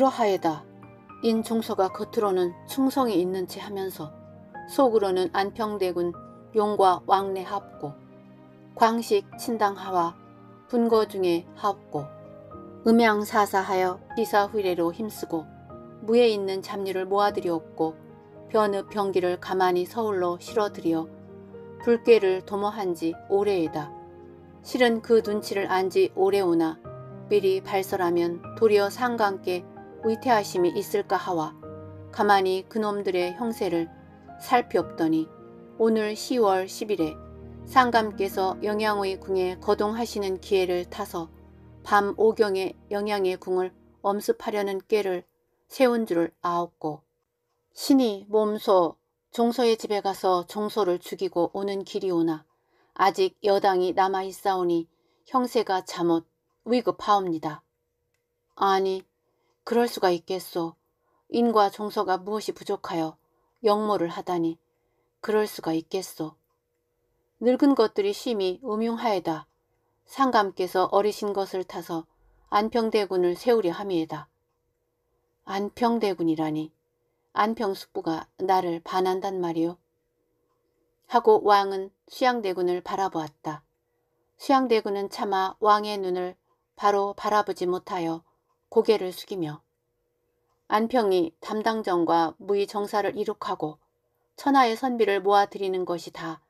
그러하에다 인총서가 겉으로는 충성이 있는 체 하면서 속으로는 안평대군 용과 왕래 합고 광식 친당하와 분거 중에 합고 음양사사하여 비사후례로 힘쓰고 무에 있는 잡류를 모아들이었고 변읍 병기를 가만히 서울로 실어들여 불괴를 도모한 지 오래이다. 실은 그 눈치를 안 지 오래오나 미리 발설하면 도리어 상관께 위태하심이 있을까 하와 가만히 그놈들의 형세를 살피옵더니 오늘 10월 10일에 상감께서 영양의 궁에 거동하시는 기회를 타서 밤 오경에 영양의 궁을 엄습하려는 깨를 세운 줄을 아옵고 신이 몸소 종소의 집에 가서 종소를 죽이고 오는 길이 오나 아직 여당이 남아있사오니 형세가 잠옷 위급하옵니다. 아니 그럴 수가 있겠소. 인과 종서가 무엇이 부족하여 역모를 하다니 그럴 수가 있겠소. 늙은 것들이 심히 음흉하에다. 상감께서 어리신 것을 타서 안평대군을 세우려 함이에다. 안평대군이라니 안평숙부가 나를 반한단 말이오. 하고 왕은 수양대군을 바라보았다. 수양대군은 차마 왕의 눈을 바로 바라보지 못하여 고개를 숙이며 안평이 담당정과 무의정사를 이룩하고 천하의 선비를 모아드리는 것이 다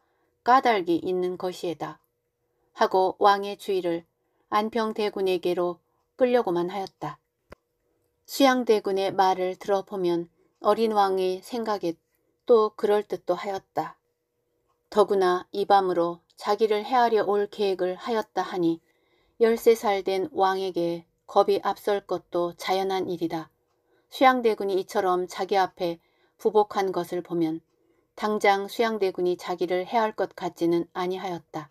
까닭이 있는 것이에다 하고 왕의 주의를 안평대군에게로 끌려고만 하였다. 수양대군의 말을 들어보면 어린 왕의 생각에 또 그럴듯도 하였다. 더구나 이 밤으로 자기를 헤아려 올 계획을 하였다 하니 13살 된 왕에게 겁이 앞설 것도 자연한 일이다. 수양대군이 이처럼 자기 앞에 부복한 것을 보면 당장 수양대군이 자기를 해할 것 같지는 아니하였다.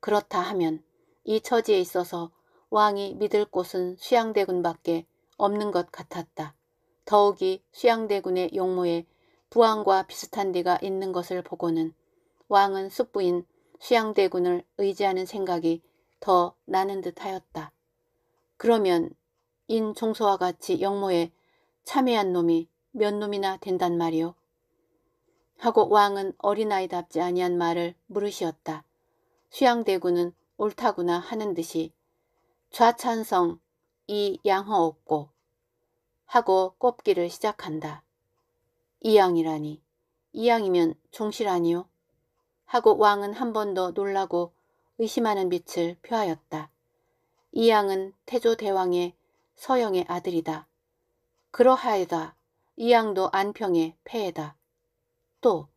그렇다 하면 이 처지에 있어서 왕이 믿을 곳은 수양대군밖에 없는 것 같았다. 더욱이 수양대군의 용모에 부왕과 비슷한 데가 있는 것을 보고는 왕은 숙부인 수양대군을 의지하는 생각이 더 나는 듯하였다. 그러면 인 종소와 같이 영모에 참여한 놈이 몇 놈이나 된단 말이오. 하고 왕은 어린아이답지 아니한 말을 물으시었다. 수양대군은 옳다구나 하는 듯이 좌찬성 이 양허 없고 하고 꼽기를 시작한다. 이양이라니 이양이면 종실 아니오? 하고 왕은 한 번 더 놀라고 의심하는 빛을 표하였다. 이 양은 태조 대왕의 서영의 아들이다. 그러하에다 이 양도 안평의 폐에다또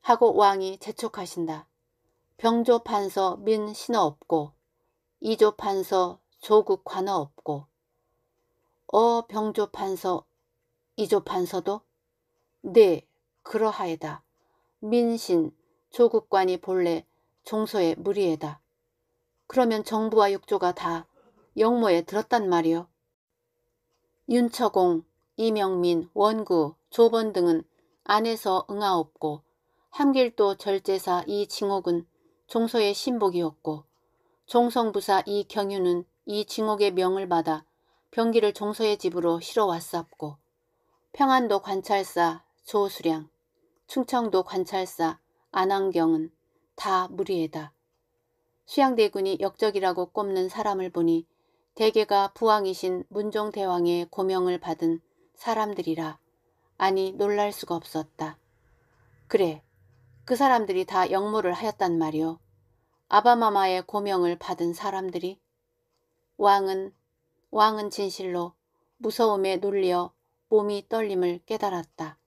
하고 왕이 재촉하신다. 병조 판서 민 신어 없고 이조 판서 조국 관어 없고 어 병조 판서 이조 판서도 네 그러하에다 민신 조국관이 본래 종소의 무리에다. 그러면 정부와 육조가 다 영모에 들었단 말이오 윤처공, 이명민, 원구, 조번 등은 안에서 응하옵고 함길도 절제사 이징옥은 종서의 신복이었고 종성부사 이경유는 이징옥의 명을 받아 병기를 종서의 집으로 실어 왔었고 평안도 관찰사 조수량, 충청도 관찰사 안환경은 다 무리에다 수양대군이 역적이라고 꼽는 사람을 보니 대개가 부왕이신 문종대왕의 고명을 받은 사람들이라 아니 놀랄 수가 없었다. 그래 그 사람들이 다 역모를 하였단 말이오. 아바마마의 고명을 받은 사람들이 왕은 왕은 진실로 무서움에 놀려 몸이 떨림을 깨달았다.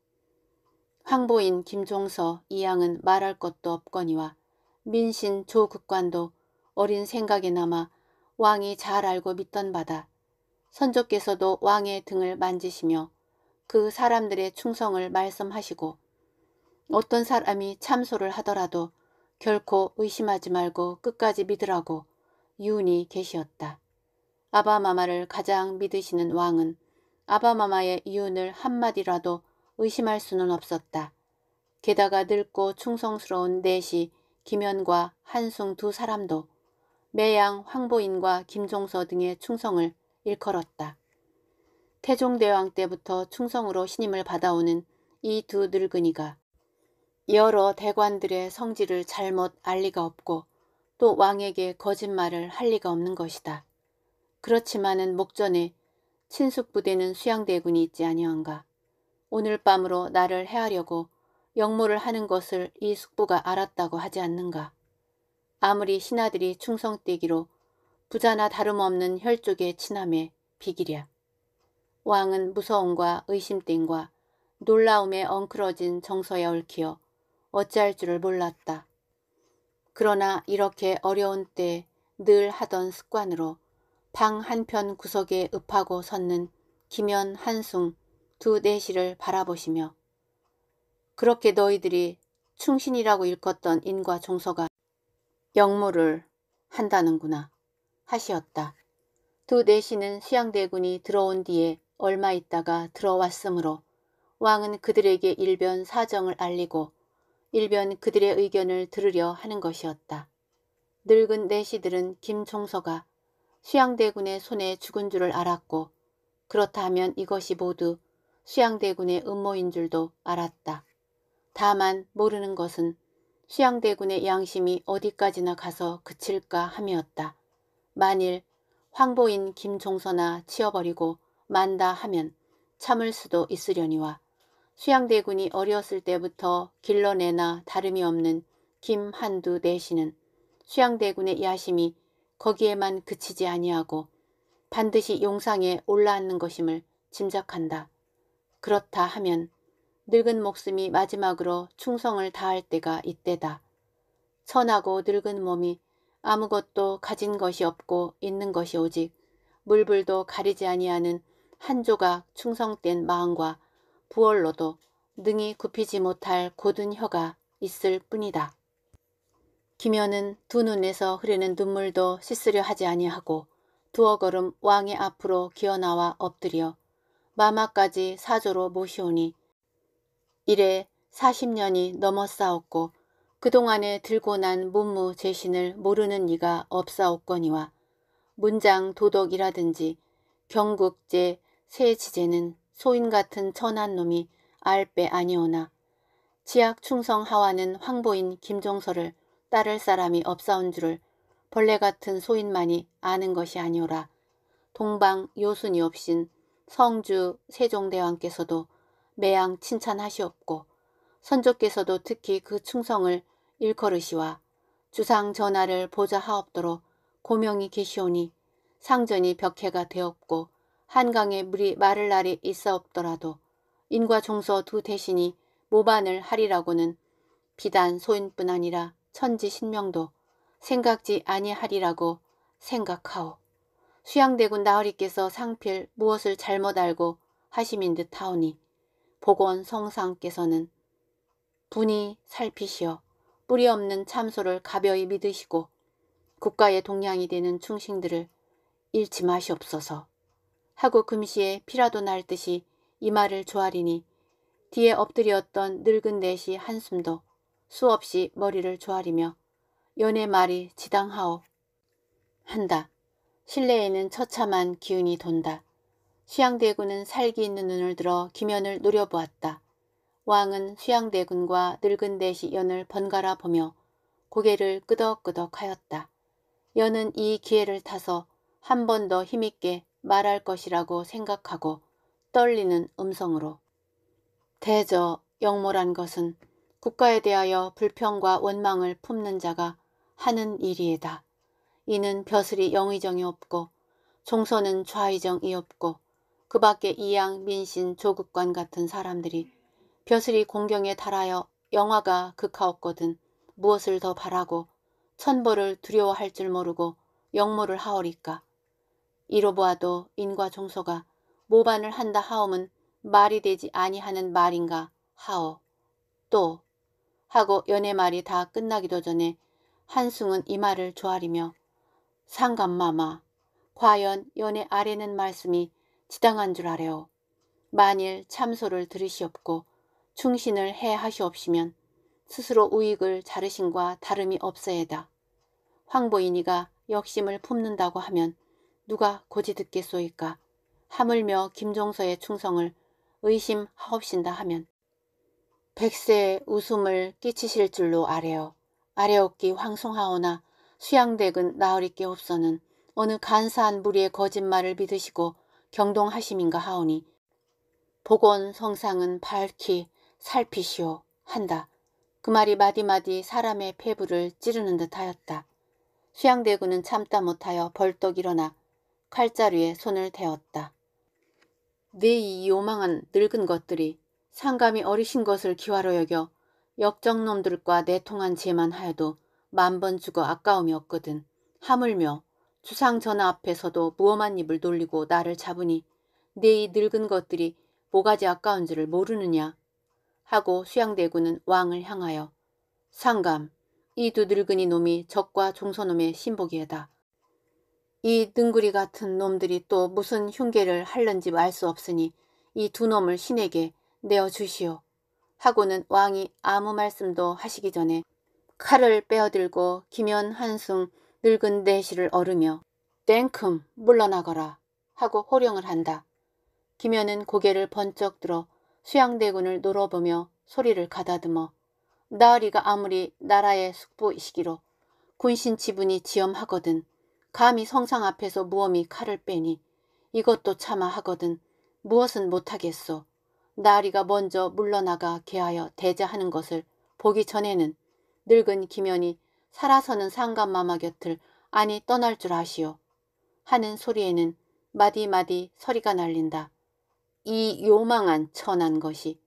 황보인 김종서 이양은 말할 것도 없거니와 민신 조극관도 어린 생각에 남아 왕이 잘 알고 믿던 바다 선조께서도 왕의 등을 만지시며 그 사람들의 충성을 말씀하시고 어떤 사람이 참소를 하더라도 결코 의심하지 말고 끝까지 믿으라고 유운이 계시었다. 아바마마를 가장 믿으시는 왕은 아바마마의 이윤을 한마디라도 의심할 수는 없었다. 게다가 늙고 충성스러운 넷시 김현과 한승 두 사람도 매양 황보인과 김종서 등의 충성을 일컬었다. 태종대왕 때부터 충성으로 신임을 받아오는 이 두 늙은이가 여러 대관들의 성질을 잘못 알 리가 없고 또 왕에게 거짓말을 할 리가 없는 것이다. 그렇지만은 목전에 친숙 부대는 수양대군이 있지 아니한가. 오늘 밤으로 나를 해하려고 역무를 하는 것을 이 숙부가 알았다고 하지 않는가. 아무리 신하들이 충성떼기로 부자나 다름없는 혈족의 친함에 비기랴. 왕은 무서움과 의심땡과 놀라움에 엉클어진 정서에 얽히어 어찌할 줄을 몰랐다. 그러나 이렇게 어려운 때 늘 하던 습관으로 방 한편 구석에 읍하고 섰는 김연 한숭 두내실을 바라보시며 그렇게 너희들이 충신이라고 일컫던 인과 종서가 역모를 한다는구나 하시었다. 두 내시는 수양대군이 들어온 뒤에 얼마 있다가 들어왔으므로 왕은 그들에게 일변 사정을 알리고 일변 그들의 의견을 들으려 하는 것이었다. 늙은 내시들은 김종서가 수양대군의 손에 죽은 줄을 알았고 그렇다면 이것이 모두 수양대군의 음모인 줄도 알았다. 다만 모르는 것은 수양대군의 양심이 어디까지나 가서 그칠까 함이었다. 만일 황보인 김종서나 치어버리고 만다 하면 참을 수도 있으려니와 수양대군이 어렸을 때부터 길러내나 다름이 없는 김한두 내시는 수양대군의 야심이 거기에만 그치지 아니하고 반드시 용상에 올라앉는 것임을 짐작한다. 그렇다 하면 늙은 목숨이 마지막으로 충성을 다할 때가 이때다. 천하고 늙은 몸이 아무것도 가진 것이 없고 있는 것이 오직 물불도 가리지 아니하는 한 조각 충성된 마음과 부월로도 능히 굽히지 못할 고든 혀가 있을 뿐이다. 김현은두 눈에서 흐르는 눈물도 씻으려 하지 아니하고 두어 걸음 왕의 앞으로 기어나와 엎드려 마마까지 사조로 모시오니 이래 40년이 넘어싸웠고 그동안에 들고 난 문무 재신을 모르는 이가 없사옵거니와 문장 도덕이라든지 경국제 세지제는 소인 같은 천한 놈이 알배 아니오나 지학 충성 하와는 황보인 김종서를 따를 사람이 없사온 줄을 벌레 같은 소인만이 아는 것이 아니오라 동방 요순이 없인 성주 세종대왕께서도 매양 칭찬하시옵고 선조께서도 특히 그 충성을 일컬으시와 주상 전하를 보좌하옵도록 고명이 계시오니 상전이 벽해가 되었고 한강에 물이 마를 날이 있어없더라도 인과 종서 두 대신이 모반을 하리라고는 비단 소인뿐 아니라 천지 신명도 생각지 아니하리라고 생각하오. 수양대군 나으리께서 상필 무엇을 잘못 알고 하심인 듯 하오니 복원 성상께서는 분이 살피시어 뿌리 없는 참소를 가벼이 믿으시고 국가의 동량이 되는 충신들을 잃지 마시옵소서 하고 금시에 피라도 날 듯이 이 말을 조아리니 뒤에 엎드렸던 늙은 내시 한숨도 수없이 머리를 조아리며 연의 말이 지당하오 한다. 실내에는 처참한 기운이 돈다. 수양대군은 살기 있는 눈을 들어 김연을 노려보았다. 왕은 수양대군과 늙은 대시 연을 번갈아 보며 고개를 끄덕끄덕 하였다. 연은 이 기회를 타서 한 번 더 힘있게 말할 것이라고 생각하고 떨리는 음성으로 대저 영모란 것은 국가에 대하여 불평과 원망을 품는 자가 하는 일이에다. 이는 벼슬이 영의정이 없고 종선는 좌의정이 없고 그 밖에 이양, 민신, 조국관 같은 사람들이 벼슬이 공경에 달하여 영화가 극하였거든 무엇을 더 바라고 천벌을 두려워할 줄 모르고 역모를 하오리까. 이로 보아도 인과 종소가 모반을 한다 하옴은 말이 되지 아니하는 말인가 하오. 또 하고 연애 말이 다 끝나기도 전에 한승은 이 말을 조아리며 상감마마 과연 연애 아래는 말씀이 지당한 줄 아래오. 만일 참소를 들으시옵고 충신을 해하시옵시면 스스로 우익을 자르신과 다름이 없어야다. 황보인이가 역심을 품는다고 하면 누가 고지 듣겠소이까. 하물며 김종서의 충성을 의심하옵신다 하면 백세의 웃음을 끼치실 줄로 아래요. 아래옵기 황송하오나 수양댁은 나으리께 없어는 어느 간사한 무리의 거짓말을 믿으시고 경동하심인가 하오니 복원 성상은 밝히 살피시오 한다. 그 말이 마디마디 사람의 폐부를 찌르는 듯하였다. 수양대군은 참다 못하여 벌떡 일어나 칼자루에 손을 대었다. 네 이 요망한 늙은 것들이 상감이 어리신 것을 기화로 여겨 역정놈들과 내통한 죄만 하여도 만 번 죽어 아까움이 없거든. 하물며 주상전하 앞에서도 무엄한 입을 돌리고 나를 잡으니 네 이 늙은 것들이 뭐가지 아까운 줄을 모르느냐 하고 수양대군은 왕을 향하여 상감 이 두 늙은이 놈이 적과 종서놈의 신복이에다. 이 능구리 같은 놈들이 또 무슨 흉계를 할는지 알 수 없으니 이 두 놈을 신에게 내어 주시오. 하고는 왕이 아무 말씀도 하시기 전에 칼을 빼어들고 김연 한승 늙은 내시를 어르며 땡큼 물러나거라 하고 호령을 한다. 김현은 고개를 번쩍 들어 수양대군을 노려보며 소리를 가다듬어 나으리가 아무리 나라의 숙부이시기로 군신 지분이 지엄하거든 감히 성상 앞에서 무엄히 칼을 빼니 이것도 참아 하거든 무엇은 못하겠소. 나으리가 먼저 물러나가 개하여 대자하는 것을 보기 전에는 늙은 김현이 살아서는 상감마마 곁을 아니 떠날 줄 아시오. 하는 소리에는 마디마디 서리가 날린다. 이 요망한 천한 것이.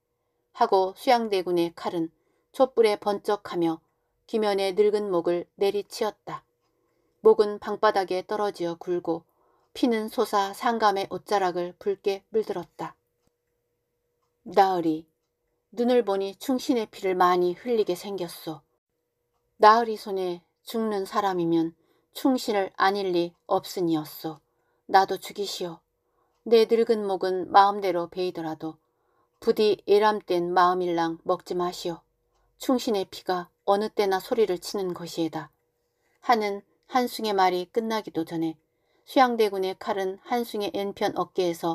하고 수양대군의 칼은 촛불에 번쩍하며 김연의 늙은 목을 내리치었다. 목은 방바닥에 떨어지어 굴고 피는 솟아 상감의 옷자락을 붉게 물들었다. 나으리, 눈을 보니 충신의 피를 많이 흘리게 생겼소. 나으리 손에 죽는 사람이면 충신을 아닐 리 없으니었소. 나도 죽이시오. 내 늙은 목은 마음대로 베이더라도 부디 예람된 마음일랑 먹지 마시오. 충신의 피가 어느 때나 소리를 치는 것이에다. 하는 한숭의 말이 끝나기도 전에 수양대군의 칼은 한숭의 엔편 어깨에서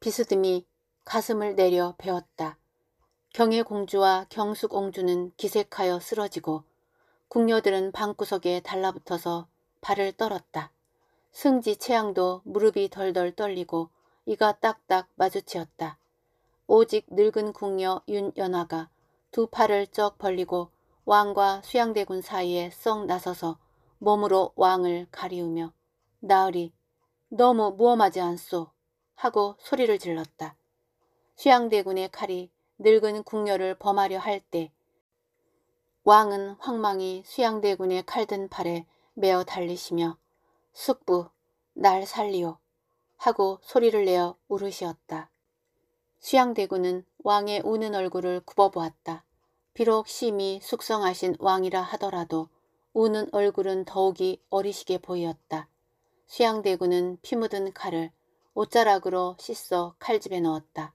비스듬히 가슴을 내려 베었다. 경의 공주와 경숙 공주는 기색하여 쓰러지고 궁녀들은 방구석에 달라붙어서 발을 떨었다. 승지 채양도 무릎이 덜덜 떨리고 이가 딱딱 마주치었다. 오직 늙은 궁녀 윤연화가 두 팔을 쩍 벌리고 왕과 수양대군 사이에 썩 나서서 몸으로 왕을 가리우며 나으리 너무 무엄하지 않소 하고 소리를 질렀다. 수양대군의 칼이 늙은 궁녀를 범하려 할때 왕은 황망히 수양대군의 칼든 팔에 매어 달리시며 숙부 날 살리오 하고 소리를 내어 울으시었다. 수양대군은 왕의 우는 얼굴을 굽어보았다. 비록 심히 숙성하신 왕이라 하더라도 우는 얼굴은 더욱이 어리시게 보였다 수양대군은 피 묻은 칼을 옷자락으로 씻어 칼집에 넣었다.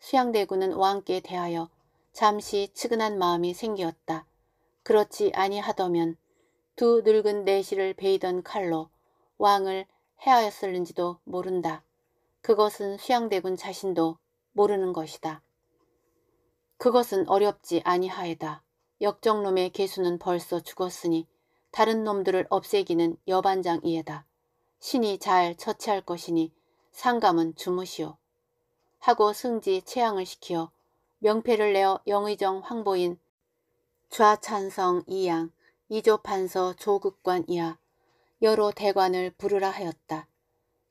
수양대군은 왕께 대하여 잠시 측은한 마음이 생기었다. 그렇지 아니하더면 두 늙은 내실을 베이던 칼로 왕을 해하였을는지도 모른다. 그것은 수양대군 자신도 모르는 것이다. 그것은 어렵지 아니하에다역정놈의 개수는 벌써 죽었으니 다른 놈들을 없애기는 여반장이에다. 신이 잘 처치할 것이니 상감은 주무시오. 하고 승지 채양을 시켜 명패를 내어 영의정 황보인 좌찬성 이양, 이조판서 조극관 이하 여러 대관을 부르라 하였다.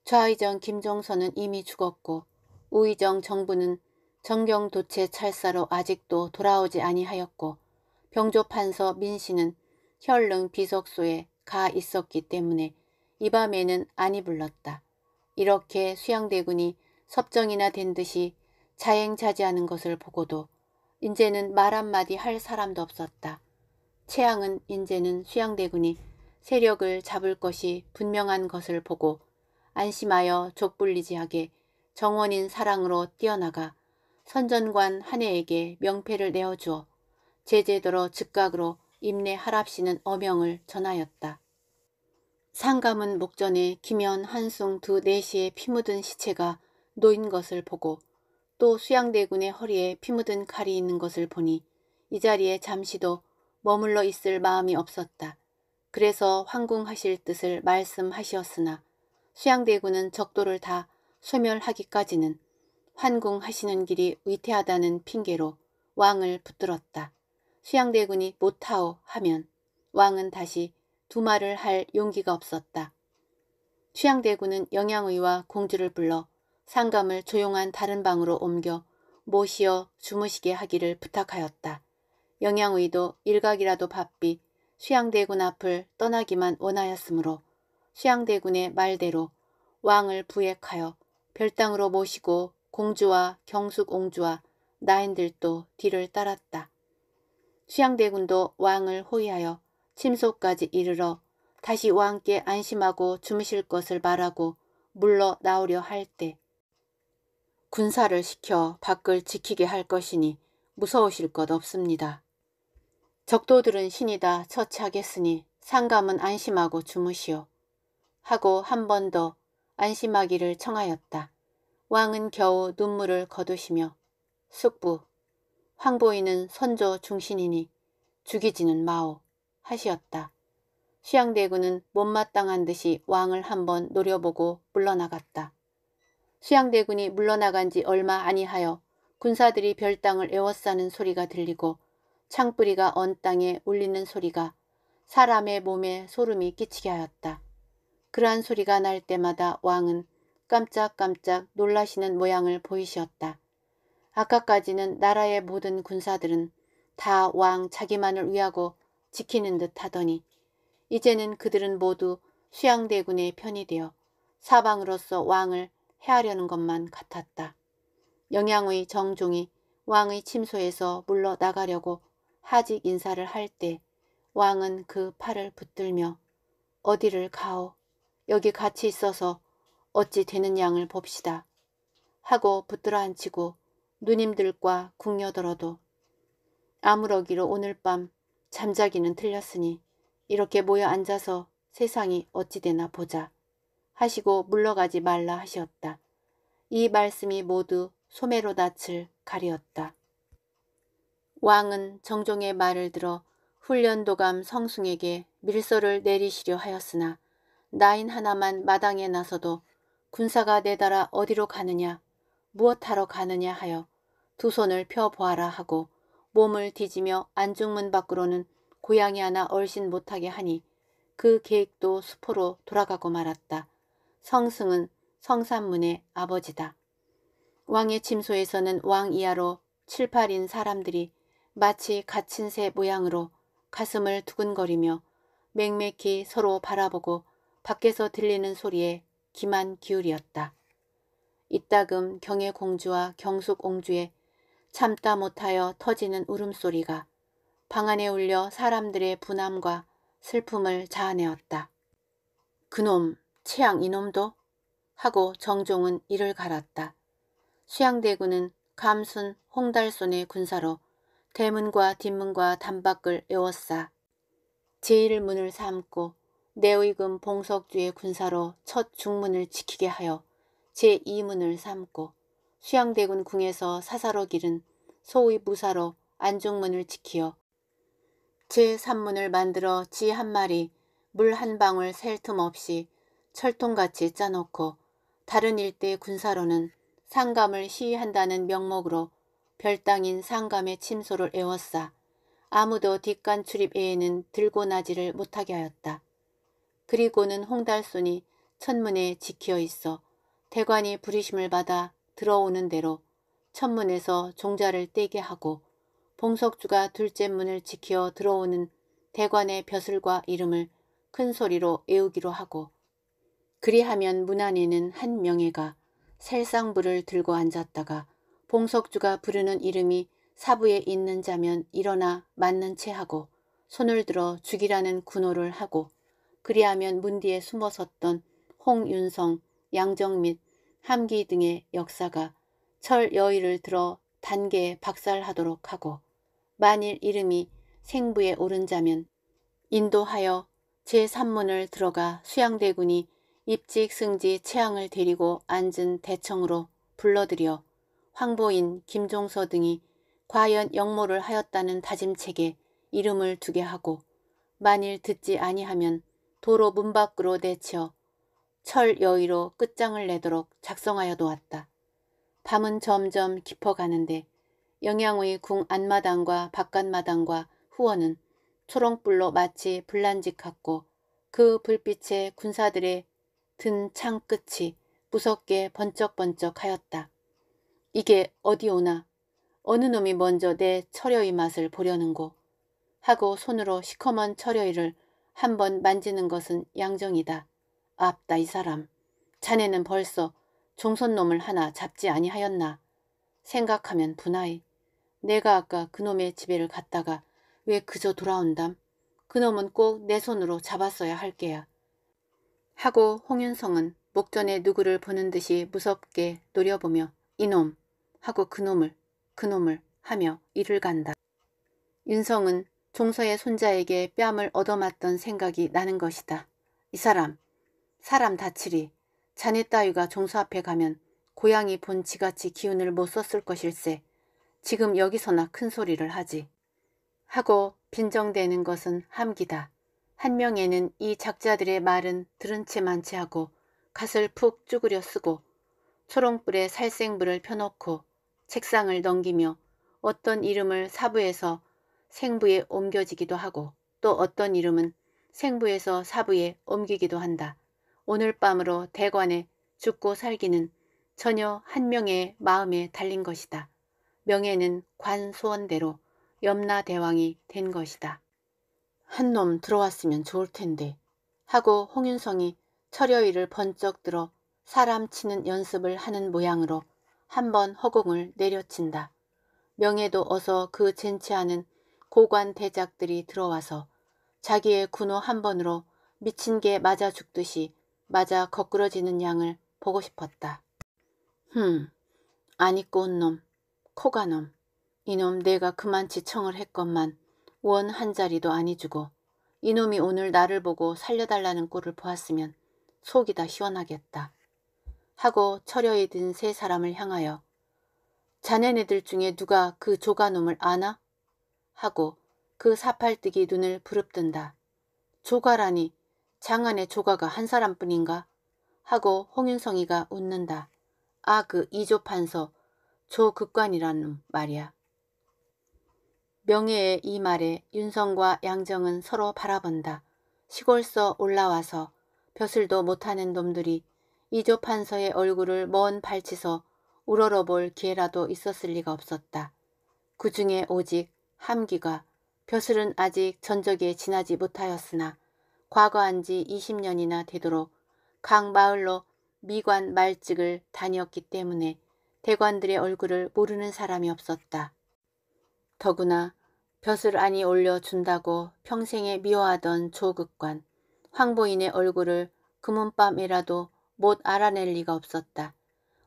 좌의정 김종선은 이미 죽었고 우의정 정부는 정경도체 찰사로 아직도 돌아오지 아니하였고 병조판서 민씨는 현릉 비석소에 가 있었기 때문에 이 밤에는 아니 불렀다. 이렇게 수양대군이 섭정이나 된 듯이 자행자지하는 것을 보고도 인제는 말 한마디 할 사람도 없었다. 최양은 인제는 수양대군이 세력을 잡을 것이 분명한 것을 보고 안심하여 족불리지하게 정원인 사랑으로 뛰어나가 선전관 한해에게 명패를 내어주어 제제도로 즉각으로 임내 하랍시는 어명을 전하였다. 상감은 목전에 김연 한숭 두네시에피 묻은 시체가 놓인 것을 보고 또 수양대군의 허리에 피 묻은 칼이 있는 것을 보니 이 자리에 잠시도 머물러 있을 마음이 없었다. 그래서 황궁하실 뜻을 말씀하시었으나 수양대군은 적도를 다 소멸하기까지는 환궁하시는 길이 위태하다는 핑계로 왕을 붙들었다. 수양대군이 못하오 하면 왕은 다시 두 말을 할 용기가 없었다. 수양대군은 영양의와 공주를 불러 상감을 조용한 다른 방으로 옮겨 모시어 주무시게 하기를 부탁하였다. 영양의도 일각이라도 바삐 수양대군 앞을 떠나기만 원하였으므로 수양대군의 말대로 왕을 부액하여 별당으로 모시고 공주와 경숙옹주와 나인들도 뒤를 따랐다. 수양대군도 왕을 호위하여 침소까지 이르러 다시 왕께 안심하고 주무실 것을 말하고 물러 나오려 할때 군사를 시켜 밖을 지키게 할 것이니 무서우실 것 없습니다. 적도들은 신이다 처치하겠으니 상감은 안심하고 주무시오. 하고 한 번 더 안심하기를 청하였다. 왕은 겨우 눈물을 거두시며 숙부, 황보이는 선조 중신이니 죽이지는 마오 하시었다. 수양대군은 못마땅한 듯이 왕을 한 번 노려보고 물러나갔다. 수양대군이 물러나간 지 얼마 아니하여 군사들이 별땅을 에워싸는 소리가 들리고 창뿌리가 언 땅에 울리는 소리가 사람의 몸에 소름이 끼치게 하였다. 그러한 소리가 날 때마다 왕은 깜짝깜짝 놀라시는 모양을 보이시었다. 아까까지는 나라의 모든 군사들은 다 왕 자기만을 위하고 지키는 듯 하더니 이제는 그들은 모두 수양대군의 편이 되어 사방으로서 왕을 해하려는 것만 같았다. 영양의 정종이 왕의 침소에서 물러나가려고 하직 인사를 할 때 왕은 그 팔을 붙들며 어디를 가오 여기 같이 있어서 어찌 되는 양을 봅시다 하고 붙들어 앉히고 누님들과 궁녀들어도 아무러기로 오늘 밤 잠자기는 틀렸으니 이렇게 모여 앉아서 세상이 어찌 되나 보자. 하시고 물러가지 말라 하셨다. 이 말씀이 모두 소매로 낯을 가리었다. 왕은 정종의 말을 들어 훈련도감 성숭에게 밀서를 내리시려 하였으나 나인 하나만 마당에 나서도 군사가 내달아 어디로 가느냐 무엇하러 가느냐 하여 두 손을 펴보아라 하고 몸을 뒤지며 안중문 밖으로는 고양이 하나 얼씬 못하게 하니 그 계획도 수포로 돌아가고 말았다. 성승은 성산문의 아버지다. 왕의 침소에서는 왕 이하로 칠팔인 사람들이 마치 갇힌 새 모양으로 가슴을 두근거리며 맹맥히 서로 바라보고 밖에서 들리는 소리에 기만 기울이었다. 이따금 경의 공주와 경숙 옹주에 참다 못하여 터지는 울음소리가 방 안에 울려 사람들의 분함과 슬픔을 자아내었다. 그놈 최양 이놈도 하고 정종은 이를 갈았다. 수양대군은 감순 홍달손의 군사로 대문과 뒷문과 단박을 외웠사. 제일문을 삼고 내의금 봉석주의 군사로 첫 중문을 지키게 하여 제2문을 삼고 수양대군 궁에서 사사로 기른 소의 무사로 안중문을 지키어 제3문을 만들어 지 한 마리 물 한 방울 셀 틈 없이 철통같이 짜놓고 다른 일대 군사로는 상감을 시위한다는 명목으로 별당인 상감의 침소를 애웠사 아무도 뒷간 출입에에는 들고 나지를 못하게 하였다. 그리고는 홍달순이 천문에 지켜 있어 대관이 불의심을 받아 들어오는 대로 천문에서 종자를 떼게 하고 봉석주가 둘째 문을 지켜 들어오는 대관의 벼슬과 이름을 큰 소리로 애우기로 하고 그리하면 문안에는 한 명예가 살상부를 들고 앉았다가 봉석주가 부르는 이름이 사부에 있는 자면 일어나 맞는 채 하고 손을 들어 죽이라는 군호를 하고 그리하면 문 뒤에 숨어 섰던 홍윤성, 양정 및 함기 등의 역사가 철 여의를 들어 단계에 박살하도록 하고 만일 이름이 생부에 오른 자면 인도하여 제3문을 들어가 수양대군이 입직 승지 채앙을 데리고 앉은 대청으로 불러들여 황보인, 김종서 등이 과연 역모를 하였다는 다짐책에 이름을 두게 하고 만일 듣지 아니하면 도로 문 밖으로 내쳐 철 여의로 끝장을 내도록 작성하여 놓았다. 밤은 점점 깊어가는데 영양의 궁 안마당과 바깥마당과 후원은 초롱불로 마치 불난직 같고 그 불빛에 군사들의 든 창끝이 무섭게 번쩍번쩍 하였다. 이게 어디 오나 어느 놈이 먼저 내 철여의 맛을 보려는고 하고 손으로 시커먼 철여의를 한 번 만지는 것은 양정이다. 아다이 사람 자네는 벌써 종손놈을 하나 잡지 아니하였나 생각하면 분하이 내가 아까 그놈의 집에를 갔다가 왜 그저 돌아온담 그놈은 꼭 내 손으로 잡았어야 할 게야 하고 홍윤성은 목전에 누구를 보는 듯이 무섭게 노려보며 이놈 하고 그놈을 그놈을 하며 이를 간다. 윤성은 종서의 손자에게 뺨을 얻어맞던 생각이 나는 것이다. 이 사람, 사람 다치리. 자네 따위가 종서 앞에 가면 고양이 본 지같이 기운을 못 썼을 것일세. 지금 여기서나 큰 소리를 하지. 하고 빈정대는 것은 함기다. 한 명에는 이 작자들의 말은 들은 채 만치 하고 갓을 푹 쭈그려 쓰고 초롱불에 살생불을 펴놓고 책상을 넘기며 어떤 이름을 사부에서 생부에 옮겨지기도 하고 또 어떤 이름은 생부에서 사부에 옮기기도 한다. 오늘 밤으로 대관에 죽고 살기는 전혀 한 명의 마음에 달린 것이다. 명예는 관소원대로 염라대왕이 된 것이다. 한놈 들어왔으면 좋을 텐데 하고 홍윤성이 철여의를 번쩍 들어 사람 치는 연습을 하는 모양으로 한 번 허공을 내려친다. 명예도 어서 그 젠치하는 고관 대작들이 들어와서 자기의 군호 한 번으로 미친 게 맞아 죽듯이 맞아 거꾸러지는 양을 보고 싶었다. 흠, 안 입고 온 놈, 코가 놈, 이놈 내가 그만 지청을 했건만 원한 자리도 아니 주고 이놈이 오늘 나를 보고 살려달라는 꼴을 보았으면 속이 다 시원하겠다. 하고 철여에 든 세 사람을 향하여 자네네들 중에 누가 그 조가놈을 아나? 하고 그 사팔뜨기 눈을 부릅뜬다. 조가라니 장안에 조가가 한 사람뿐인가? 하고 홍윤성이가 웃는다. 아 그 이조판서 조극관이라는 말이야. 명예의 이 말에 윤성과 양정은 서로 바라본다. 시골서 올라와서 벼슬도 못하는 놈들이 이조 판서의 얼굴을 먼 발치서 우러러볼 기회라도 있었을 리가 없었다. 그 중에 오직 함기가 벼슬은 아직 전적에 지나지 못하였으나 과거한 지 20년이나 되도록 각 마을로 미관 말직을 다녔기 때문에 대관들의 얼굴을 모르는 사람이 없었다. 더구나 벼슬 안이 올려준다고 평생에 미워하던 조극관 황보인의 얼굴을 금은밤이라도 못 알아낼 리가 없었다.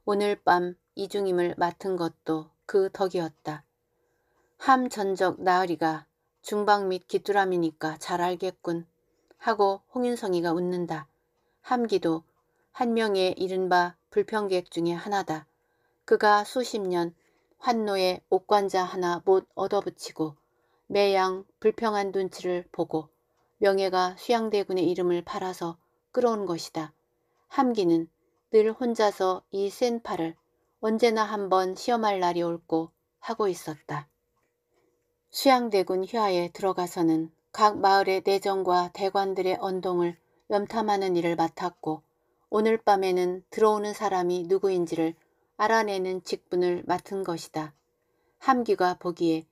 오늘 밤 이중임을 맡은 것도 그 덕이었다. 함 전적 나으리가 중방 및 귀뚜라미니까 잘 알겠군 하고 홍윤성이가 웃는다. 함기도 한 명의 이른바 불평객 중의 하나다. 그가 수십 년 판노에 옥관자 하나 못 얻어붙이고 매양 불평한 눈치를 보고 명예가 수양대군의 이름을 팔아서 끌어온 것이다. 함기는 늘 혼자서 이 센 팔을 언제나 한 번 시험할 날이 올고 하고 있었다. 수양대군 휘하에 들어가서는 각 마을의 내정과 대관들의 언동을 염탐하는 일을 맡았고 오늘 밤에는 들어오는 사람이 누구인지를 알아내는 직분을 맡은 것이다. 함귀가 보기에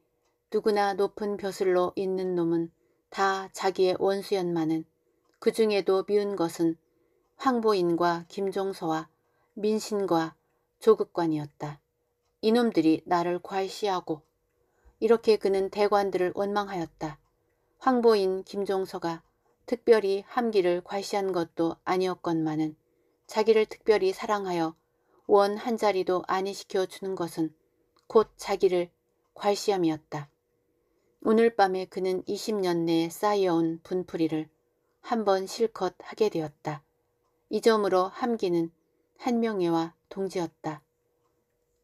누구나 높은 벼슬로 있는 놈은 다 자기의 원수연만은 그 중에도 미운 것은 황보인과 김종서와 민신과 조극관이었다. 이놈들이 나를 괄시하고 이렇게 그는 대관들을 원망하였다. 황보인 김종서가 특별히 함기를 괄시한 것도 아니었건만은 자기를 특별히 사랑하여 원한 자리도 안이시켜 주는 것은 곧 자기를 괄시함이었다. 오늘 밤에 그는 20년 내에 쌓여온 분풀이를 한 번 실컷 하게 되었다. 이 점으로 함기는 한명애와 동지였다.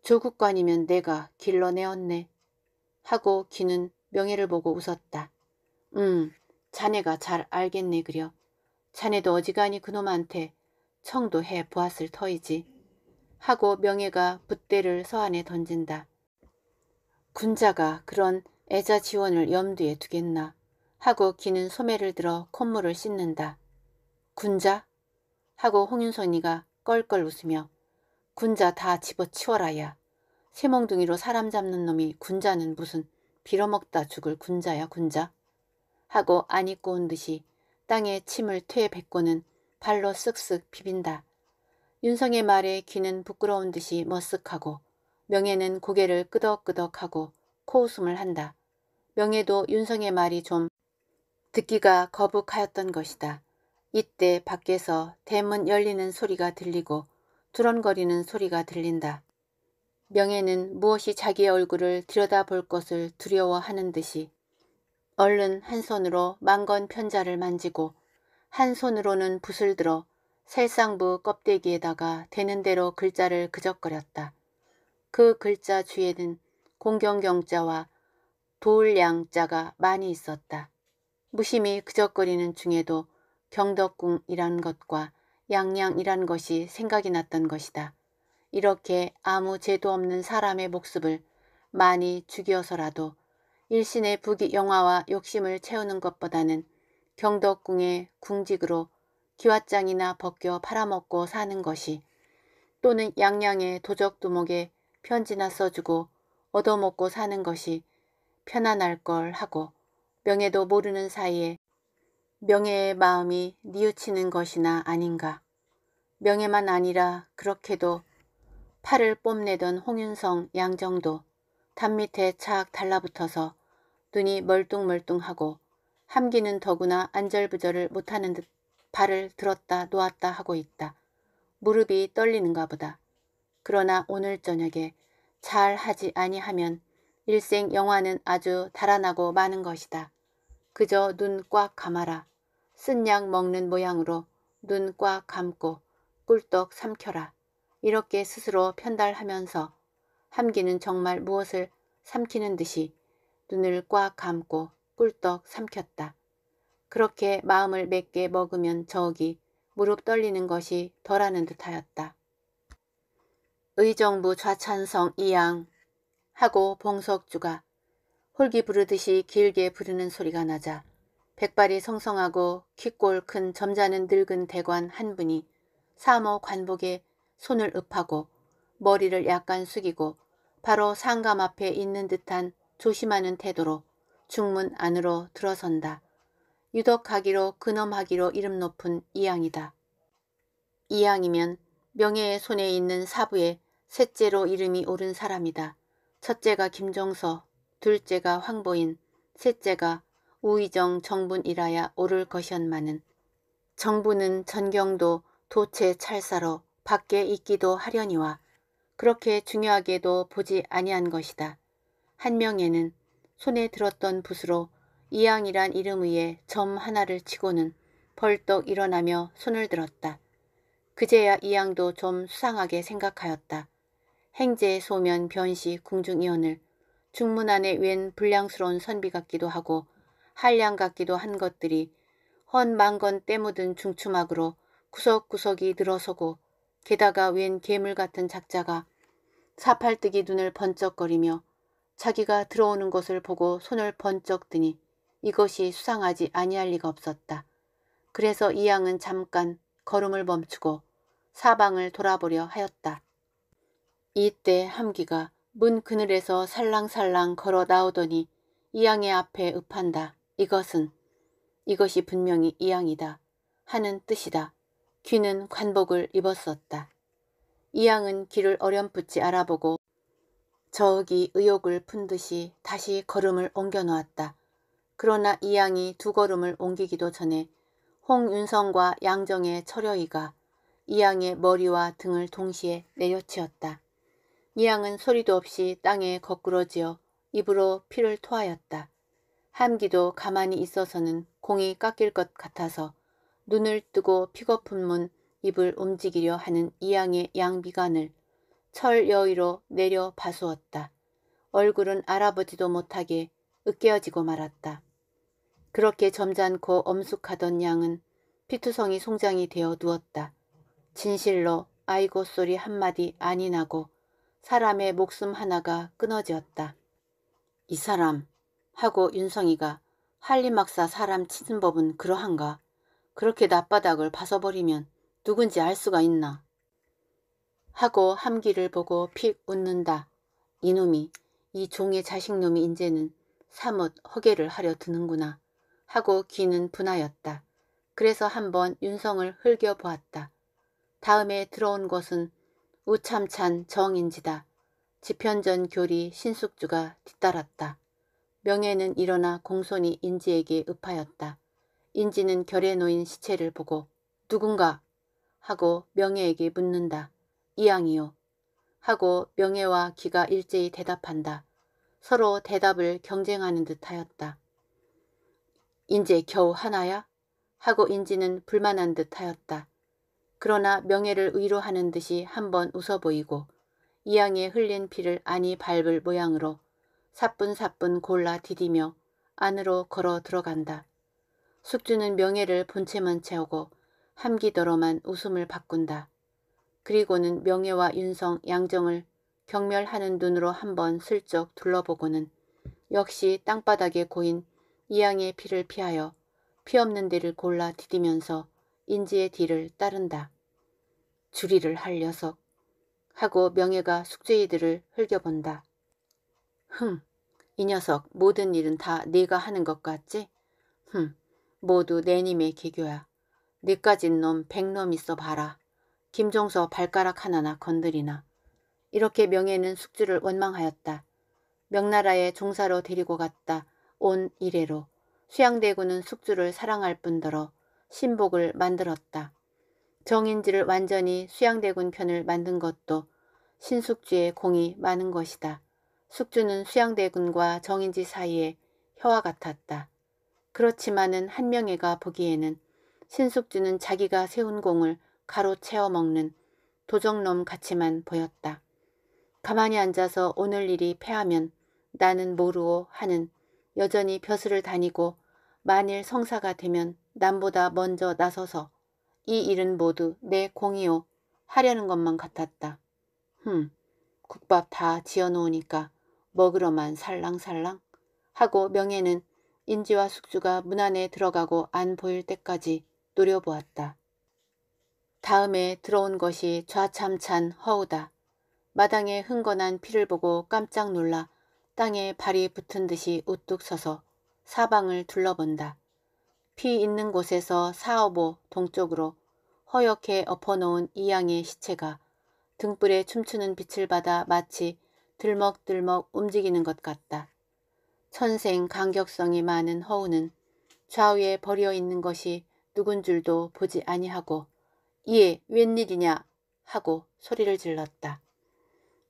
조국관이면 내가 길러내었네. 하고 기는 명예를 보고 웃었다. 음, 자네가 잘 알겠네 그려. 자네도 어지간히 그놈한테 청도 해보았을 터이지. 하고 명예가 붓대를 서안에 던진다. 군자가 그런 애자 지원을 염두에 두겠나 하고 기는 소매를 들어 콧물을 씻는다. 군자? 하고 홍윤선이가 껄껄 웃으며 군자 다 집어치워라야. 새몽둥이로 사람 잡는 놈이 군자는 무슨 빌어먹다 죽을 군자야 군자. 하고 안이 고온 듯이 땅에 침을 퇴 뱉고는 발로 쓱쓱 비빈다. 윤성의 말에 귀는 부끄러운 듯이 머쓱하고 명예는 고개를 끄덕끄덕하고 코웃음을 한다. 명예도 윤성의 말이 좀 듣기가 거북하였던 것이다. 이때 밖에서 대문 열리는 소리가 들리고 두런거리는 소리가 들린다. 명예는 무엇이 자기의 얼굴을 들여다볼 것을 두려워하는 듯이 얼른 한 손으로 망건 편자를 만지고 한 손으로는 붓을 들어 살상부 껍데기에다가 되는 대로 글자를 그적거렸다. 그 글자 주에는 공경경자와 도울양자가 많이 있었다. 무심히 그적거리는 중에도 경덕궁이란 것과 양양이란 것이 생각이 났던 것이다. 이렇게 아무 죄도 없는 사람의 목숨을 많이 죽여서라도 일신의 부귀 영화와 욕심을 채우는 것보다는 경덕궁의 궁직으로 기왓장이나 벗겨 팔아먹고 사는 것이 또는 양양의 도적두목에 편지나 써주고 얻어먹고 사는 것이 편안할 걸 하고 명예도 모르는 사이에 명예의 마음이 뉘우치는 것이나 아닌가. 명예만 아니라 그렇게도 팔을 뽐내던 홍윤성 양정도 담밑에착 달라붙어서 눈이 멀뚱멀뚱하고 함기는 더구나 안절부절을 못하는 듯 발을 들었다 놓았다 하고 있다. 무릎이 떨리는가 보다. 그러나 오늘 저녁에 잘 하지 아니하면 일생 영화는 아주 달아나고 마는 것이다. 그저 눈 꽉 감아라. 쓴 약 먹는 모양으로 눈 꽉 감고 꿀떡 삼켜라. 이렇게 스스로 편달하면서 함기는 정말 무엇을 삼키는 듯이 눈을 꽉 감고 꿀떡 삼켰다. 그렇게 마음을 맺게 먹으면 저기 무릎 떨리는 것이 덜하는 듯하였다. 의정부 좌찬성 이양 하고 봉석주가 홀기 부르듯이 길게 부르는 소리가 나자 백발이 성성하고 귓골 큰 점잖은 늙은 대관 한 분이 사모 관복에 손을 읍하고 머리를 약간 숙이고 바로 상감 앞에 있는 듯한 조심하는 태도로 중문 안으로 들어선다. 유덕하기로 근엄하기로 이름 높은 이양이다. 이양이면 명예의 손에 있는 사부에 셋째로 이름이 오른 사람이다. 첫째가 김종서, 둘째가 황보인, 셋째가 우의정 정분이라야 오를 것이었마는 정부는 전경도 도체 찰사로 밖에 있기도 하려니와 그렇게 중요하게도 보지 아니한 것이다. 한 명에는 손에 들었던 붓으로 이양이란 이름 위에 점 하나를 치고는 벌떡 일어나며 손을 들었다. 그제야 이양도 좀 수상하게 생각하였다. 행제의 소면 변시 궁중이언을 중문 안에 웬 불량스러운 선비 같기도 하고 한량 같기도 한 것들이 헌 망건 때묻은 중추막으로 구석구석이 늘어서고 게다가 웬 괴물 같은 작자가 사팔뜨기 눈을 번쩍거리며 자기가 들어오는 것을 보고 손을 번쩍 드니 이것이 수상하지 아니할 리가 없었다. 그래서 이 양은 잠깐 걸음을 멈추고 사방을 돌아보려 하였다. 이때 함기가 문 그늘에서 살랑살랑 걸어 나오더니 이양의 앞에 읍한다. 이것은 이것이 분명히 이양이다 하는 뜻이다. 귀는 관복을 입었었다. 이양은 귀를 어렴풋이 알아보고 저기 의욕을 푼 듯이 다시 걸음을 옮겨 놓았다. 그러나 이 양이 두 걸음을 옮기기도 전에 홍윤성과 양정의 철여이가 이 양의 머리와 등을 동시에 내려치었다. 이 양은 소리도 없이 땅에 거꾸러지어 입으로 피를 토하였다. 함기도 가만히 있어서는 공이 깎일 것 같아서 눈을 뜨고 피거품 문 입을 움직이려 하는 이 양의 양비관을 철여의로 내려 바수었다. 얼굴은 알아보지도 못하게 으깨어지고 말았다. 그렇게 점잖고 엄숙하던 양은 피투성이 송장이 되어 누웠다. 진실로 아이고 소리 한마디 아니 나고 사람의 목숨 하나가 끊어지었다. 이 사람 하고 윤성이가 한림학사 사람 치는 법은 그러한가? 그렇게 낯바닥을 봐서버리면 누군지 알 수가 있나? 하고 함기를 보고 픽 웃는다. 이놈이 이 종의 자식놈이 인제는 사뭇 허개를 하려 드는구나. 하고 귀는 분하였다. 그래서 한번 윤성을 흘겨보았다. 다음에 들어온 것은 우참찬 정인지다. 지편전 교리 신숙주가 뒤따랐다. 명예는 일어나 공손히 인지에게 읍하였다. 인지는 결에 놓인 시체를 보고 누군가 하고 명예에게 묻는다. 이양이요 하고 명예와 기가 일제히 대답한다. 서로 대답을 경쟁하는 듯하였다. 인제 겨우 하나야? 하고 인지는 불만한 듯 하였다. 그러나 명예를 위로하는 듯이 한 번 웃어 보이고 이양에 흘린 피를 안이 밟을 모양으로 사뿐사뿐 골라 디디며 안으로 걸어 들어간다. 숙주는 명예를 본체만 채우고 함기더러만 웃음을 바꾼다. 그리고는 명예와 윤성, 양정을 경멸하는 눈으로 한 번 슬쩍 둘러보고는 역시 땅바닥에 고인 이양의 피를 피하여 피 없는 데를 골라 디디면서 인지의 뒤를 따른다. 주리를 할 녀석 하고 명예가 숙제이들을 흘겨본다. 흠, 이 녀석 모든 일은 다 네가 하는 것 같지? 흠, 모두 내님의 개교야. 네까진 놈 백놈 있어 봐라. 김종서 발가락 하나나 건드리나. 이렇게 명예는 숙주를 원망하였다. 명나라에 종사로 데리고 갔다. 온 이래로 수양대군은 숙주를 사랑할 뿐더러 신복을 만들었다. 정인지를 완전히 수양대군 편을 만든 것도 신숙주의 공이 많은 것이다. 숙주는 수양대군과 정인지 사이에 혀와 같았다. 그렇지만은 한명애가 보기에는 신숙주는 자기가 세운 공을 가로채워 먹는 도적놈 같이만 보였다. 가만히 앉아서 오늘 일이 패하면 나는 모르오 하는 여전히 벼슬을 다니고 만일 성사가 되면 남보다 먼저 나서서 이 일은 모두 내 공이요 하려는 것만 같았다. 흠, 국밥 다 지어놓으니까 먹으러만 살랑살랑 하고 명예는 인지와 숙주가 문 안에 들어가고 안 보일 때까지 노려보았다. 다음에 들어온 것이 좌참찬 허우다. 마당에 흥건한 피를 보고 깜짝 놀라 땅에 발이 붙은 듯이 우뚝 서서 사방을 둘러본다. 피 있는 곳에서 사오보 동쪽으로 허옇게 엎어놓은 이양의 시체가 등불에 춤추는 빛을 받아 마치 들먹들먹 움직이는 것 같다. 천생 간격성이 많은 허우는 좌우에 버려 있는 것이 누군 줄도 보지 아니하고 이에 웬일이냐 하고 소리를 질렀다.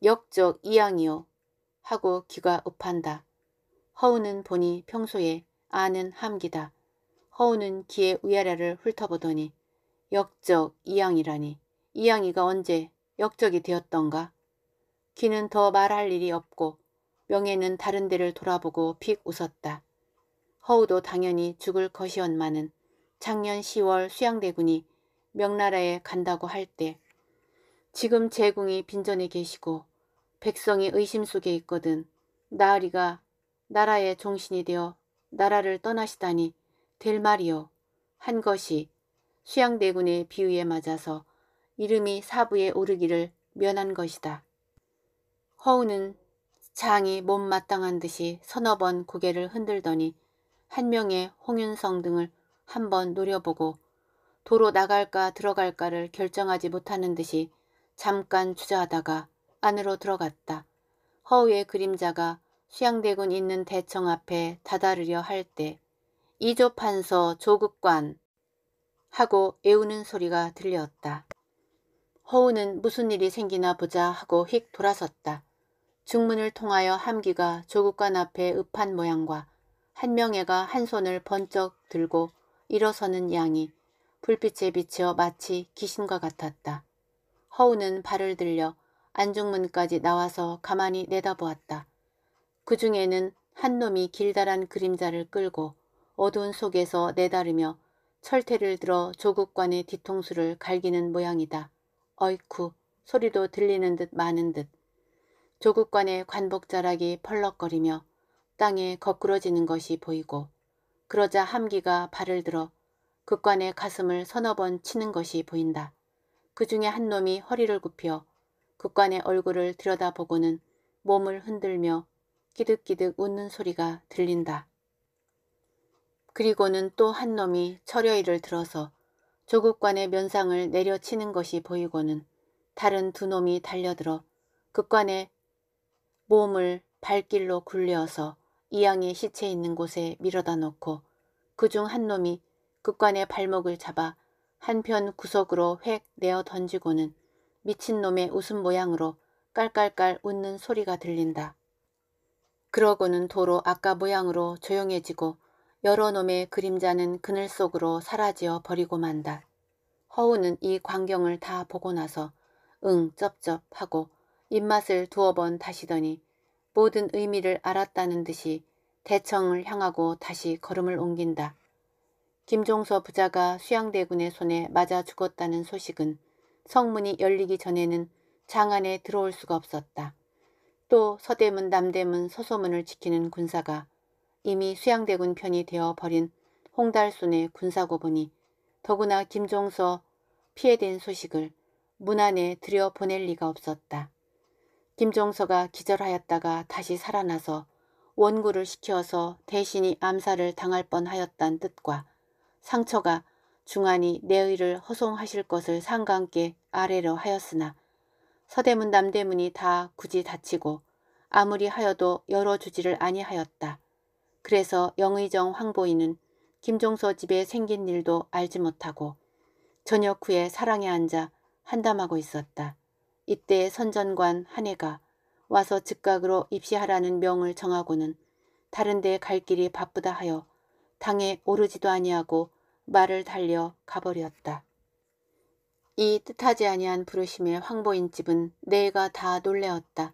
역적 이양이요 하고 귀가 읍한다. 허우는 보니 평소에 아는 함기다. 허우는 귀의 위아래를 훑어보더니 역적 이양이라니 이양이가 언제 역적이 되었던가. 귀는 더 말할 일이 없고 명예는 다른 데를 돌아보고 픽 웃었다. 허우도 당연히 죽을 것이었마는 작년 10월 수양대군이 명나라에 간다고 할 때 지금 제궁이 빈전에 계시고 백성이 의심 속에 있거든. 나으리가 나라의 종신이 되어 나라를 떠나시다니 될 말이요. 한 것이 수양대군의 비유에 맞아서 이름이 사부에 오르기를 면한 것이다. 허우는 장이 못마땅한 듯이 서너 번 고개를 흔들더니 한 명의 홍윤성 등을 한번 노려보고 도로 나갈까 들어갈까를 결정하지 못하는 듯이 잠깐 주저하다가 안으로 들어갔다. 허우의 그림자가 수양대군 있는 대청 앞에 다다르려 할 때 이조 판서 조국관 하고 애우는 소리가 들렸다. 허우는 무슨 일이 생기나 보자 하고 휙 돌아섰다. 중문을 통하여 함기가 조국관 앞에 읍한 모양과 한명애가 한 손을 번쩍 들고 일어서는 양이 불빛에 비치어 마치 귀신과 같았다. 허우는 발을 들려 안중문까지 나와서 가만히 내다보았다. 그 중에는 한 놈이 길다란 그림자를 끌고 어두운 속에서 내다르며 철퇴를 들어 조국관의 뒤통수를 갈기는 모양이다. 어이쿠 소리도 들리는 듯 많은 듯. 조국관의 관복 자락이 펄럭거리며 땅에 거꾸러지는 것이 보이고 그러자 함기가 발을 들어 극관의 가슴을 서너 번 치는 것이 보인다. 그 중에 한 놈이 허리를 굽혀 국관의 얼굴을 들여다보고는 몸을 흔들며 기득기득 웃는 소리가 들린다. 그리고는 또 한 놈이 철여이를 들어서 조국관의 면상을 내려치는 것이 보이고는 다른 두 놈이 달려들어 극관의 몸을 발길로 굴려서 이양의 시체 있는 곳에 밀어다 놓고 그 중 한 놈이 극관의 발목을 잡아 한편 구석으로 획 내어 던지고는 미친놈의 웃음 모양으로 깔깔깔 웃는 소리가 들린다. 그러고는 도로 아까 모양으로 조용해지고 여러 놈의 그림자는 그늘 속으로 사라지어 버리고 만다. 허우는 이 광경을 다 보고 나서 응 쩝쩝하고 입맛을 두어 번 다시더니 모든 의미를 알았다는 듯이 대청을 향하고 다시 걸음을 옮긴다. 김종서 부자가 수양대군의 손에 맞아 죽었다는 소식은 성문이 열리기 전에는 장 안에 들어올 수가 없었다. 또 서대문 남대문 서소문을 지키는 군사가 이미 수양대군 편이 되어버린 홍달순의 군사고분이 더구나 김종서 피해된 소식을 문 안에 들여보낼 리가 없었다. 김종서가 기절하였다가 다시 살아나서 원구를 시켜서 대신이 암살을 당할 뻔하였단 뜻과 상처가 중안이 내의를 허송하실 것을 상관께 아래로 하였으나 서대문 남대문이 다 굳이 닫히고 아무리 하여도 열어주지를 아니하였다. 그래서 영의정 황보이는 김종서 집에 생긴 일도 알지 못하고 저녁 후에 사랑에 앉아 한담하고 있었다. 이때 선전관 한해가 와서 즉각으로 입시하라는 명을 정하고는 다른 데 갈 길이 바쁘다 하여 당에 오르지도 아니하고 말을 달려 가버렸다. 이 뜻하지 아니한 부르심에 황보인 집은 내가 다 놀래었다.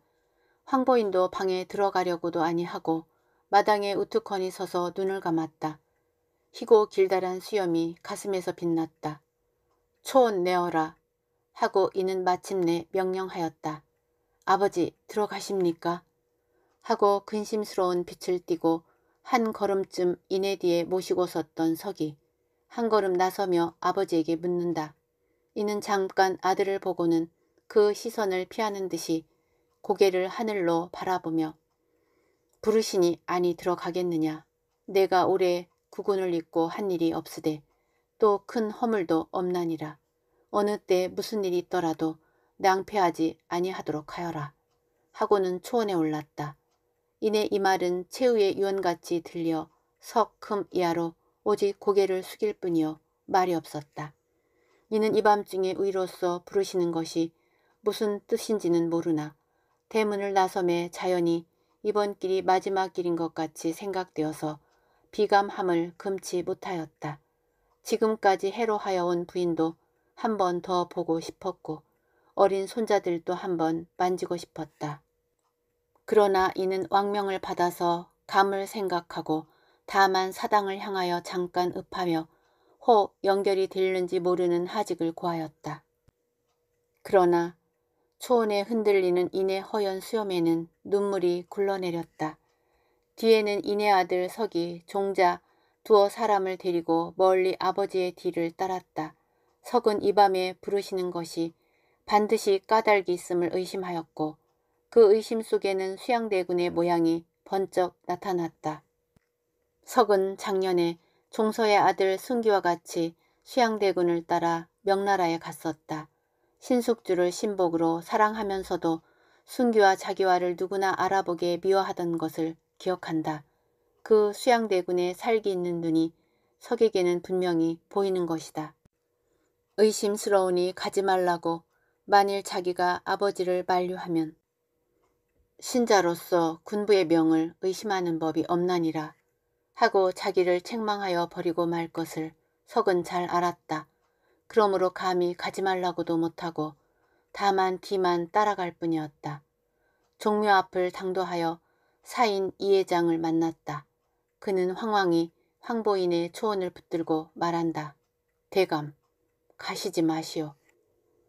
황보인도 방에 들어가려고도 아니하고 마당에 우투커니 서서 눈을 감았다. 희고 길다란 수염이 가슴에서 빛났다. 초원 내어라 하고 이는 마침내 명령하였다. 아버지 들어가십니까? 하고 근심스러운 빛을 띠고 한 걸음쯤 이내 뒤에 모시고 섰던 서기. 한 걸음 나서며 아버지에게 묻는다. 이는 잠깐 아들을 보고는 그 시선을 피하는 듯이 고개를 하늘로 바라보며 부르시니 아니 들어가겠느냐. 내가 올해 구군을 잊고한 일이 없으되 또 큰 허물도 없나니라. 어느 때 무슨 일이 있더라도 낭패하지 아니하도록 하여라. 하고는 초원에 올랐다. 이내 이 말은 최후의 유언같이 들려 석흠 이하로 오직 고개를 숙일 뿐이요 말이 없었다. 이는 이밤중에 위로서 부르시는 것이 무슨 뜻인지는 모르나 대문을 나섬에 자연히 이번 길이 마지막 길인 것 같이 생각되어서 비감함을 금치 못하였다. 지금까지 해로하여 온 부인도 한 번 더 보고 싶었고 어린 손자들도 한 번 만지고 싶었다. 그러나 이는 왕명을 받아서 감을 생각하고 다만 사당을 향하여 잠깐 읍하며 호 연결이 될는지 모르는 하직을 구하였다. 그러나 초원에 흔들리는 이내 허연 수염에는 눈물이 굴러내렸다. 뒤에는 이내 아들 석이 종자 두어 사람을 데리고 멀리 아버지의 뒤를 따랐다. 석은 이 밤에 부르시는 것이 반드시 까닭이 있음을 의심하였고 그 의심 속에는 수양대군의 모양이 번쩍 나타났다. 석은 작년에 종서의 아들 순기와 같이 수양대군을 따라 명나라에 갔었다. 신숙주를 신복으로 사랑하면서도 순기와 자기와를 누구나 알아보게 미워하던 것을 기억한다. 그 수양대군의 살기 있는 눈이 석에게는 분명히 보이는 것이다. 의심스러우니 가지 말라고 만일 자기가 아버지를 만류하면 신자로서 군부의 명을 의심하는 법이 없나니라. 하고 자기를 책망하여 버리고 말 것을 석은 잘 알았다. 그러므로 감히 가지 말라고도 못하고 다만 뒤만 따라갈 뿐이었다. 종묘 앞을 당도하여 사인 이회장을 만났다. 그는 황황히 황보인의 초원을 붙들고 말한다. 대감, 가시지 마시오.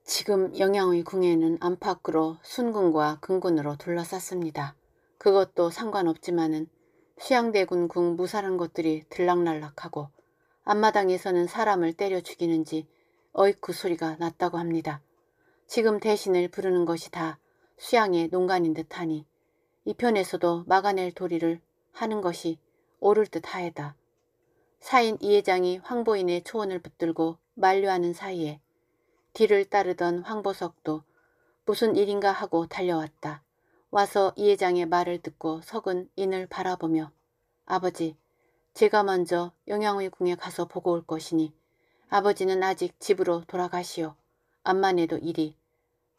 지금 영양의 궁에는 안팎으로 순군과 근군으로 둘러쌌습니다. 그것도 상관없지만은 휴양대군 궁 무사란 것들이 들락날락하고 앞마당에서는 사람을 때려 죽이는지 어이쿠 소리가 났다고 합니다. 지금 대신을 부르는 것이 다 수양의 농간인 듯하니 이 편에서도 막아낼 도리를 하는 것이 옳을 듯 하에다. 사인 이회장이 황보인의 초원을 붙들고 만류하는 사이에 뒤를 따르던 황보석도 무슨 일인가 하고 달려왔다. 와서 이 회장의 말을 듣고 석은 인을 바라보며 아버지, 제가 먼저 영양의 궁에 가서 보고 올 것이니 아버지는 아직 집으로 돌아가시오. 암만 해도 일이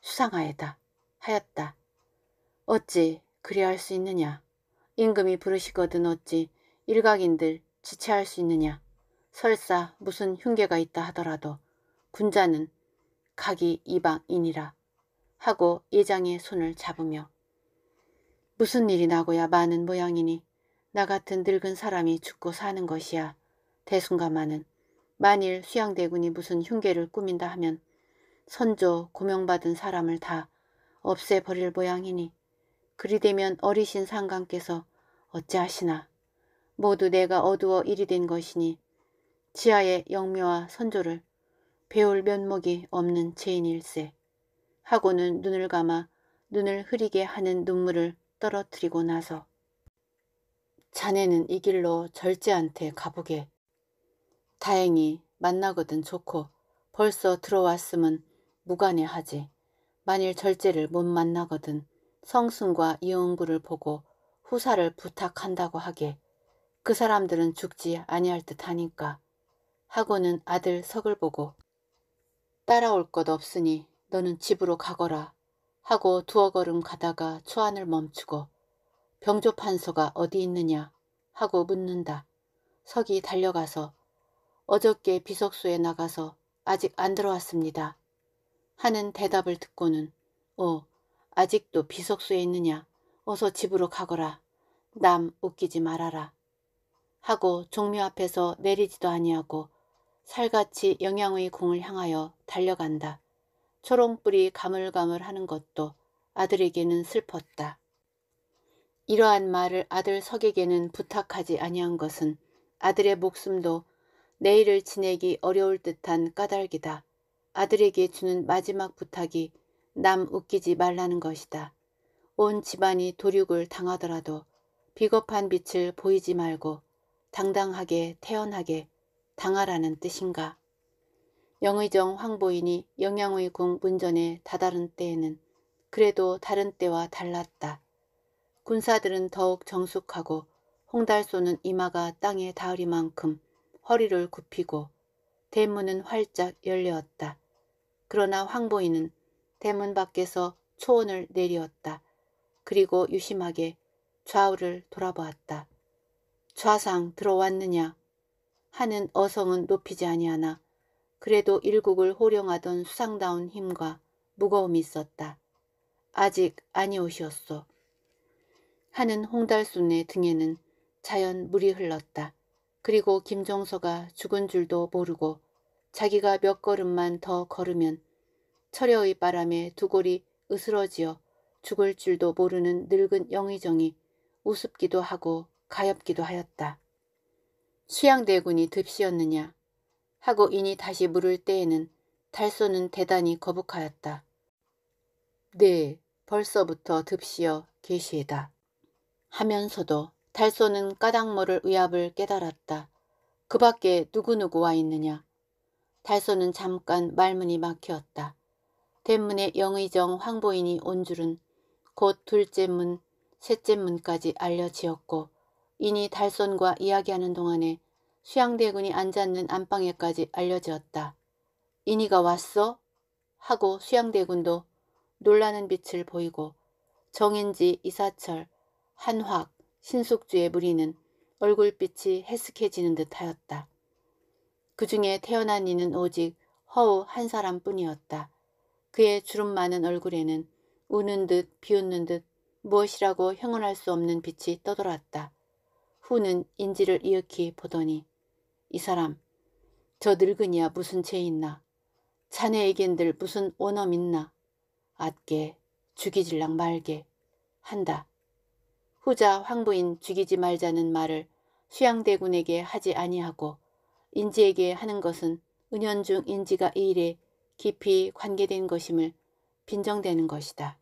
수상하였다. 하였다. 어찌 그리할 수 있느냐. 임금이 부르시거든 어찌 일각인들 지체할 수 있느냐. 설사 무슨 흉계가 있다 하더라도 군자는 각이 이방인이라 하고 예장의 손을 잡으며 무슨 일이 나고야 많은 모양이니 나 같은 늙은 사람이 죽고 사는 것이야. 대순가마는 만일 수양대군이 무슨 흉계를 꾸민다 하면 선조 고명받은 사람을 다 없애버릴 모양이니 그리 되면 어리신 상관께서 어찌하시나 모두 내가 어두워 일이 된 것이니 지하의 영묘와 선조를 배울 면목이 없는 죄인일세 하고는 눈을 감아 눈을 흐리게 하는 눈물을 떨어뜨리고 나서 자네는 이 길로 절제한테 가보게. 다행히 만나거든 좋고 벌써 들어왔으면 무관해하지. 만일 절제를 못 만나거든 성순과 이용구를 보고 후사를 부탁한다고 하게. 그 사람들은 죽지 아니할 듯 하니까. 하고는 아들 석을 보고 따라올 것 없으니 너는 집으로 가거라 하고 두어 걸음 가다가 초안을 멈추고 병조판서가 어디 있느냐 하고 묻는다. 석이 달려가서 어저께 비석소에 나가서 아직 안 들어왔습니다. 하는 대답을 듣고는 오 어, 아직도 비석소에 있느냐 어서 집으로 가거라 남 웃기지 말아라 하고 종묘 앞에서 내리지도 아니하고 살같이 영양의 공을 향하여 달려간다. 초롱불이 가물가물하는 것도 아들에게는 슬펐다. 이러한 말을 아들 석에게는 부탁하지 아니한 것은 아들의 목숨도 내일을 지내기 어려울 듯한 까닭이다. 아들에게 주는 마지막 부탁이 남 웃기지 말라는 것이다. 온 집안이 도륙을 당하더라도 비겁한 빛을 보이지 말고 당당하게 태연하게 당하라는 뜻인가. 영의정 황보인이 영양의 궁 문전에 다다른 때에는 그래도 다른 때와 달랐다. 군사들은 더욱 정숙하고 홍달소는 이마가 땅에 닿으리만큼 허리를 굽히고 대문은 활짝 열려었다. 그러나 황보인은 대문 밖에서 초원을 내리었다. 그리고 유심하게 좌우를 돌아보았다. 좌상 들어왔느냐 하는 어성은 높이지 아니하나 그래도 일국을 호령하던 수상다운 힘과 무거움이 있었다. 아직 아니오시었소. 하는 홍달순의 등에는 자연 물이 흘렀다. 그리고 김종서가 죽은 줄도 모르고 자기가 몇 걸음만 더 걸으면 철여의 바람에 두골이 으스러지어 죽을 줄도 모르는 늙은 영의정이 우습기도 하고 가엾기도 하였다. 수양대군이 듭시였느냐 하고 이니 다시 물을 때에는 달소는 대단히 거북하였다. 네, 벌써부터 듭시어 계시이다. 하면서도 달소는 까닭모를 의압을 깨달았다. 그 밖에 누구누구와 있느냐. 달소는 잠깐 말문이 막혔다. 대문에 영의정 황보인이 온 줄은 곧 둘째 문, 셋째 문까지 알려지었고 이니 달손과 이야기하는 동안에 수양대군이 앉았는 안방에까지 알려지었다. 이니가 왔어? 하고 수양대군도 놀라는 빛을 보이고 정인지, 이사철, 한확, 신숙주의 무리는 얼굴빛이 해숙해지는 듯하였다. 그 중에 태어난 이는 오직 허우 한 사람뿐이었다. 그의 주름 많은 얼굴에는 우는 듯 비웃는 듯 무엇이라고 형언할 수 없는 빛이 떠돌았다. 후는 인지를 이윽히 보더니 이 사람 저 늙은이야 무슨 죄 있나 자네에겐 들 무슨 원엄 있나 앗게, 죽이질랑 말게 한다. 후자 황부인 죽이지 말자는 말을 수양대군에게 하지 아니하고 인지에게 하는 것은 은연중 인지가 이 일에 깊이 관계된 것임을 빈정대는 것이다.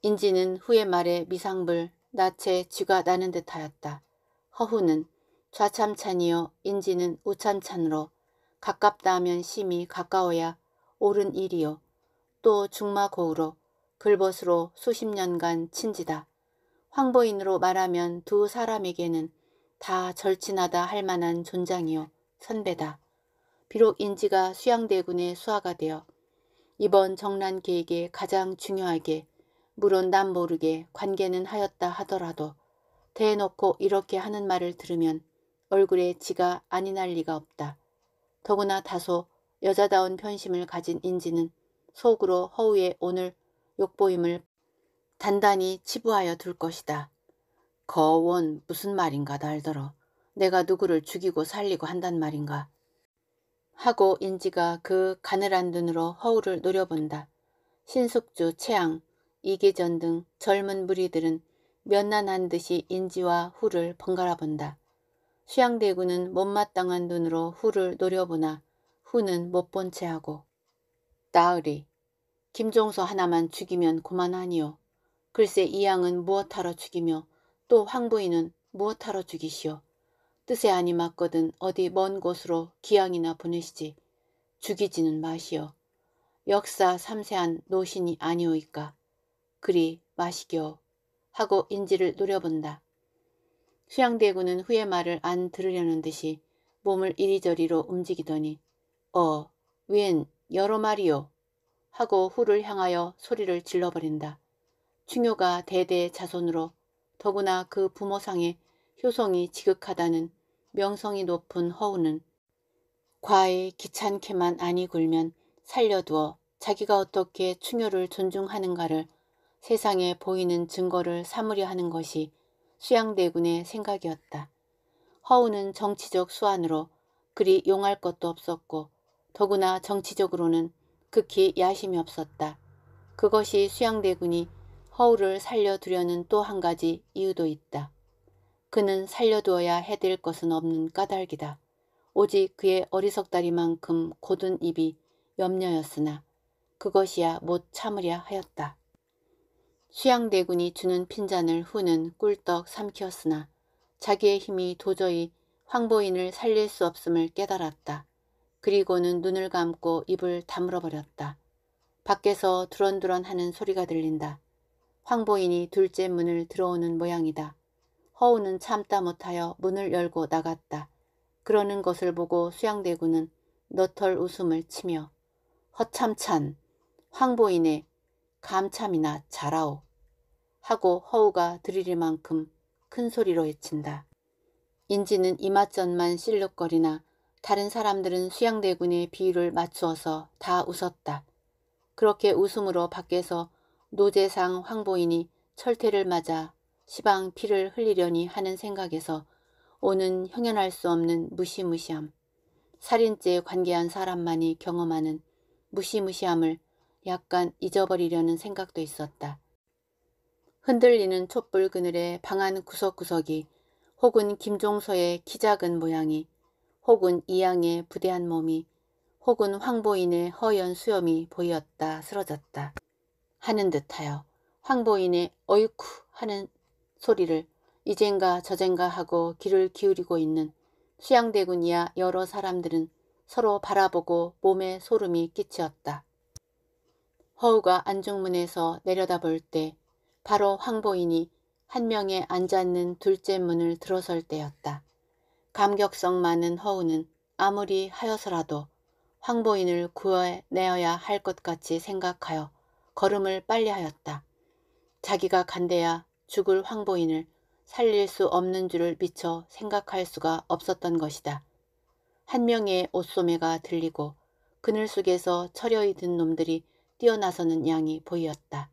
인지는 후의 말에 미상불, 나체 쥐가 나는 듯하였다. 허후는 좌참찬이요 인지는 우참찬으로 가깝다 하면 심히 가까워야 옳은 일이요 또 중마고우로 글벗으로 수십 년간 친지다. 황보인으로 말하면 두 사람에게는 다 절친하다 할 만한 존장이요 선배다. 비록 인지가 수양대군의 수하가 되어 이번 정란 계획에 가장 중요하게 물론 남 모르게 관계는 하였다 하더라도 대놓고 이렇게 하는 말을 들으면 얼굴에 지가 아니날 리가 없다. 더구나 다소 여자다운 편심을 가진 인지는 속으로 허우의 오늘 욕보임을 단단히 치부하여 둘 것이다. 거원 무슨 말인가 날더러 내가 누구를 죽이고 살리고 한단 말인가 하고 인지가 그 가늘한 눈으로 허우를 노려본다. 신숙주, 채양, 이계전 등 젊은 무리들은 면난한 듯이 인지와 후를 번갈아 본다. 휴양대군은 못마땅한 눈으로 후를 노려보나 후는 못본채 하고 나으리 김종서 하나만 죽이면 그만하니요 글쎄 이 양은 무엇하러 죽이며 또 황부인은 무엇하러 죽이시오. 뜻에 아니 맞거든 어디 먼 곳으로 기양이나 보내시지 죽이지는 마시오. 역사 삼세한 노신이 아니오이까. 그리 마시겨 하고 인지를 노려본다. 휴양대군은 후의 말을 안 들으려는 듯이 몸을 이리저리로 움직이더니 어, 웬, 여러 마리요 하고 후를 향하여 소리를 질러버린다. 충효가 대대자손으로 더구나 그 부모상에 효성이 지극하다는 명성이 높은 허우는 과히 귀찮게만 아니 굴면 살려두어 자기가 어떻게 충효를 존중하는가를 세상에 보이는 증거를 삼으려 하는 것이 수양대군의 생각이었다. 허우는 정치적 수완으로 그리 용할 것도 없었고 더구나 정치적으로는 극히 야심이 없었다. 그것이 수양대군이 허우를 살려두려는 또 한 가지 이유도 있다. 그는 살려두어야 해될 것은 없는 까닭이다. 오직 그의 어리석다리만큼 고든 입이 염려였으나 그것이야 못 참으랴 하였다. 수양대군이 주는 핀잔을 후는 꿀떡 삼켰으나 자기의 힘이 도저히 황보인을 살릴 수 없음을 깨달았다. 그리고는 눈을 감고 입을 다물어 버렸다. 밖에서 두런두런 하는 소리가 들린다. 황보인이 둘째 문을 들어오는 모양이다. 허우는 참다 못하여 문을 열고 나갔다. 그러는 것을 보고 수양대군은 너털 웃음을 치며 허참찬 황보인의 감참이나 자라오 하고 허우가 들이릴 만큼 큰 소리로 외친다. 인지는 이마전만 실룩거리나 다른 사람들은 수양대군의 비위를 맞추어서 다 웃었다. 그렇게 웃음으로 밖에서 노재상 황보인이 철퇴를 맞아 시방 피를 흘리려니 하는 생각에서 오는 형연할 수 없는 무시무시함, 살인죄에 관계한 사람만이 경험하는 무시무시함을 약간 잊어버리려는 생각도 있었다. 흔들리는 촛불 그늘의 방안 구석구석이 혹은 김종서의 키 작은 모양이 혹은 이양의 부대한 몸이 혹은 황보인의 허연 수염이 보였다 쓰러졌다 하는 듯하여 황보인의 어이쿠 하는 소리를 이젠가 저젠가 하고 귀를 기울이고 있는 수양대군 이야 여러 사람들은 서로 바라보고 몸에 소름이 끼치었다. 허우가 안중문에서 내려다볼 때 바로 황보인이 한 명에 앉아있는 둘째 문을 들어설 때였다. 감격성 많은 허우는 아무리 하여서라도 황보인을 구해내어야 할 것 같이 생각하여 걸음을 빨리 하였다. 자기가 간대야 죽을 황보인을 살릴 수 없는 줄을 미처 생각할 수가 없었던 것이다. 한 명의 옷소매가 들리고 그늘 속에서 철여이 든 놈들이 뛰어나서는 양이 보였다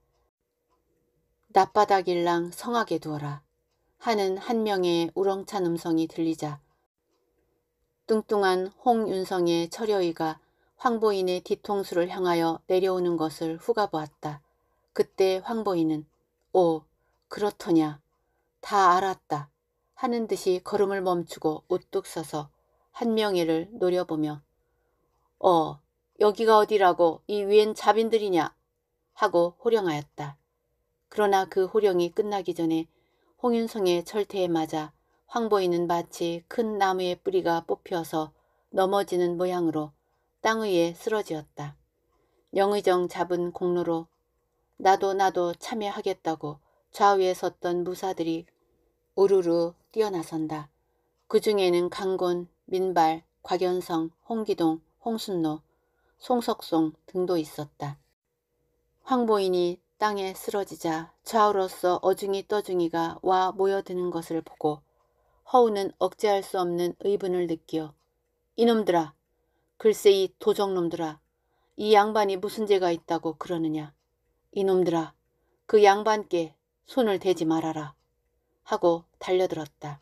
낮바닥 일랑 성하게 두어라. 하는 한 명의 우렁찬 음성이 들리자 뚱뚱한 홍윤성의 철여의가 황보인의 뒤통수를 향하여 내려오는 것을 후가 보았다. 그때 황보인은 오 그렇더냐 다 알았다 하는 듯이 걸음을 멈추고 우뚝 서서 한명이를 노려보며 어 여기가 어디라고 이 위엔 자빈들이냐 하고 호령하였다. 그러나 그 호령이 끝나기 전에 홍윤성의 철퇴에 맞아 황보이는 마치 큰 나무의 뿌리가 뽑혀서 넘어지는 모양으로 땅 위에 쓰러지었다. 영의정 잡은 공로로 나도 나도 참여하겠다고 좌우에 섰던 무사들이 우르르 뛰어나선다. 그 중에는 강곤, 민발, 곽연성, 홍기동, 홍순노, 송석송 등도 있었다. 황보인이 땅에 쓰러지자 좌우로서 어중이 떠중이가 와 모여드는 것을 보고 허우는 억제할 수 없는 의분을 느껴 이놈들아 글쎄 이 도적놈들아 이 양반이 무슨 죄가 있다고 그러느냐 이놈들아 그 양반께 손을 대지 말아라 하고 달려들었다.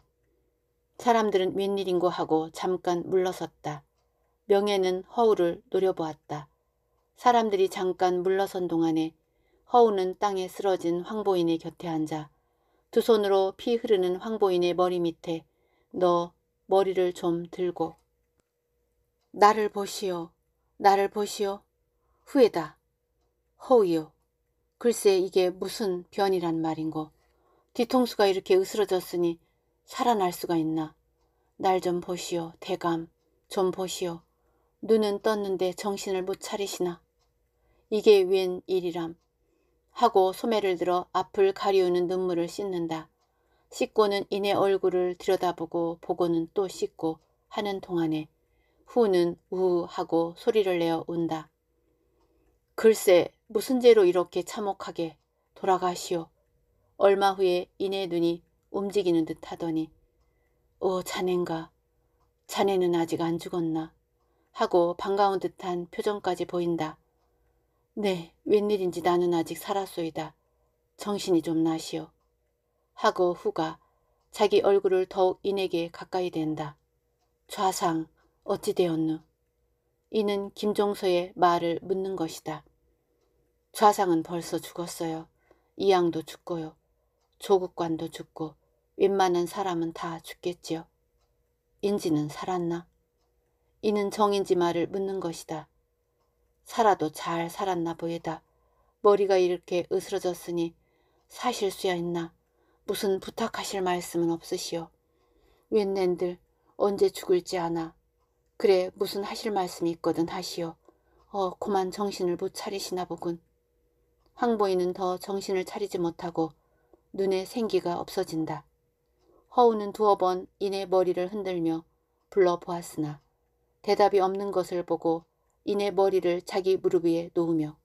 사람들은 웬일인고 하고 잠깐 물러섰다. 명예는 허우를 노려보았다. 사람들이 잠깐 물러선 동안에 허우는 땅에 쓰러진 황보인의 곁에 앉아 두 손으로 피 흐르는 황보인의 머리 밑에 너 머리를 좀 들고 나를 보시오. 나를 보시오. 후회다. 허우요. 글쎄 이게 무슨 변이란 말인고. 뒤통수가 이렇게 으스러졌으니 살아날 수가 있나. 날 좀 보시오. 대감. 좀 보시오. 눈은 떴는데 정신을 못 차리시나 이게 웬 일이람 하고 소매를 들어 앞을 가리우는 눈물을 씻는다. 씻고는 이내 얼굴을 들여다보고 보고는 또 씻고 하는 동안에 후는 우 하고 소리를 내어 운다. 글쎄 무슨 죄로 이렇게 참혹하게 돌아가시오. 얼마 후에 이내 눈이 움직이는 듯 하더니 어 자넨가 자네는 아직 안 죽었나 하고 반가운 듯한 표정까지 보인다. 네, 웬일인지 나는 아직 살았소이다. 정신이 좀 나시오. 하고 후가 자기 얼굴을 더욱 인에게 가까이 댄다. 좌상, 어찌 되었누? 이는 김종서의 말을 묻는 것이다. 좌상은 벌써 죽었어요. 이양도 죽고요. 조국관도 죽고 웬만한 사람은 다 죽겠지요. 인지는 살았나? 이는 정인지 말을 묻는 것이다. 살아도 잘 살았나 보이다. 머리가 이렇게 으스러졌으니 사실수야 있나. 무슨 부탁하실 말씀은 없으시오. 웬낸들 언제 죽을지 아나. 그래 무슨 하실 말씀이 있거든 하시오. 어 그만 정신을 못 차리시나 보군. 황보이는 더 정신을 차리지 못하고 눈에 생기가 없어진다. 허우는 두어 번 이내 머리를 흔들며 불러보았으나 대답이 없는 것을 보고 이내 머리를 자기 무릎 위에 놓으며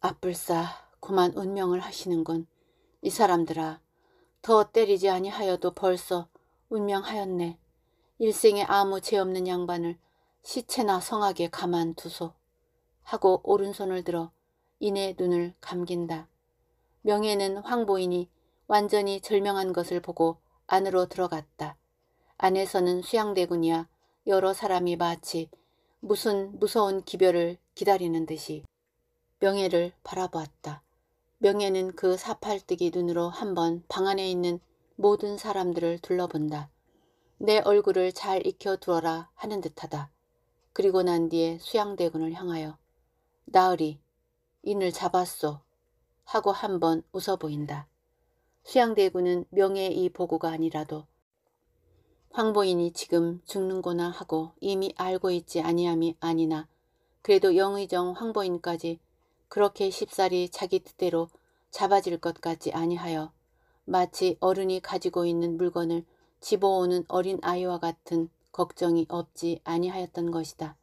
아뿔싸 그만 운명을 하시는군. 이 사람들아 더 때리지 아니하여도 벌써 운명하였네. 일생에 아무 죄 없는 양반을 시체나 성하게 가만두소. 하고 오른손을 들어 이내 눈을 감긴다. 명예는 황보이니 완전히 절명한 것을 보고 안으로 들어갔다. 안에서는 수양대군이야 여러 사람이 마치 무슨 무서운 기별을 기다리는 듯이 명예를 바라보았다. 명예는 그 사팔뜨기 눈으로 한번 방 안에 있는 모든 사람들을 둘러본다. 내 얼굴을 잘 익혀두어라 하는 듯하다. 그리고 난 뒤에 수양대군을 향하여 나으리 인을 잡았소 하고 한번 웃어 보인다. 수양대군은 명예의 이 보고가 아니라도 황보인이 지금 죽는구나 하고 이미 알고 있지 아니함이 아니나 그래도 영의정 황보인까지 그렇게 쉽사리 자기 뜻대로 잡아질 것 같지 아니하여 마치 어른이 가지고 있는 물건을 집어오는 어린 아이와 같은 걱정이 없지 아니하였던 것이다.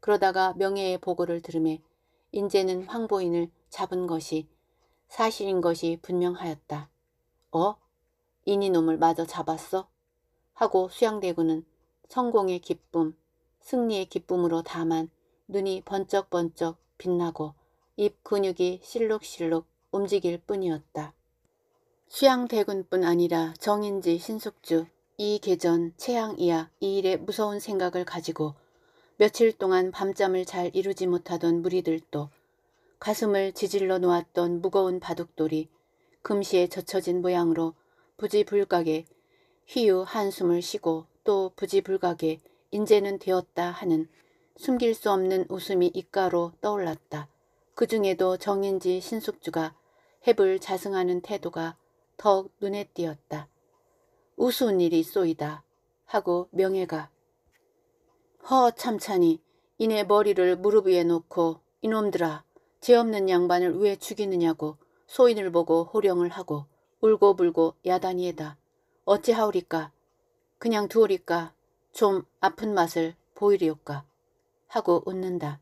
그러다가 명예의 보고를 들음에 인제는 황보인을 잡은 것이 사실인 것이 분명하였다. 어? 이니놈을 마저 잡았어? 하고 수양대군은 성공의 기쁨, 승리의 기쁨으로 다만 눈이 번쩍번쩍 빛나고 입 근육이 실룩실룩 움직일 뿐이었다. 수양대군뿐 아니라 정인지 신숙주, 이계전, 최양이야 이일에 무서운 생각을 가지고 며칠 동안 밤잠을 잘 이루지 못하던 무리들도 가슴을 지질러 놓았던 무거운 바둑돌이 금시에 젖혀진 모양으로 부지불각에 희유 한숨을 쉬고 또 부지불각에 인제는 되었다 하는 숨길 수 없는 웃음이 입가로 떠올랐다. 그 중에도 정인지 신숙주가 해을 자승하는 태도가 더욱 눈에 띄었다. 우스운 일이 쏘이다 하고 명예가 허 참찬이 이내 머리를 무릎 위에 놓고 이놈들아 죄 없는 양반을 왜 죽이느냐고 소인을 보고 호령을 하고 울고불고 야단이에다. 어찌하오리까 그냥 두오리까 좀 아픈 맛을 보이리오까 하고 웃는다.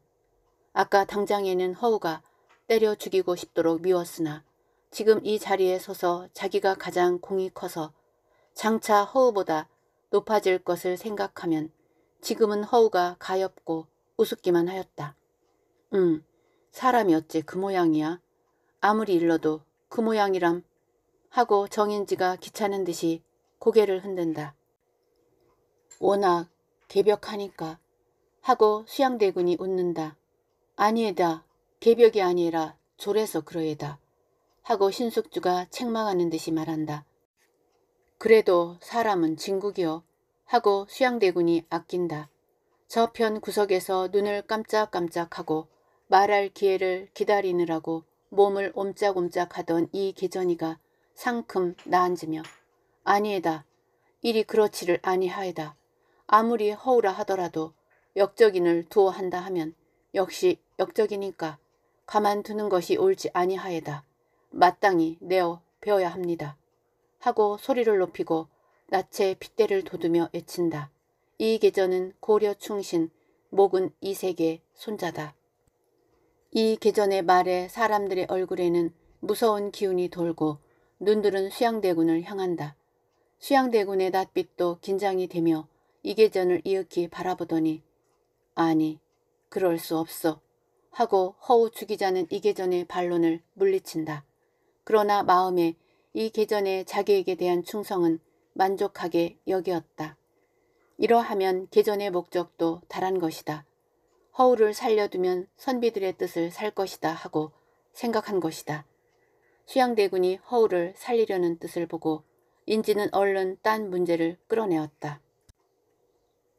아까 당장에는 허우가 때려 죽이고 싶도록 미웠으나 지금 이 자리에 서서 자기가 가장 공이 커서 장차 허우보다 높아질 것을 생각하면 지금은 허우가 가엾고 우습기만 하였다. 음, 사람이 어째그 모양이야? 아무리 일러도 그 모양이람 하고 정인지가 귀찮은 듯이 고개를 흔든다. 워낙 개벽하니까 하고 수양대군이 웃는다. 아니에다. 개벽이 아니라 졸에서 그러에다. 하고 신숙주가 책망하는 듯이 말한다. 그래도 사람은 진국이요. 하고 수양대군이 아낀다. 저편 구석에서 눈을 깜짝깜짝하고 말할 기회를 기다리느라고 몸을 옴짝옴짝 하던 이 기전이가 상큼 나앉으며 아니에다. 일이 그렇지를 아니하에다. 아무리 허우라 하더라도 역적인을 두어한다 하면 역시 역적이니까 가만두는 것이 옳지 아니하에다. 마땅히 내어 배워야 합니다. 하고 소리를 높이고 낯에 빗대를 돋으며 외친다. 이 계전은 고려 충신, 목은 이세계 손자다. 이 계전의 말에 사람들의 얼굴에는 무서운 기운이 돌고 눈들은 수양대군을 향한다. 수양대군의 낯빛도 긴장이 되며 이계전을 이윽히 바라보더니 아니 그럴 수 없어 하고 허우 죽이자는 이계전의 반론을 물리친다. 그러나 마음에 이 계전의 자기에게 대한 충성은 만족하게 여기었다. 이러하면 계전의 목적도 달한 것이다. 허우를 살려두면 선비들의 뜻을 살 것이다 하고 생각한 것이다. 수양대군이 허우를 살리려는 뜻을 보고 인지는 얼른 딴 문제를 끌어내었다.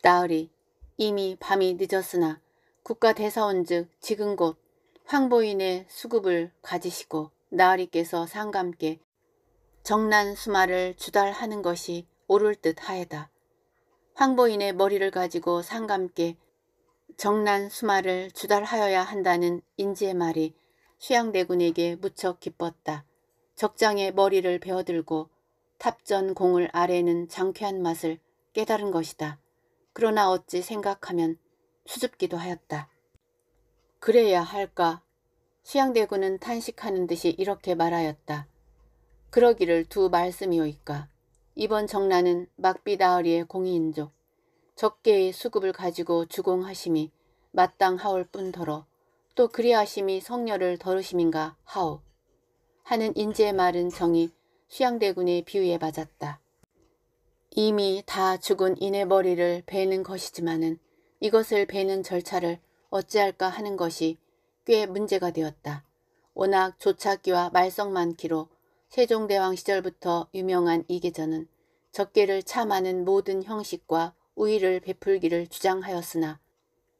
나으리 이미 밤이 늦었으나 국가대사원 즉 지금 곧 황보인의 수급을 가지시고 나으리께서 상감께 정난 수마를 주달하는 것이 옳을 듯 하에다. 황보인의 머리를 가지고 상감께 정난 수마를 주달하여야 한다는 인지의 말이 수양대군에게 무척 기뻤다. 적장의 머리를 베어들고 탑전 공을 아래는 장쾌한 맛을 깨달은 것이다. 그러나 어찌 생각하면 수줍기도 하였다. 그래야 할까? 수양대군은 탄식하는 듯이 이렇게 말하였다. 그러기를 두 말씀이오이까. 이번 정란은 막비 다으리의 공이인족, 적개의 수급을 가지고 주공하심이 마땅하올 뿐더러 또 그리하심이 성녀를 더르심인가 하오. 하는 인지의 말은 정이 휴양대군이 비위에 맞았다. 이미 다 죽은 이내 머리를 베는 것이지만은 이것을 베는 절차를 어찌할까 하는 것이 꽤 문제가 되었다. 워낙 조차기와 말썽 많기로 세종대왕 시절부터 유명한 이계전은 적개를 참하는 모든 형식과 우위를 베풀기를 주장하였으나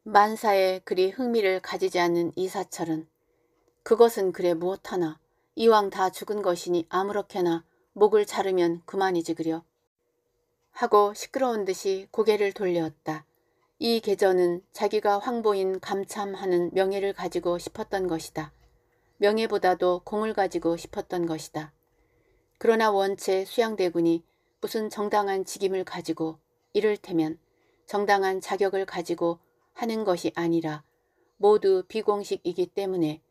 만사에 그리 흥미를 가지지 않는 이사철은 그것은 그래 무엇하나 이왕 다 죽은 것이니 아무렇게나 목을 자르면 그만이지 그려. 하고 시끄러운 듯이 고개를 돌려었다. 이 계전은 자기가 황보인 감참하는 명예를 가지고 싶었던 것이다. 명예보다도 공을 가지고 싶었던 것이다. 그러나 원체 수양대군이 무슨 정당한 직임을 가지고 이를테면 정당한 자격을 가지고 하는 것이 아니라 모두 비공식이기 때문에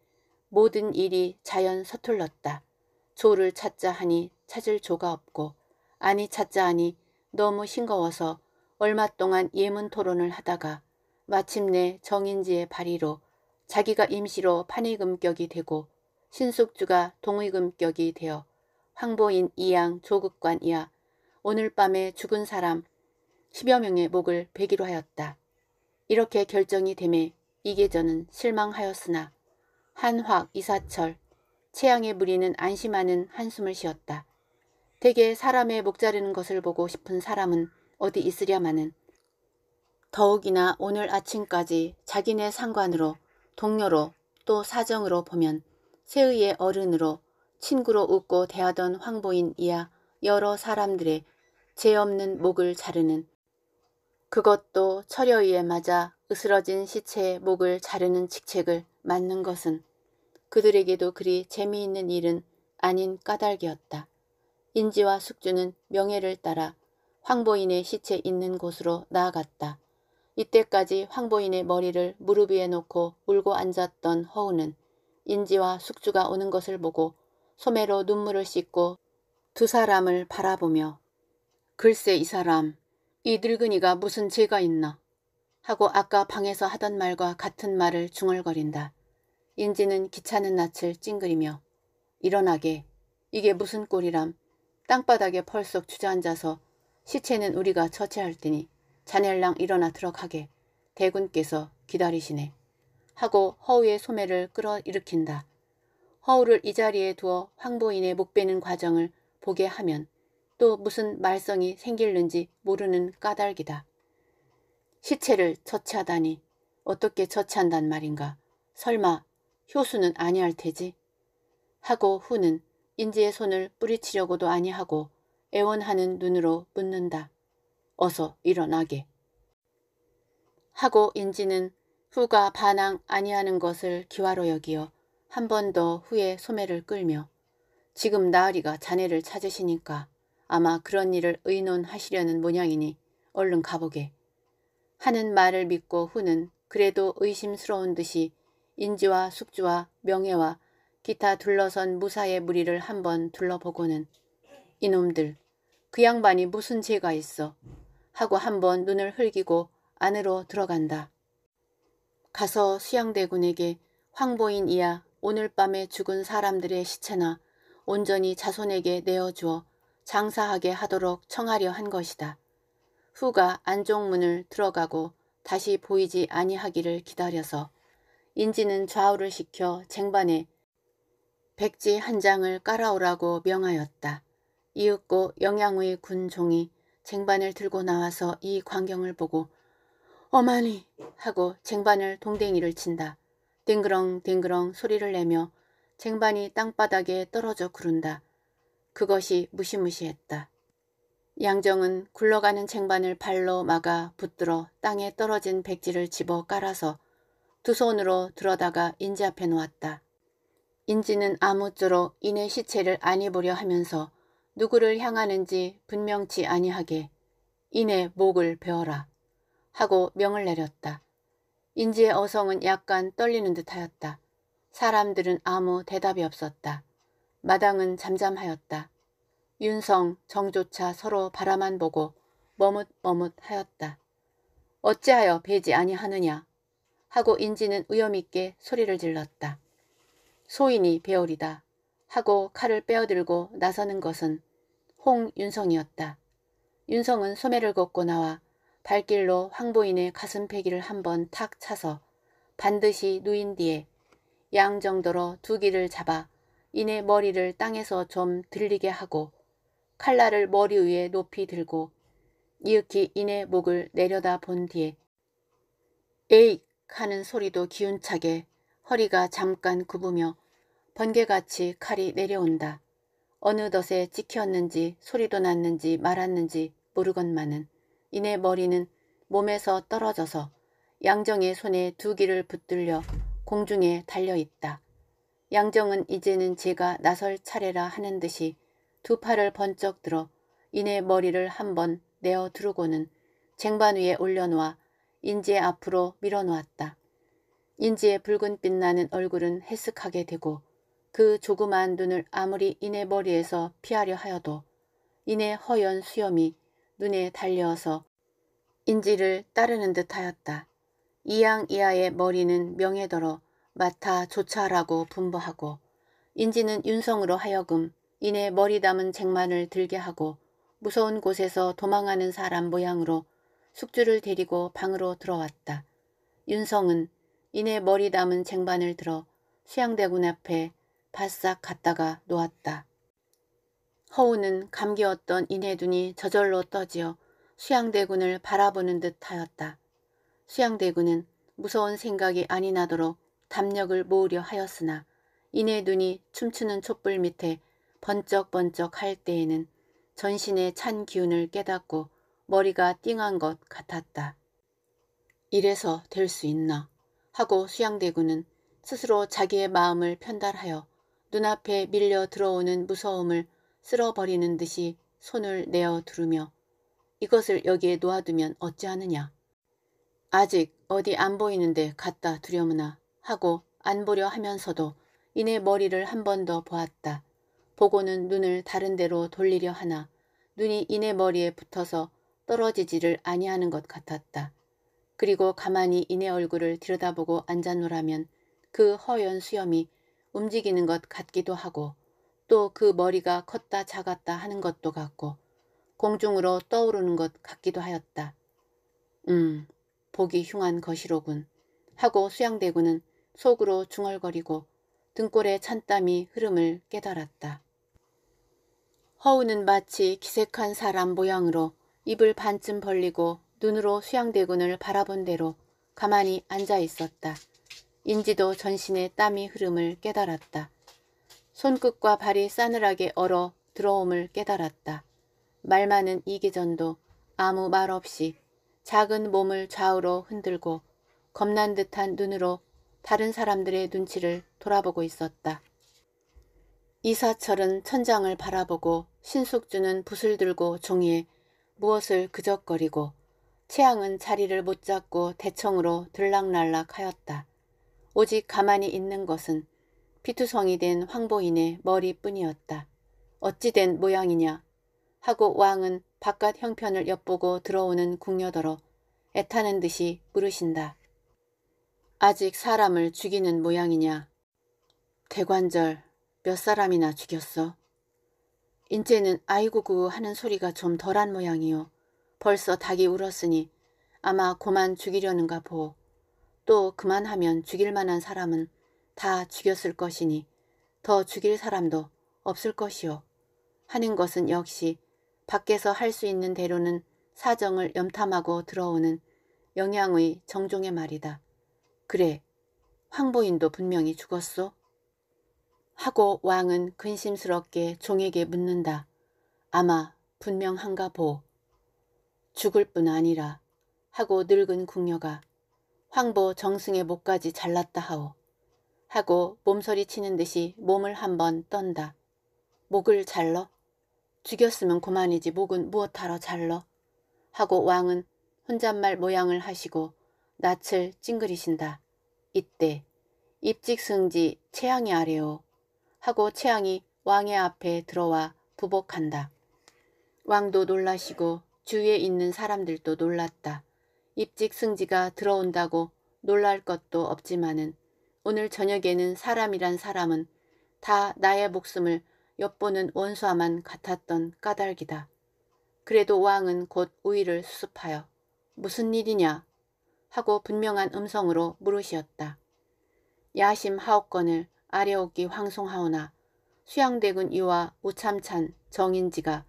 모든 일이 자연 서툴렀다. 조를 찾자 하니 찾을 조가 없고 아니 찾자 하니 너무 싱거워서 얼마 동안 예문 토론을 하다가 마침내 정인지의 발의로 자기가 임시로 판의금격이 되고 신숙주가 동의금격이 되어 황보인 이양 조극관 이야 오늘 밤에 죽은 사람 10여 명의 목을 베기로 하였다. 이렇게 결정이 되매 이계전은 실망하였으나 한확, 이사철, 채양의 무리는 안심하는 한숨을 쉬었다. 대개 사람의 목 자르는 것을 보고 싶은 사람은 어디 있으랴마는 더욱이나 오늘 아침까지 자기네 상관으로 동료로 또 사정으로 보면 세의의 어른으로 친구로 웃고 대하던 황보인 이하 여러 사람들의 죄 없는 목을 자르는 그것도 철여위에 맞아 으스러진 시체의 목을 자르는 직책을 맞는 것은 그들에게도 그리 재미있는 일은 아닌 까닭이었다. 인지와 숙주는 명예를 따라 황보인의 시체 있는 곳으로 나아갔다. 이때까지 황보인의 머리를 무릎 위에 놓고 울고 앉았던 허우는 인지와 숙주가 오는 것을 보고 소매로 눈물을 씻고 두 사람을 바라보며 글쎄 이 사람, 이 늙은이가 무슨 죄가 있나? 하고 아까 방에서 하던 말과 같은 말을 중얼거린다. 인지는 귀찮은 낯을 찡그리며 일어나게 이게 무슨 꼴이람 땅바닥에 펄썩 주저앉아서 시체는 우리가 처치할 테니 자넬랑 일어나 들어가게 대군께서 기다리시네 하고 허우의 소매를 끌어일으킨다. 허우를 이 자리에 두어 황보인의 목 베는 과정을 보게 하면 또 무슨 말썽이 생길는지 모르는 까닭이다. 시체를 처치하다니 어떻게 처치한단 말인가. 설마 효수는 아니할 테지. 하고 후는 인지의 손을 뿌리치려고도 아니하고 애원하는 눈으로 묻는다. 어서 일어나게. 하고 인지는 후가 반항 아니하는 것을 기화로 여기어 한 번 더후의 소매를 끌며 지금 나으리가 자네를 찾으시니까 아마 그런 일을 의논하시려는 모양이니 얼른 가보게. 하는 말을 믿고 후는 그래도 의심스러운 듯이 인지와 숙주와 명예와 기타 둘러선 무사의 무리를 한번 둘러보고는 이놈들 그 양반이 무슨 죄가 있어 하고 한번 눈을 흘기고 안으로 들어간다. 가서 수양대군에게 황보인 이야 오늘 밤에 죽은 사람들의 시체나 온전히 자손에게 내어주어 장사하게 하도록 청하려 한 것이다. 후가 안쪽문을 들어가고 다시 보이지 아니하기를 기다려서 인지는 좌우를 시켜 쟁반에 백지 한 장을 깔아오라고 명하였다. 이윽고 영양의 군종이 쟁반을 들고 나와서 이 광경을 보고 어머니 하고 쟁반을 동댕이를 친다. 댕그렁댕그렁 댕그렁 소리를 내며 쟁반이 땅바닥에 떨어져 구른다. 그것이 무시무시했다. 양정은 굴러가는 쟁반을 발로 막아 붙들어 땅에 떨어진 백지를 집어 깔아서 두 손으로 들어다가 인지 앞에 놓았다. 인지는 아무쪼록 이내 시체를 안 입으려 하면서 누구를 향하는지 분명치 아니하게 이내 목을 베어라 하고 명을 내렸다. 인지의 어성은 약간 떨리는 듯하였다. 사람들은 아무 대답이 없었다. 마당은 잠잠하였다. 윤성, 정조차 서로 바라만 보고 머뭇머뭇하였다. 어찌하여 배지 아니하느냐 하고 인지는 위엄있게 소리를 질렀다. 소인이 배울이다 하고 칼을 빼어들고 나서는 것은 홍윤성이었다. 윤성은 소매를 걷고 나와 발길로 황보인의 가슴패기를 한번 탁 차서 반드시 누인 뒤에 양정도로 두 귀를 잡아 이내 머리를 땅에서 좀 들리게 하고 칼날을 머리 위에 높이 들고 이윽히 이내 목을 내려다 본 뒤에 에이 하는 소리도 기운차게 허리가 잠깐 굽으며 번개같이 칼이 내려온다. 어느덧에 찍혔는지 소리도 났는지 말았는지 모르건만은 이내 머리는 몸에서 떨어져서 양정의 손에 두귀를 붙들려 공중에 달려있다. 양정은 이제는 제가 나설 차례라 하는 듯이 두 팔을 번쩍 들어 이내 머리를 한 번 내어 두르고는 쟁반 위에 올려놓아 인지의 앞으로 밀어놓았다. 인지의 붉은 빛나는 얼굴은 해쓱하게 되고 그 조그마한 눈을 아무리 이내 머리에서 피하려 하여도 이내 허연 수염이 눈에 달려서 인지를 따르는 듯하였다. 이양 이하의 머리는 명예더러 맡아 조차라고 분부하고 인지는 윤성으로 하여금 이내 머리 담은 쟁반을 들게 하고 무서운 곳에서 도망하는 사람 모양으로 숙주를 데리고 방으로 들어왔다. 윤성은 이내 머리 담은 쟁반을 들어 수양대군 앞에 바싹 갔다가 놓았다. 허우는 감기었던 이내 눈이 저절로 떠지어 수양대군을 바라보는 듯 하였다. 수양대군은 무서운 생각이 아니나도록 담력을 모으려 하였으나 이내 눈이 춤추는 촛불 밑에 번쩍번쩍 할 때에는 전신의 찬 기운을 깨닫고 머리가 띵한 것 같았다. 이래서 될 수 있나 하고 수양대군은 스스로 자기의 마음을 편달하여 눈앞에 밀려 들어오는 무서움을 쓸어버리는 듯이 손을 내어 두르며 이것을 여기에 놓아두면 어찌하느냐. 아직 어디 안 보이는데 갔다 두려무나 하고 안 보려 하면서도 이내 머리를 한 번 더 보았다. 보고는 눈을 다른 데로 돌리려 하나 눈이 이내 머리에 붙어서 떨어지지를 아니하는 것 같았다. 그리고 가만히 이내 얼굴을 들여다보고 앉아노라면 그 허연 수염이 움직이는 것 같기도 하고 또 그 머리가 컸다 작았다 하는 것도 같고 공중으로 떠오르는 것 같기도 하였다. 음, 보기 흉한 것이로군 하고 수양대군은 속으로 중얼거리고 등골에 찬땀이 흐름을 깨달았다. 허우는 마치 기색한 사람 모양으로 입을 반쯤 벌리고 눈으로 수양대군을 바라본 대로 가만히 앉아 있었다. 인지도 전신에 땀이 흐름을 깨달았다. 손끝과 발이 싸늘하게 얼어 들어옴을 깨달았다. 말 많은 이기전도 아무 말 없이 작은 몸을 좌우로 흔들고 겁난 듯한 눈으로 다른 사람들의 눈치를 돌아보고 있었다. 이사철은 천장을 바라보고 신숙주는 붓을 들고 종이에 무엇을 그적거리고 채양은 자리를 못 잡고 대청으로 들락날락 하였다. 오직 가만히 있는 것은 피투성이 된 황보인의 머리뿐이었다. 어찌된 모양이냐 하고 왕은 바깥 형편을 엿보고 들어오는 궁녀더러 애타는 듯이 물으신다. 아직 사람을 죽이는 모양이냐. 대관절 몇 사람이나 죽였어. 인제는 아이고구 하는 소리가 좀 덜한 모양이요. 벌써 닭이 울었으니 아마 고만 죽이려는가 보또 그만하면 죽일 만한 사람은 다 죽였을 것이니 더 죽일 사람도 없을 것이요. 하는 것은 역시 밖에서 할 수 있는 대로는 사정을 염탐하고 들어오는 영양의 정종의 말이다. 그래, 황보인도 분명히 죽었소. 하고 왕은 근심스럽게 종에게 묻는다. 아마 분명한가 보. 죽을 뿐 아니라 하고 늙은 궁녀가 황보 정승의 목까지 잘랐다 하오. 하고 몸서리 치는 듯이 몸을 한 번 떤다. 목을 잘러? 죽였으면 그만이지 목은 무엇하러 잘러? 하고 왕은 혼잣말 모양을 하시고 낯을 찡그리신다. 이때 입직승지 체양이 아래오. 하고 채앙이 왕의 앞에 들어와 부복한다. 왕도 놀라시고 주위에 있는 사람들도 놀랐다. 입직 승지가 들어온다고 놀랄 것도 없지만은 오늘 저녁에는 사람이란 사람은 다 나의 목숨을 엿보는 원수와만 같았던 까닭이다. 그래도 왕은 곧 우위를 수습하여 무슨 일이냐 하고 분명한 음성으로 물으시었다. 야심 하옥건을 아래옥기 황송하오나 수양대군 이와 우참찬 정인지가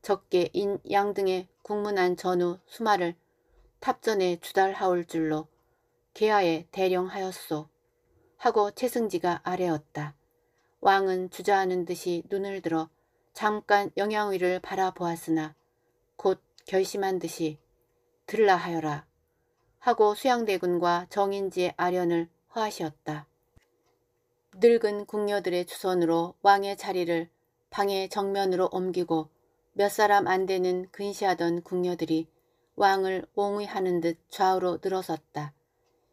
적게 인양 등의 국문한 전후 수마를 탑전에 주달하올 줄로 계하에 대령하였소. 하고 최승지가 아래었다. 왕은 주저하는 듯이 눈을 들어 잠깐 영양위를 바라보았으나 곧 결심한 듯이 들라 하여라 하고 수양대군과 정인지의 아련을 허하시었다. 늙은 궁녀들의 주선으로 왕의 자리를 방의 정면으로 옮기고 몇 사람 안 되는 근시하던 궁녀들이 왕을 옹의하는 듯 좌우로 늘어섰다.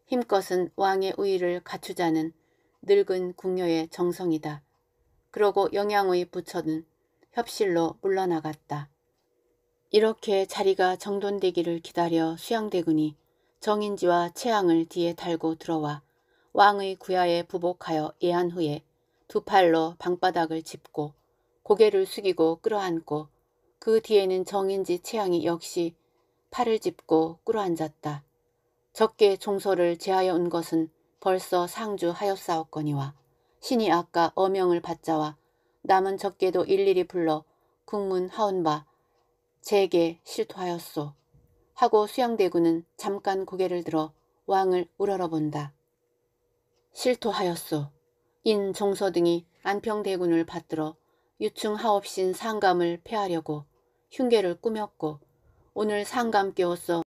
힘껏은 왕의 우위를 갖추자는 늙은 궁녀의 정성이다. 그러고 영양의 부처는 협실로 물러나갔다. 이렇게 자리가 정돈되기를 기다려 수양대군이 정인지와 채앙을 뒤에 달고 들어와 왕의 구야에 부복하여 예한 후에 두 팔로 방바닥을 짚고 고개를 숙이고 끌어안고 그 뒤에는 정인지 채향이 역시 팔을 짚고 끌어앉았다. 적게 종소를 제하여 온 것은 벌써 상주하였사옵거니와 신이 아까 어명을 받자와 남은 적게도 일일이 불러 국문 하온바 제게 실토하였소 하고 수양대군은 잠깐 고개를 들어 왕을 우러러본다. 실토하였소. 인 종서 등이 안평대군을 받들어 유충하옵신 상감을 패하려고 흉계를 꾸몄고 오늘 상감 깨워소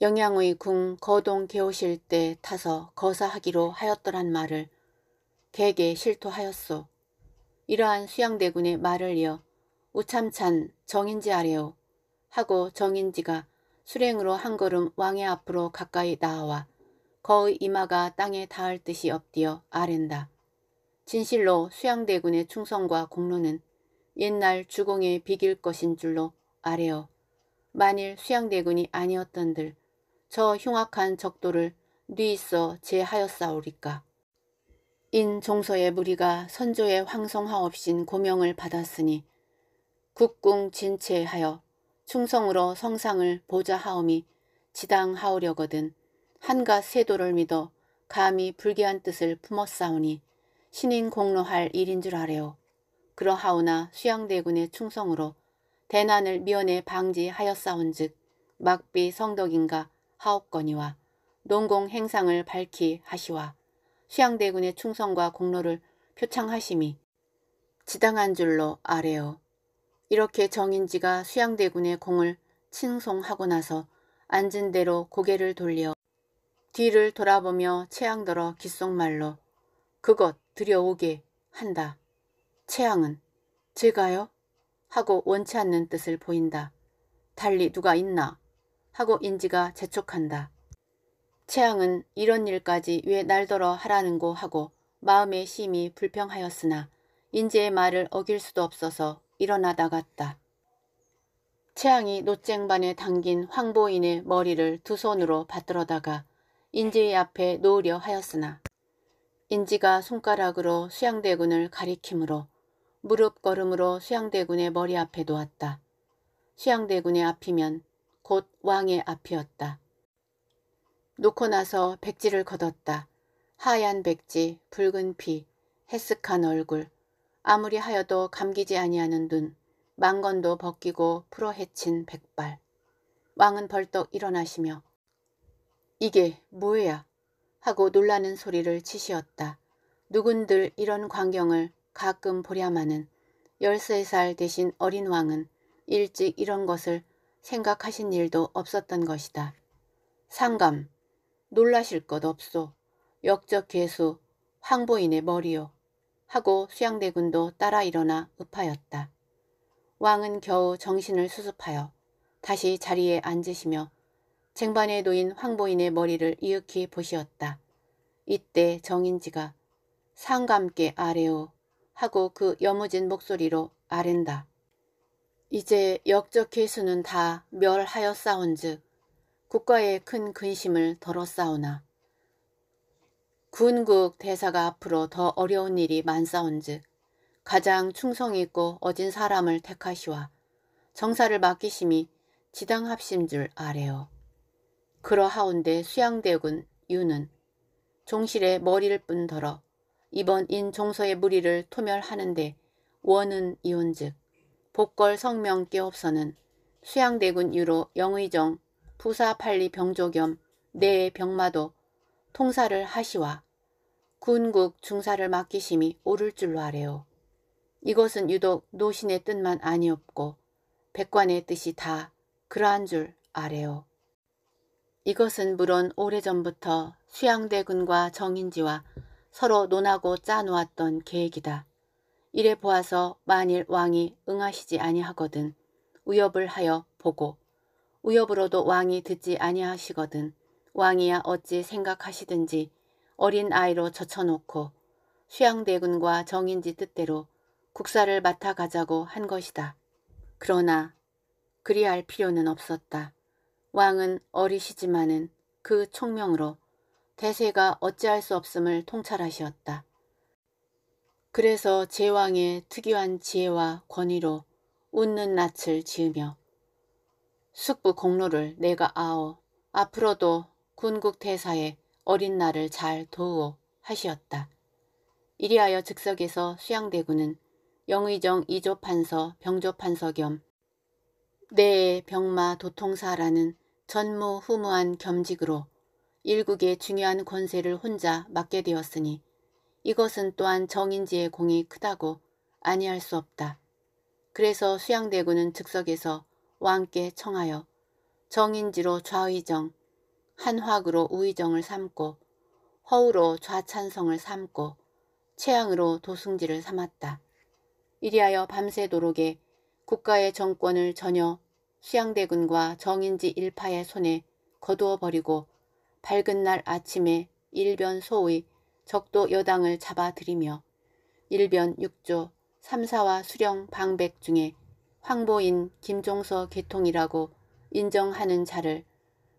영양의 궁 거동 개오실 때 타서 거사하기로 하였더란 말을 개개 실토하였소. 이러한 수양대군의 말을 이어 우참찬 정인지 아래오 하고 정인지가 수랭으로 한 걸음 왕의 앞으로 가까이 나아와 거의 이마가 땅에 닿을 듯이 엎디어 아랜다. 진실로 수양대군의 충성과 공로는 옛날 주공에 비길 것인 줄로 아래어 만일 수양대군이 아니었던들 저 흉악한 적도를 뉘있어 제하였사오리까. 인 종서의 무리가 선조의 황성하옵신 고명을 받았으니 국궁 진체하여 충성으로 성상을 보자하오미 지당하오려거든 한가 세도를 믿어 감히 불귀한 뜻을 품었사오니 신인 공로할 일인 줄 아래오. 그러하오나 수양대군의 충성으로 대난을 미연에 방지하였사온즉 막비 성덕인가 하옵거니와 농공 행상을 밝히 하시와 수양대군의 충성과 공로를 표창하심이 지당한 줄로 아래요. 이렇게 정인지가 수양대군의 공을 칭송하고 나서 앉은 대로 고개를 돌려 뒤를 돌아보며 채양더러 귓속말로 그것 들여오게 한다. 채양은 제가요? 하고 원치 않는 뜻을 보인다. 달리 누가 있나? 하고 인지가 재촉한다. 채양은 이런 일까지 왜 날더러 하라는고 하고 마음의 심이 불평하였으나 인지의 말을 어길 수도 없어서 일어나 나갔다. 채양이 노쟁반에 당긴 황보인의 머리를 두 손으로 받들어다가 인지의 앞에 놓으려 하였으나 인지가 손가락으로 수양대군을 가리킴으로 무릎 걸음으로 수양대군의 머리 앞에 놓았다. 수양대군의 앞이면 곧 왕의 앞이었다. 놓고 나서 백지를 걷었다. 하얀 백지, 붉은 피, 해쓱한 얼굴, 아무리 하여도 감기지 아니하는 눈, 망건도 벗기고 풀어 헤친 백발. 왕은 벌떡 일어나시며 이게 뭐야 하고 놀라는 소리를 치시었다. 누군들 이런 광경을 가끔 보랴마는 13살 되신 어린 왕은 일찍 이런 것을 생각하신 일도 없었던 것이다. 상감, 놀라실 것 없소. 역적 괴수, 황보인의 머리요. 하고 수양대군도 따라 일어나 읍하였다. 왕은 겨우 정신을 수습하여 다시 자리에 앉으시며 쟁반에 놓인 황보인의 머리를 이윽히 보시었다. 이때 정인지가 상감께 아래오 하고 그 여무진 목소리로 아랜다. 이제 역적의 수는 다 멸하여 싸운즉 국가의 큰 근심을 덜어 싸우나 군국 대사가 앞으로 더 어려운 일이 만싸운즉 가장 충성 있고 어진 사람을 택하시와 정사를 맡기심이 지당합심 줄아래오 그러하온데 수양대군 유는 종실의 머리를 뿐더러 이번 인종서의 무리를 토멸하는데 원은 이혼즉 복걸 성명 께없서는 수양대군 유로 영의정 부사팔리 병조겸 내의 병마도 통사를 하시와 군국 중사를 맡기심이 오를 줄로 아래요. 이것은 유독 노신의 뜻만 아니었고 백관의 뜻이 다 그러한 줄 아래요. 이것은 물론 오래전부터 수양대군과 정인지와 서로 논하고 짜놓았던 계획이다. 이래 보아서 만일 왕이 응하시지 아니하거든 위협을 하여 보고 위협으로도 왕이 듣지 아니하시거든 왕이야 어찌 생각하시든지 어린 아이로 젖혀놓고 수양대군과 정인지 뜻대로 국사를 맡아가자고 한 것이다. 그러나 그리할 필요는 없었다. 왕은 어리시지만은 그 총명으로 대세가 어찌할 수 없음을 통찰하시었다. 그래서 제왕의 특유한 지혜와 권위로 웃는 낯을 지으며 숙부 공로를 내가 아오 앞으로도 군국 대사의 어린 날을 잘 도우오 하시었다. 이리하여 즉석에서 수양대군은 영의정 이조 판서 병조 판서 겸 내의 병마 도통사라는 전무후무한 겸직으로 일국의 중요한 권세를 혼자 맡게 되었으니 이것은 또한 정인지의 공이 크다고 아니할 수 없다. 그래서 수양대군은 즉석에서 왕께 청하여 정인지로 좌의정, 한화으로 우의정을 삼고 허우로 좌찬성을 삼고 최양으로 도승지를 삼았다. 이리하여 밤새도록에 국가의 정권을 전혀 수양대군과 정인지 일파의 손에 거두어 버리고 밝은 날 아침에 일변 소의 적도 여당을 잡아들이며 일변 6조 3사와 수령 방백 중에 황보인 김종서 계통이라고 인정하는 자를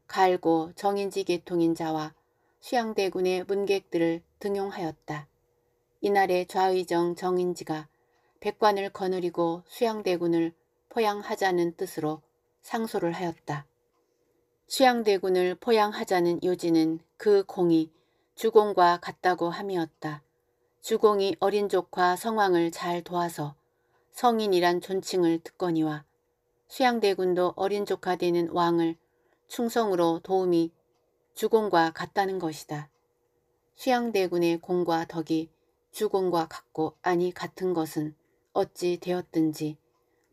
갈고 정인지 계통인 자와 수양대군의 문객들을 등용하였다. 이날의 좌의정 정인지가 백관을 거느리고 수양대군을 포양하자는 뜻으로 상소를 하였다. 수양대군을 포양하자는 요지는 그 공이 주공과 같다고 함이었다. 주공이 어린 조카 성왕을 잘 도와서 성인이란 존칭을 듣거니와 수양대군도 어린 조카 되는 왕을 충성으로 도움이 주공과 같다는 것이다. 수양대군의 공과 덕이 주공과 같고 아니 같은 것은 어찌 되었든지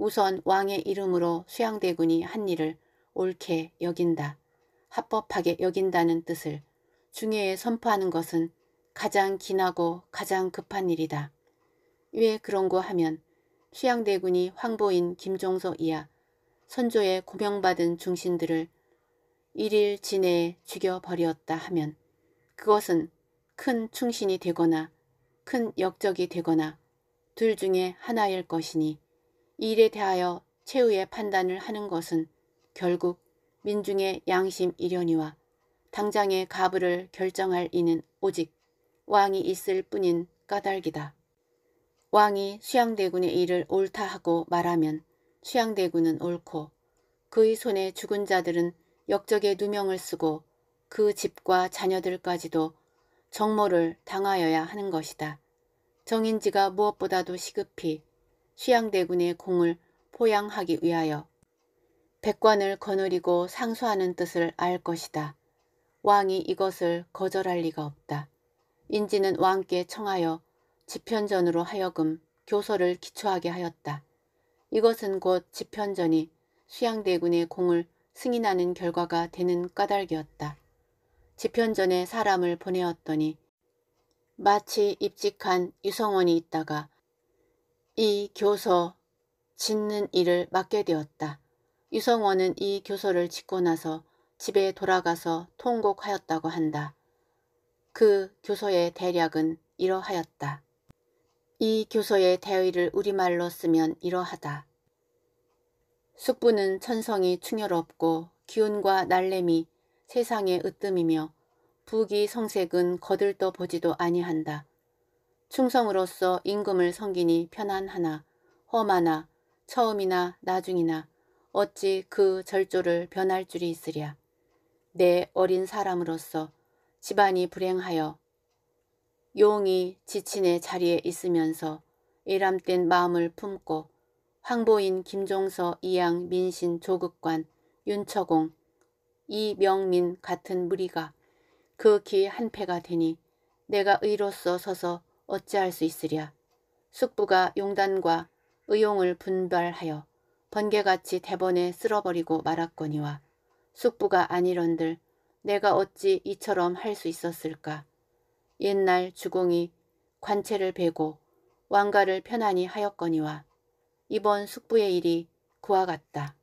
우선 왕의 이름으로 수양대군이 한 일을 옳게 여긴다, 합법하게 여긴다는 뜻을 중예에 선포하는 것은 가장 기나고 가장 급한 일이다. 왜 그런고 하면 수양대군이 황보인 김종서 이하 선조의 고명받은 중신들을 일일 지내에 죽여버렸다 하면 그것은 큰 충신이 되거나 큰 역적이 되거나 둘 중에 하나일 것이니 일에 대하여 최후의 판단을 하는 것은 결국 민중의 양심이려니와 당장의 가부를 결정할 이는 오직 왕이 있을 뿐인 까닭이다. 왕이 수양대군의 일을 옳다 하고 말하면 수양대군은 옳고 그의 손에 죽은 자들은 역적의 누명을 쓰고 그 집과 자녀들까지도 정모를 당하여야 하는 것이다. 정인지가 무엇보다도 시급히 휴양대군의 공을 포양하기 위하여 백관을 거느리고 상수하는 뜻을 알 것이다. 왕이 이것을 거절할 리가 없다. 인지는 왕께 청하여 집현전으로 하여금 교서를 기초하게 하였다. 이것은 곧 집현전이 수양대군의 공을 승인하는 결과가 되는 까닭이었다. 집현전에 사람을 보내었더니 마치 입직한 유성원이 있다가 이 교서 짓는 일을 맡게 되었다. 유성원은 이 교서를 짓고 나서 집에 돌아가서 통곡하였다고 한다. 그 교서의 대략은 이러하였다. 이 교서의 대의를 우리말로 쓰면 이러하다. 숙부는 천성이 충혈없고 기운과 날램이 세상의 으뜸이며 부귀 성색은 거들떠 보지도 아니한다. 충성으로써 임금을 섬기니 편안하나 험하나 처음이나 나중이나 어찌 그 절조를 변할 줄이 있으랴. 내 어린 사람으로서 집안이 불행하여 용이 지친의 자리에 있으면서 이람된 마음을 품고 황보인 김종서 이양 민신 조극관 윤처공 이명민 같은 무리가 그 기 한패가 되니 내가 의로서 서서 어찌할 수 있으랴. 숙부가 용단과 의용을 분별하여 번개같이 대번에 쓸어버리고 말았거니와 숙부가 아니런들 내가 어찌 이처럼 할 수 있었을까. 옛날 주공이 관체를 베고 왕가를 편안히 하였거니와 이번 숙부의 일이 그와 같다.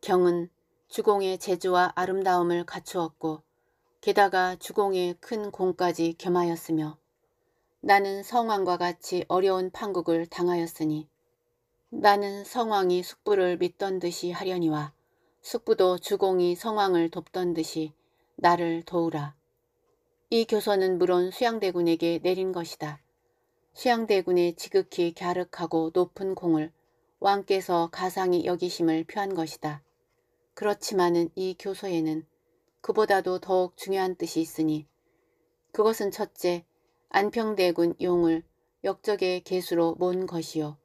경은 주공의 재주와 아름다움을 갖추었고 게다가 주공의 큰 공까지 겸하였으며 나는 성왕과 같이 어려운 판국을 당하였으니 나는 성왕이 숙부를 믿던 듯이 하려니와 숙부도 주공이 성왕을 돕던 듯이 나를 도우라. 이 교서는 물론 수양대군에게 내린 것이다. 수양대군의 지극히 갸륵하고 높은 공을 왕께서 가상히 여기심을 표한 것이다. 그렇지만은 이 교서에는 그보다도 더욱 중요한 뜻이 있으니 그것은 첫째 안평대군 용을 역적의 개수로 모은 것이요.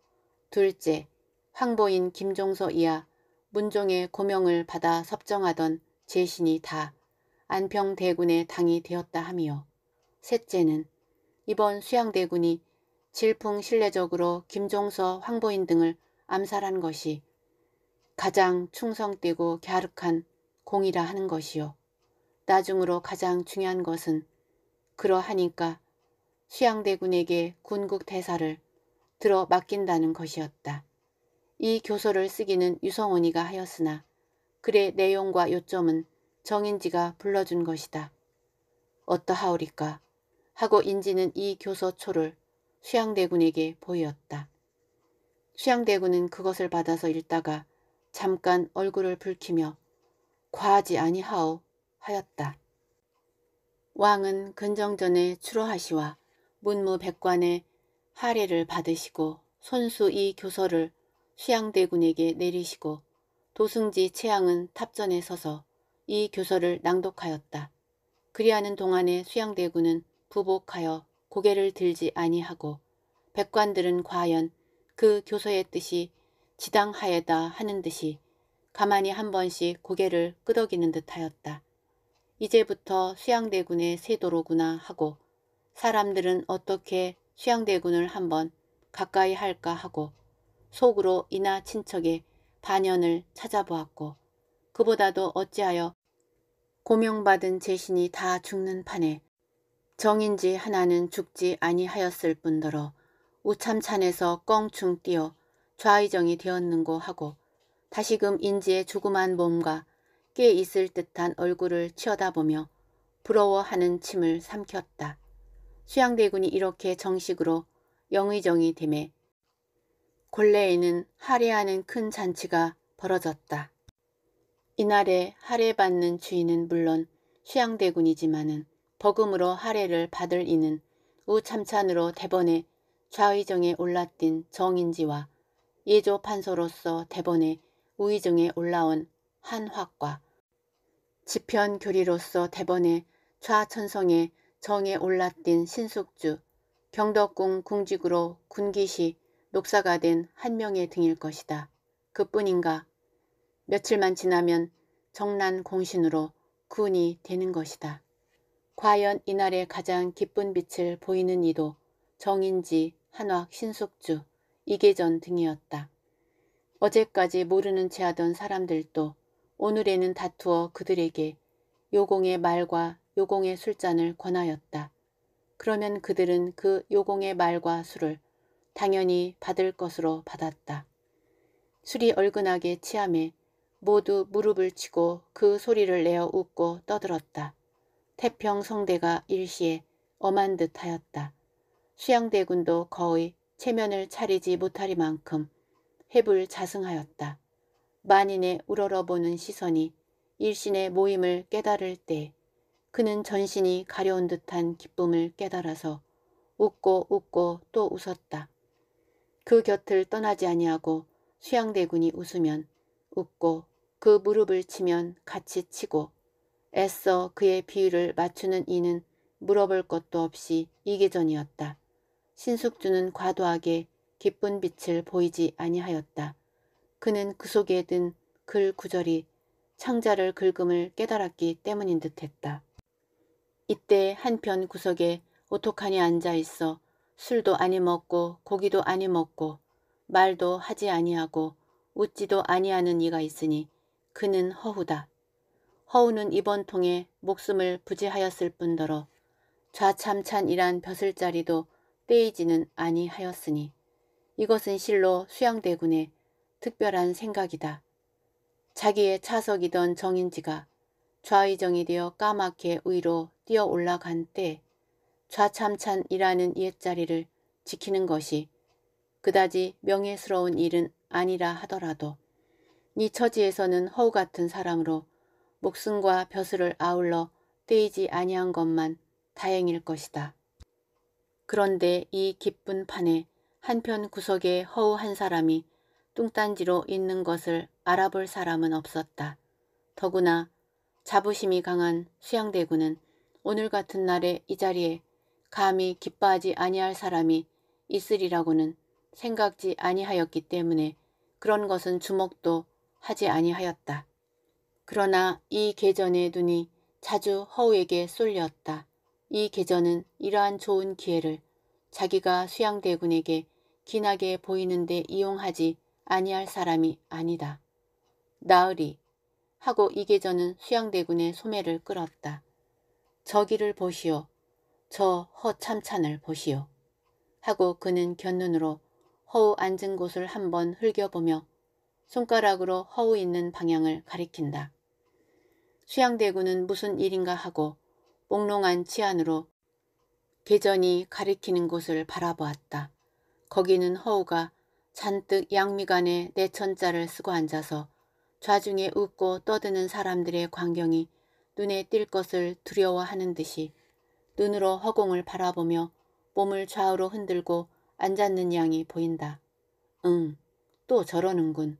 둘째, 황보인 김종서 이하 문종의 고명을 받아 섭정하던 제신이 다 안평대군의 당이 되었다 하며 셋째는 이번 수양대군이 질풍신뢰적으로 김종서, 황보인 등을 암살한 것이 가장 충성되고 갸륵한 공이라 하는 것이요. 나중으로 가장 중요한 것은 그러하니까 시양대군에게 군국 대사를 들어 맡긴다는 것이었다. 이 교서를 쓰기는 유성원이가 하였으나 글의 내용과 요점은 정인지가 불러준 것이다. 어떠하오리까 하고 인지는 이 교서초를 수양대군에게 보였다 수양대군은 그것을 받아서 읽다가 잠깐 얼굴을 붉히며 과하지 아니하오 하였다. 왕은 근정전에 추로하시와 문무백관의 화례를 받으시고 손수 이 교서를 수양대군에게 내리시고 도승지 채양은 탑전에 서서 이 교서를 낭독하였다. 그리하는 동안에 수양대군은 부복하여 고개를 들지 아니하고 백관들은 과연 그 교서의 뜻이 지당하에다 하는 듯이 가만히 한 번씩 고개를 끄덕이는 듯하였다. 이제부터 수양대군의 세도로구나 하고 사람들은 어떻게 수양대군을 한번 가까이 할까 하고 속으로 이나 친척의 반연을 찾아보았고 그보다도 어찌하여 고명받은 재신이다 죽는 판에 정인지 하나는 죽지 아니하였을 뿐더러 우참찬에서 껑충 뛰어 좌의정이 되었는고 하고 다시금 인지의 조그만 몸과 꽤 있을 듯한 얼굴을 치어다보며 부러워하는 침을 삼켰다. 휴양대군이 이렇게 정식으로 영의정이 됨에 곤래에는 할애하는 큰 잔치가 벌어졌다. 이날에 할애받는 주인은 물론 휴양대군이지만은 버금으로 할애를 받을 이는 우참찬으로 대번에 좌의정에 올라뛴 정인지와 예조 판서로서 대번에 우의정에 올라온 한확과 지편 교리로서 대번에 좌천성에 정에 올라뛴 신숙주, 경덕궁 궁직으로 군기시 녹사가 된 한 명의 등일 것이다. 그뿐인가 며칠만 지나면 정난 공신으로 군이 되는 것이다. 과연 이날의 가장 기쁜 빛을 보이는 이도 정인지, 한왁, 신숙주, 이계전 등이었다. 어제까지 모르는 채 하던 사람들도 오늘에는 다투어 그들에게 요공의 말과 요공의 술잔을 권하였다. 그러면 그들은 그 요공의 말과 술을 당연히 받을 것으로 받았다. 술이 얼근하게 치함에 모두 무릎을 치고 그 소리를 내어 웃고 떠들었다. 태평 성대가 일시에 엄한 듯 하였다. 수양대군도 거의 체면을 차리지 못하리만큼 해불 자승하였다. 만인의 우러러보는 시선이 일신의 모임을 깨달을 때 그는 전신이 가려운 듯한 기쁨을 깨달아서 웃고 웃고 또 웃었다. 그 곁을 떠나지 아니하고 수양대군이 웃으면 웃고 그 무릎을 치면 같이 치고 애써 그의 비위를 맞추는 이는 물어볼 것도 없이 이기전이었다. 신숙주는 과도하게 기쁜 빛을 보이지 아니하였다. 그는 그 속에 든 글 구절이 창자를 긁음을 깨달았기 때문인 듯했다. 이때 한편 구석에 오토칸이 앉아있어 술도 아니 먹고 고기도 아니 먹고 말도 하지 아니하고 웃지도 아니하는 이가 있으니 그는 허우다. 허우는 이번 통에 목숨을 부지하였을 뿐더러 좌참찬이란 벼슬자리도 떼이지는 아니하였으니 이것은 실로 수양대군의 특별한 생각이다. 자기의 차석이던 정인지가 좌의정이 되어 까맣게 위로 뛰어 올라간 때 좌참찬이라는 옛자리를 지키는 것이 그다지 명예스러운 일은 아니라 하더라도 이 처지에서는 허우 같은 사람으로 목숨과 벼슬을 아울러 떼이지 아니한 것만 다행일 것이다. 그런데 이 기쁜 판에 한편 구석에 허우 한 사람이 뚱딴지로 있는 것을 알아볼 사람은 없었다. 더구나 자부심이 강한 수양대군은 오늘 같은 날에 이 자리에 감히 기뻐하지 아니할 사람이 있으리라고는 생각지 아니하였기 때문에 그런 것은 주목도 하지 아니하였다. 그러나 이 계전의 눈이 자주 허우에게 쏠렸다. 이 계전은 이러한 좋은 기회를 자기가 수양대군에게 기나게 보이는데 이용하지 아니할 사람이 아니다. 나으리 하고 이계전은 수양대군의 소매를 끌었다. 저기를 보시오. 저 허참찬을 보시오. 하고 그는 견눈으로 허우 앉은 곳을 한번 흘겨보며 손가락으로 허우 있는 방향을 가리킨다. 수양대군은 무슨 일인가 하고 몽롱한 치안으로 계전이 가리키는 곳을 바라보았다. 거기는 허우가 잔뜩 양미간에 내천자를 쓰고 앉아서 좌중에 웃고 떠드는 사람들의 광경이 눈에 띌 것을 두려워하는 듯이 눈으로 허공을 바라보며 몸을 좌우로 흔들고 앉았는 양이 보인다. 응, 또 저러는군.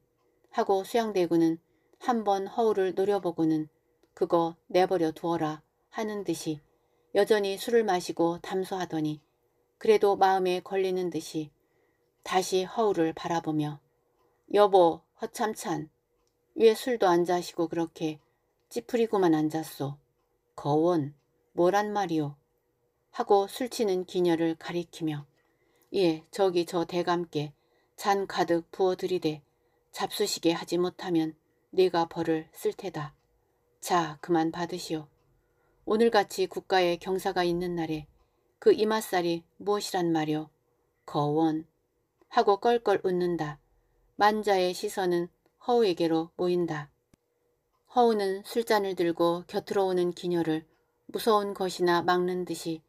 하고 수양대군은 한 번 허울을 노려보고는 그거 내버려 두어라 하는 듯이 여전히 술을 마시고 담소하더니 그래도 마음에 걸리는 듯이 다시 허울을 바라보며 여보 허참찬 왜 술도 안 자시고 그렇게 찌푸리고만 앉았소. 거원, 뭐란 말이오. 하고 술치는 기녀를 가리키며 예, 저기 저 대감께 잔 가득 부어드리되 잡수시게 하지 못하면 네가 벌을 쓸 테다. 자, 그만 받으시오. 오늘같이 국가에 경사가 있는 날에 그 이맛살이 무엇이란 말이오. 거원. 하고 껄껄 웃는다. 만자의 시선은 허우에게로 모인다. 허우는 술잔을 들고 곁으로 오는 기녀를 무서운 것이나 막는 듯이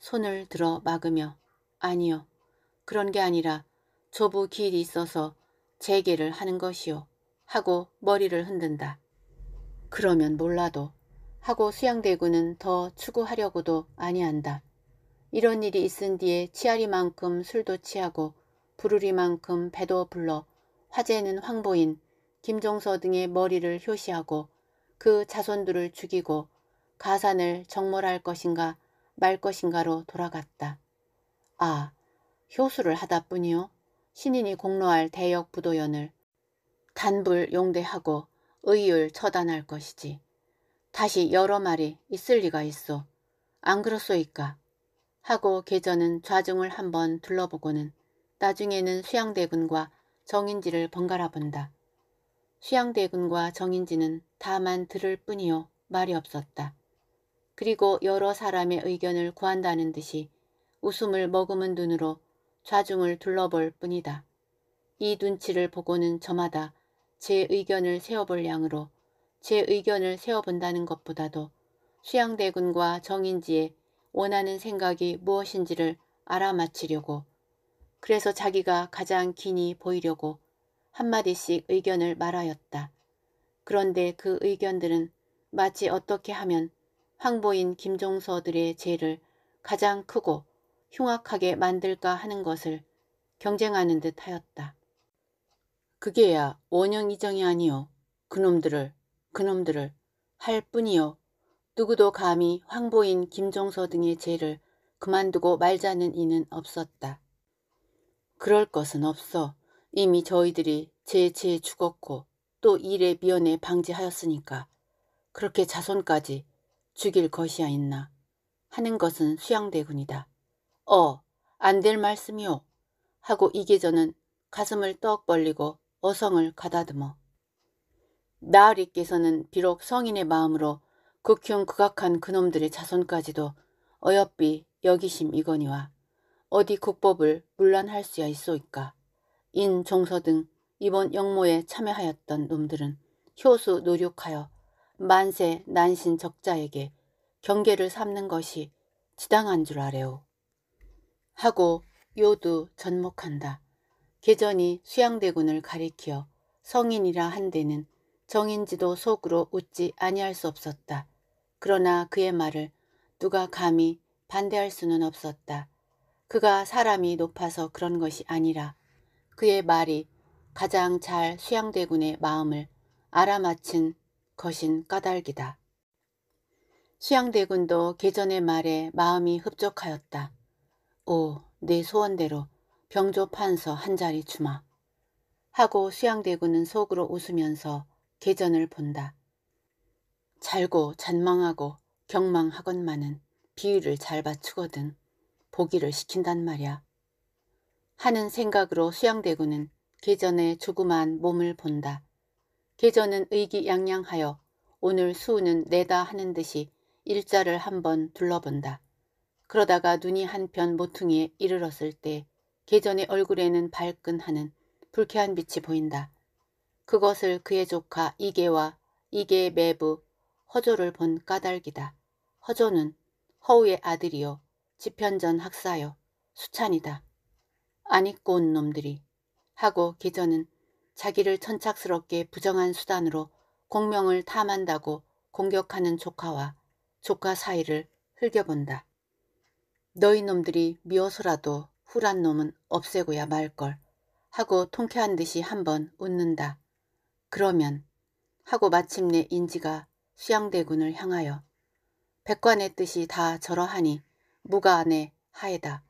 손을 들어 막으며 아니요. 그런 게 아니라 조부 길이 있어서 재개를 하는 것이요. 하고 머리를 흔든다. 그러면 몰라도 하고 수양대군은 더 추구하려고도 아니한다. 이런 일이 있은 뒤에 치아리만큼 술도 취하고 부르리만큼 배도 불러 화제는 황보인 김종서 등의 머리를 효시하고 그 자손들을 죽이고 가산을 정몰할 것인가 말 것인가로 돌아갔다. 아, 효수를 하다뿐이요. 신인이 공로할 대역 부도연을 단불 용대하고 의율 처단할 것이지. 다시 여러 말이 있을 리가 있어. 안 그렇소이까. 하고 계전은 좌중을 한번 둘러보고는 나중에는 수양대군과 정인지를 번갈아 본다. 수양대군과 정인지는 다만 들을 뿐이요 말이 없었다. 그리고 여러 사람의 의견을 구한다는 듯이 웃음을 머금은 눈으로 좌중을 둘러볼 뿐이다. 이 눈치를 보고는 저마다 제 의견을 세어볼 양으로 제 의견을 세어본다는 것보다도 수양대군과 정인지의 원하는 생각이 무엇인지를 알아맞히려고 그래서 자기가 가장 긴히 보이려고 한마디씩 의견을 말하였다. 그런데 그 의견들은 마치 어떻게 하면 황보인 김종서들의 죄를 가장 크고 흉악하게 만들까 하는 것을 경쟁하는 듯 하였다. 그게야 원형 이정이 아니요. 그놈들을 그놈들을 할 뿐이요. 누구도 감히 황보인 김종서 등의 죄를 그만두고 말자는 이는 없었다. 그럴 것은 없어. 이미 저희들이 제해체 죽었고 또 일의 미연에 방지하였으니까 그렇게 자손까지 죽일 것이야 있나 하는 것은 수양대군이다. 어, 안 될 말씀이오 하고 이계전은 가슴을 떡 벌리고 어성을 가다듬어 나으리께서는 비록 성인의 마음으로 극흉 극악한 그놈들의 자손까지도 어여삐 여기심 이거니와 어디 국법을 물란할 수야 있소이까. 인, 종서 등 이번 역모에 참여하였던 놈들은 효수 노력하여 만세 난신 적자에게 경계를 삼는 것이 지당한 줄 아래오. 하고 요두 전목한다. 계전이 수양대군을 가리켜 성인이라 한데는 정인지도 속으로 웃지 아니할 수 없었다. 그러나 그의 말을 누가 감히 반대할 수는 없었다. 그가 사람이 높아서 그런 것이 아니라 그의 말이 가장 잘 수양대군의 마음을 알아맞힌 것인 까닭이다. 수양대군도 계전의 말에 마음이 흡족하였다. 오, 내 소원대로 병조 판서 한 자리 주마. 하고 수양대군은 속으로 웃으면서 계전을 본다. 잘고 잔망하고 경망하건만은 비위를 잘받추거든 보기를 시킨단 말이야. 하는 생각으로 수양대군은 계전의 조그만 몸을 본다. 계전은 의기양양하여 오늘 수우는 내다 하는 듯이 일자를 한번 둘러본다. 그러다가 눈이 한편 모퉁이에 이르렀을 때 계전의 얼굴에는 발끈하는 불쾌한 빛이 보인다. 그것을 그의 조카 이계와 이계의 매부 허조를 본 까닭이다. 허조는 허우의 아들이요 지편전 학사요 수찬이다. 안 입고 온 놈들이 하고 기전은 자기를 천착스럽게 부정한 수단으로 공명을 탐한다고 공격하는 조카와 조카 사이를 흘겨본다. 너희 놈들이 미워서라도 후란 놈은 없애고야 말걸 하고 통쾌한 듯이 한번 웃는다. 그러면 하고 마침내 인지가 수양대군을 향하여 백관의 뜻이 다 저러하니 무가 안에 하에다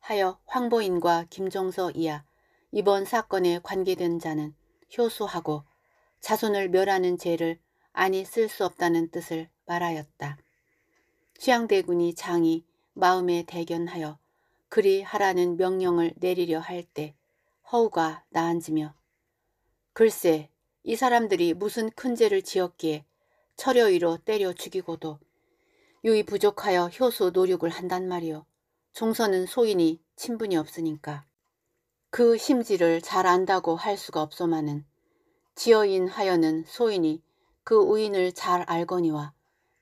하여 황보인과 김종서 이하 이번 사건에 관계된 자는 효수하고 자손을 멸하는 죄를 아니 쓸 수 없다는 뜻을 말하였다. 취향대군이 장이 마음에 대견하여 그리 하라는 명령을 내리려 할 때 허우가 나앉으며 글쎄 이 사람들이 무슨 큰 죄를 지었기에 철여위로 때려 죽이고도 유의 부족하여 효수 노력을 한단 말이오 종선은 소인이 친분이 없으니까. 그 심지를 잘 안다고 할 수가 없소마는 지어인 하여는 소인이 그 우인을 잘 알거니와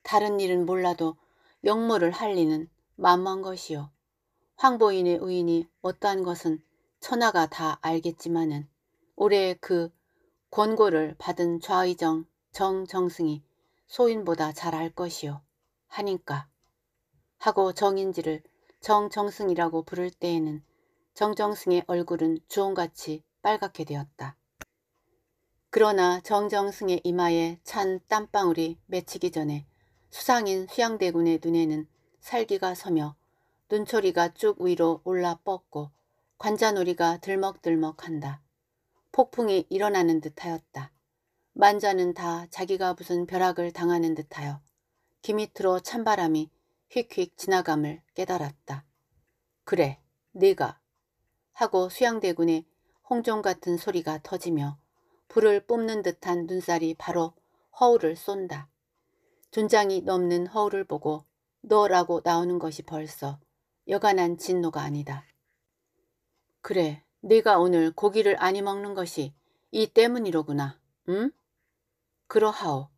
다른 일은 몰라도 역모를 할리는 만만 것이요. 황보인의 우인이 어떠한 것은 천하가 다 알겠지만은 올해 그 권고를 받은 좌의정 정정승이 소인보다 잘 알 것이요. 하니까 하고 정인지를 정정승이라고 부를 때에는 정정승의 얼굴은 주홍같이 빨갛게 되었다. 그러나 정정승의 이마에 찬 땀방울이 맺히기 전에 수상인 휴양대군의 눈에는 살기가 서며 눈초리가 쭉 위로 올라 뻗고 관자놀이가 들먹들먹한다. 폭풍이 일어나는 듯하였다. 만자는 다 자기가 무슨 벼락을 당하는 듯하여 귀 밑으로 찬바람이 휙휙 지나감을 깨달았다. 그래, 네가 하고 수양대군의 홍종 같은 소리가 터지며 불을 뿜는 듯한 눈살이 바로 허울을 쏜다. 존장이 넘는 허울을 보고 너라고 나오는 것이 벌써 여간한 진노가 아니다. 그래, 네가 오늘 고기를 아니 먹는 것이 이 때문이로구나, 응? 그러하오.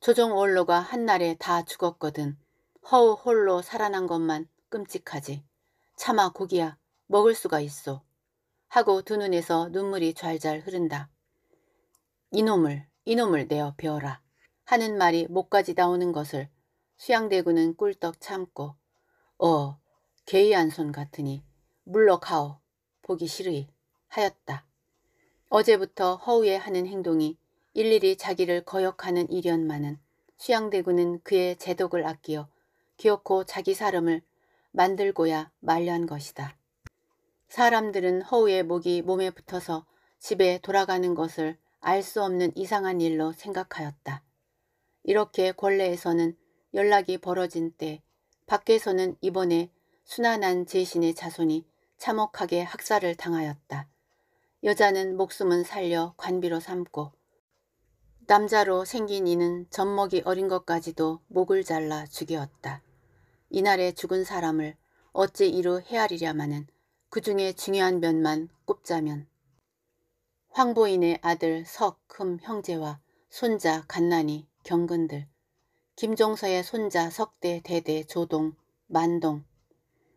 조종원로가 한날에 다 죽었거든. 허우 홀로 살아난 것만 끔찍하지. 차마 고기야 먹을 수가 있어. 하고 두 눈에서 눈물이 좔좔 흐른다. 이놈을 이놈을 내어 베어라 하는 말이 목까지 나오는 것을 수양대군은 꿀떡 참고 어 개의한 손 같으니 물러가오 보기 싫으이 하였다. 어제부터 허우에 하는 행동이 일일이 자기를 거역하는 일이었마는 수양대군은 그의 제독을 아끼어 기어코 자기 사람을 만들고야 말려한 것이다. 사람들은 허우의 목이 몸에 붙어서 집에 돌아가는 것을 알 수 없는 이상한 일로 생각하였다. 이렇게 권례에서는 연락이 벌어진 때 밖에서는 이번에 순환한 제신의 자손이 참혹하게 학살을 당하였다. 여자는 목숨은 살려 관비로 삼고 남자로 생긴 이는 젖먹이 어린 것까지도 목을 잘라 죽였다. 이날에 죽은 사람을 어찌 이루 헤아리랴마는 그 중에 중요한 면만 꼽자면 황보인의 아들 석흠 형제와 손자 간난이 경근들 김종서의 손자 석대 대대 조동 만동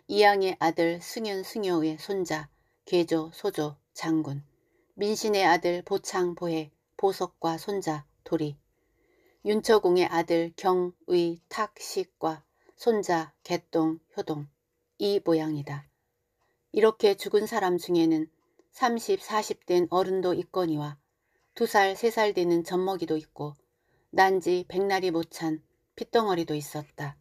이양의 아들 승윤 승여의 손자 계조 소조 장군 민신의 아들 보창 보해 보석과 손자 도리 윤처공의 아들 경의 탁식과 손자, 개똥, 효동 이 모양이다. 이렇게 죽은 사람 중에는 30, 40된 어른도 있거니와 두 살, 세 살 되는 젖먹이도 있고 난지 백날이 못 찬 핏덩어리도 있었다.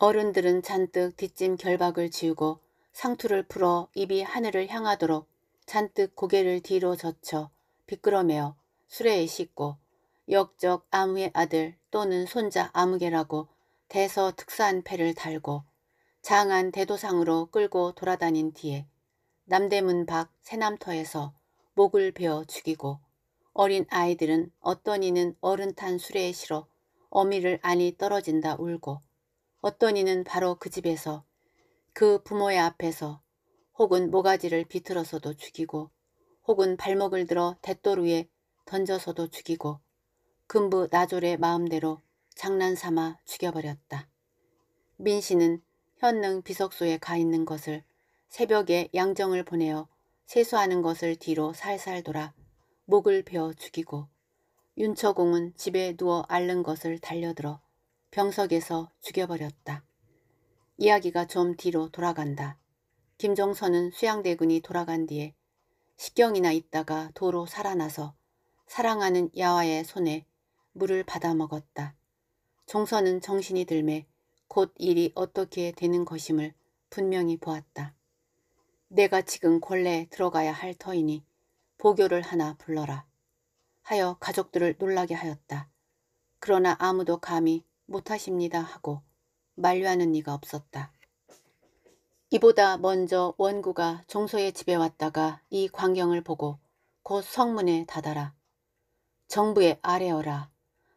어른들은 잔뜩 뒷짐 결박을 지우고 상투를 풀어 입이 하늘을 향하도록 잔뜩 고개를 뒤로 젖혀 비끄러매어 수레에 싣고 역적 아무의 아들 또는 손자 아무개라고 대서 특사한 패를 달고 장안 대도상으로 끌고 돌아다닌 뒤에 남대문 밖 새남터에서 목을 베어 죽이고 어린 아이들은 어떤 이는 어른 탄 수레에 실어 어미를 안이 떨어진다 울고 어떤 이는 바로 그 집에서 그 부모의 앞에서 혹은 모가지를 비틀어서도 죽이고 혹은 발목을 들어 대돌 위에 던져서도 죽이고 금부 나졸의 마음대로 장난삼아 죽여버렸다. 민 씨는 현능 비석소에 가 있는 것을 새벽에 양정을 보내어 세수하는 것을 뒤로 살살 돌아 목을 베어 죽이고 윤처공은 집에 누워 앓는 것을 달려들어 병석에서 죽여버렸다. 이야기가 좀 뒤로 돌아간다. 김종선은 수양대군이 돌아간 뒤에 식경이나 있다가 도로 살아나서 사랑하는 야와의 손에 물을 받아 먹었다. 종서는 정신이 들매 곧 일이 어떻게 되는 것임을 분명히 보았다. 내가 지금 권례에 들어가야 할 터이니 보교를 하나 불러라 하여 가족들을 놀라게 하였다. 그러나 아무도 감히 못하십니다 하고 만류하는 이가 없었다. 이보다 먼저 원구가 종서의 집에 왔다가 이 광경을 보고 곧 성문에 닫아라정부에 아래어라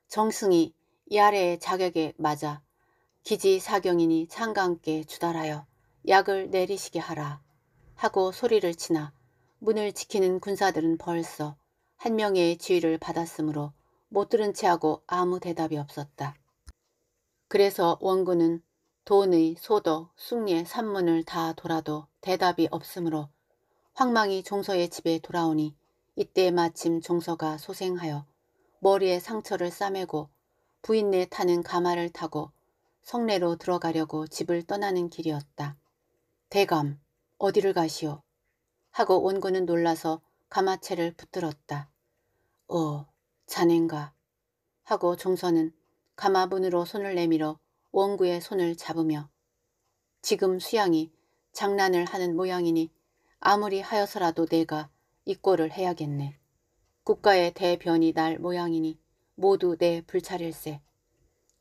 정승이 이 아래의 자격에 맞아 기지 사경이니 상과 함께 주달하여 약을 내리시게 하라 하고 소리를 치나 문을 지키는 군사들은 벌써 한 명의 지휘를 받았으므로 못 들은 체하고 아무 대답이 없었다. 그래서 원군은 돈의, 소덕, 숭례, 산문을 다 돌아도 대답이 없으므로 황망이 종서의 집에 돌아오니 이때 마침 종서가 소생하여 머리에 상처를 싸매고 부인네 타는 가마를 타고 성내로 들어가려고 집을 떠나는 길이었다. 대감, 어디를 가시오? 하고 원구는 놀라서 가마채를 붙들었다. 어, 자넨가? 하고 종선은 가마분으로 손을 내밀어 원구의 손을 잡으며 지금 수양이 장난을 하는 모양이니 아무리 하여서라도 내가 이 꼴을 해야겠네. 국가의 대변이 날 모양이니 모두 내 불찰일세.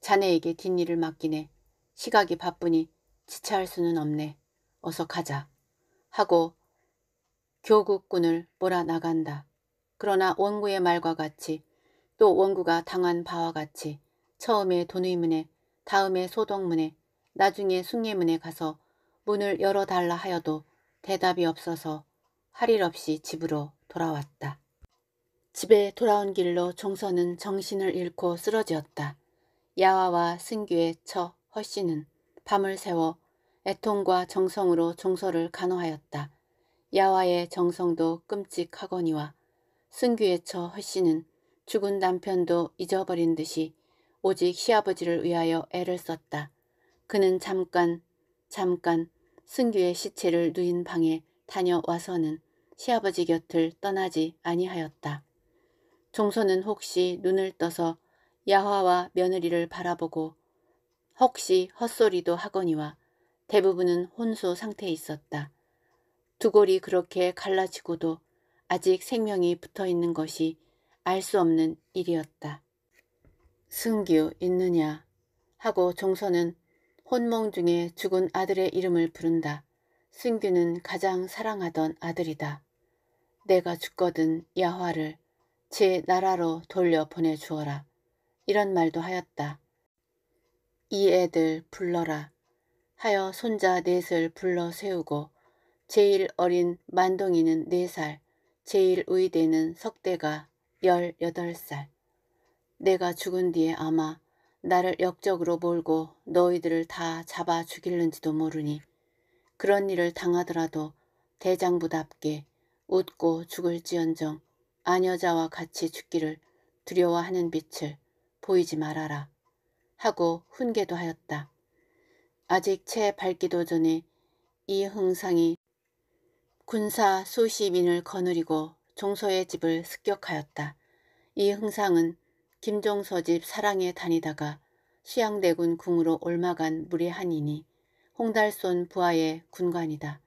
자네에게 뒷일을 맡기네. 시각이 바쁘니 지체할 수는 없네. 어서 가자. 하고 교국군을 몰아나간다. 그러나 원구의 말과 같이 또 원구가 당한 바와 같이 처음에 돈의문에 다음에 소동문에 나중에 숭례문에 가서 문을 열어달라 하여도 대답이 없어서 할 일 없이 집으로 돌아왔다. 집에 돌아온 길로 종선은 정신을 잃고 쓰러지었다. 야와와 승규의 처 허씨는 밤을 새워 애통과 정성으로 종서를 간호하였다. 야와의 정성도 끔찍하거니와 승규의 처 허씨는 죽은 남편도 잊어버린 듯이 오직 시아버지를 위하여 애를 썼다. 그는 잠깐 잠깐 승규의 시체를 누인 방에 다녀와서는 시아버지 곁을 떠나지 아니하였다. 종소는 혹시 눈을 떠서 야화와 며느리를 바라보고 혹시 헛소리도 하거니와 대부분은 혼수 상태에 있었다. 두골이 그렇게 갈라지고도 아직 생명이 붙어있는 것이 알 수 없는 일이었다. 승규 있느냐 하고 종선는 혼몽 중에 죽은 아들의 이름을 부른다. 승규는 가장 사랑하던 아들이다. 내가 죽거든 야화를 제 나라로 돌려 보내주어라. 이런 말도 하였다. 이 애들 불러라. 하여 손자 넷을 불러 세우고 제일 어린 만동이는 네살 제일 의대는 석대가 열여덟 살 내가 죽은 뒤에 아마 나를 역적으로 몰고 너희들을 다 잡아 죽일는지도 모르니 그런 일을 당하더라도 대장부답게 웃고 죽을지언정 아녀자와 같이 죽기를 두려워하는 빛을 보이지 말아라 하고 훈계도 하였다. 아직 채 밝기도 전에 이 흥상이 군사 수십인을 거느리고 종서의 집을 습격하였다. 이 흥상은 김종서 집 사랑에 다니다가 수양대군 궁으로 올마간 무례한이니 홍달손 부하의 군관이다.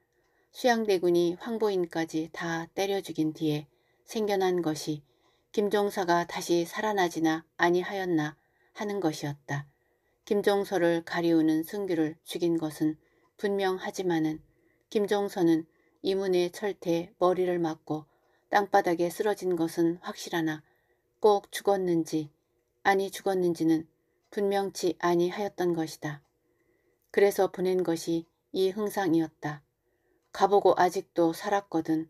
수양대군이 황보인까지 다 때려 죽인 뒤에 생겨난 것이 김종서가 다시 살아나지나 아니하였나 하는 것이었다. 김종서를 가리우는 승규를 죽인 것은 분명하지만은 김종서는 이문의 철퇴에 머리를 맞고 땅바닥에 쓰러진 것은 확실하나 꼭 죽었는지 아니 죽었는지는 분명치 아니하였던 것이다. 그래서 보낸 것이 이 흥상이었다. 가보고 아직도 살았거든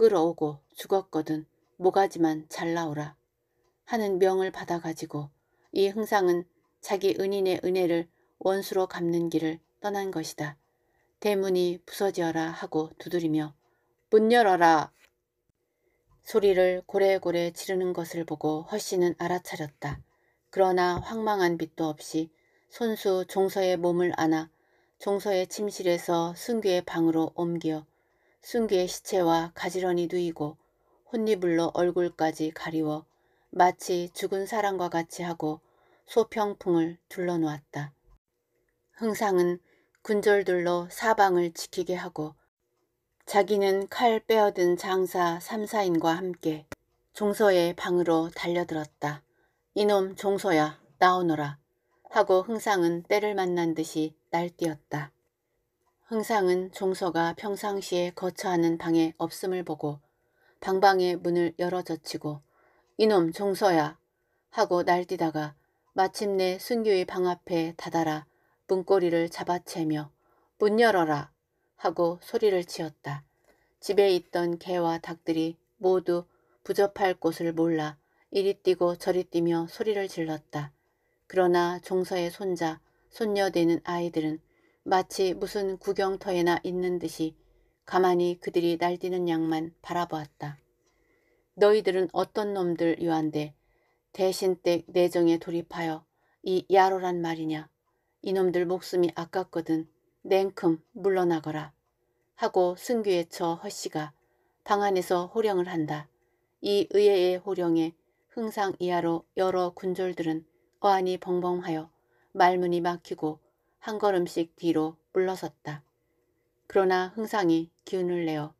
끌어오고 죽었거든 모가지만 잘나오라 하는 명을 받아가지고 이 흥상은 자기 은인의 은혜를 원수로 갚는 길을 떠난 것이다. 대문이 부서지어라 하고 두드리며 문 열어라 소리를 고래고래 지르는 것을 보고 허씨는 알아차렸다. 그러나 황망한 빛도 없이 손수 종서의 몸을 안아 종서의 침실에서 승규의 방으로 옮겨 순기의 시체와 가지런히 누이고 혼니불로 얼굴까지 가리워 마치 죽은 사람과 같이 하고 소평풍을 둘러놓았다. 흥상은 군졸들로 사방을 지키게 하고 자기는 칼 빼어든 장사 삼사인과 함께 종서의 방으로 달려들었다. 이놈 종서야 나오너라 하고 흥상은 때를 만난 듯이 날뛰었다. 흥상은 종서가 평상시에 거처하는 방에 없음을 보고 방방에 문을 열어젖히고 이놈 종서야 하고 날뛰다가 마침내 순규의 방 앞에 다다라 문고리를 잡아채며 문 열어라 하고 소리를 지었다 집에 있던 개와 닭들이 모두 부접할 곳을 몰라 이리 뛰고 저리 뛰며 소리를 질렀다. 그러나 종서의 손자, 손녀 되는 아이들은 마치 무슨 구경터에나 있는 듯이 가만히 그들이 날뛰는 양만 바라보았다. 너희들은 어떤 놈들 요한데 대신댁 내정에 돌입하여 이 야로란 말이냐. 이놈들 목숨이 아깝거든 냉큼 물러나거라. 하고 승규에 처 허씨가 방 안에서 호령을 한다. 이 의회의 호령에 흥상 이하로 여러 군졸들은 어안이 벙벙하여 말문이 막히고 한 걸음씩 뒤로 물러섰다. 그러나 흥상이 기운을 내어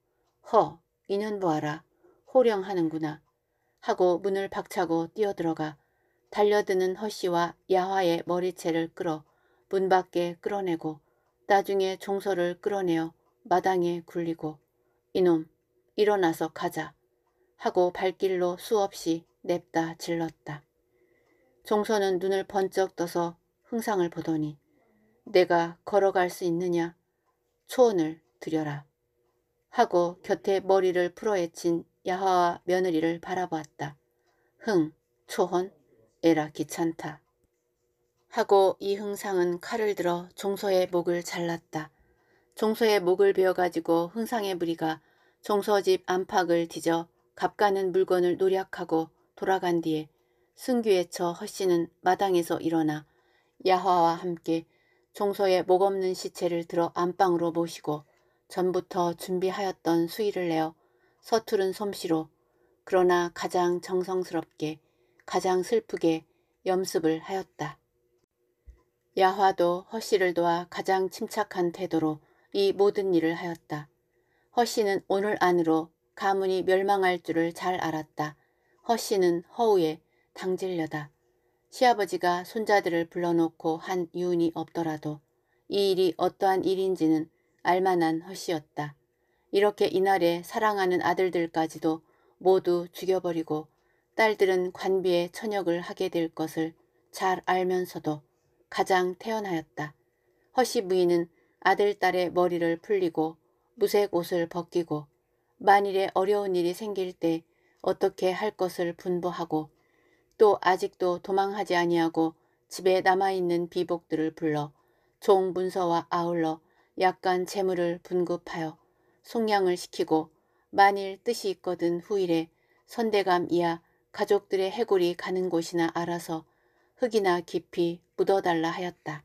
허 인연 보아라 호령하는구나 하고 문을 박차고 뛰어들어가 달려드는 허씨와 야화의 머리채를 끌어 문 밖에 끌어내고 나중에 종소를 끌어내어 마당에 굴리고 이놈 일어나서 가자 하고 발길로 수없이 냅다 질렀다. 종소는 눈을 번쩍 떠서 흥상을 보더니 내가 걸어갈 수 있느냐 초원을 들여라 하고 곁에 머리를 풀어헤친 야하와 며느리를 바라보았다. 흥, 초혼, 에라 귀찮다. 하고 이흥상은 칼을 들어 종소의 목을 잘랐다. 종소의 목을 베어가지고 흥상의 무리가 종소집 안팎을 뒤져 값가는 물건을 노략하고 돌아간 뒤에 승규의 처 허씨는 마당에서 일어나 야하와 함께 총소에 목 없는 시체를 들어 안방으로 모시고 전부터 준비하였던 수의를 내어 서투른 솜씨로 그러나 가장 정성스럽게 가장 슬프게 염습을 하였다. 야화도 허씨를 도와 가장 침착한 태도로 이 모든 일을 하였다. 허씨는 오늘 안으로 가문이 멸망할 줄을 잘 알았다. 허씨는 허우에 당질려다. 시아버지가 손자들을 불러놓고 한 이유니 없더라도 이 일이 어떠한 일인지는 알만한 허이였다 이렇게 이날에 사랑하는 아들들까지도 모두 죽여버리고 딸들은 관비에 천역을 하게 될 것을 잘 알면서도 가장 태연하였다. 허시 부인은 아들 딸의 머리를 풀리고 무색 옷을 벗기고 만일에 어려운 일이 생길 때 어떻게 할 것을 분부하고 또 아직도 도망하지 아니하고 집에 남아있는 비복들을 불러 종문서와 아울러 약간 재물을 분급하여 속량을 시키고 만일 뜻이 있거든 후일에 선대감 이하 가족들의 해골이 가는 곳이나 알아서 흙이나 깊이 묻어달라 하였다.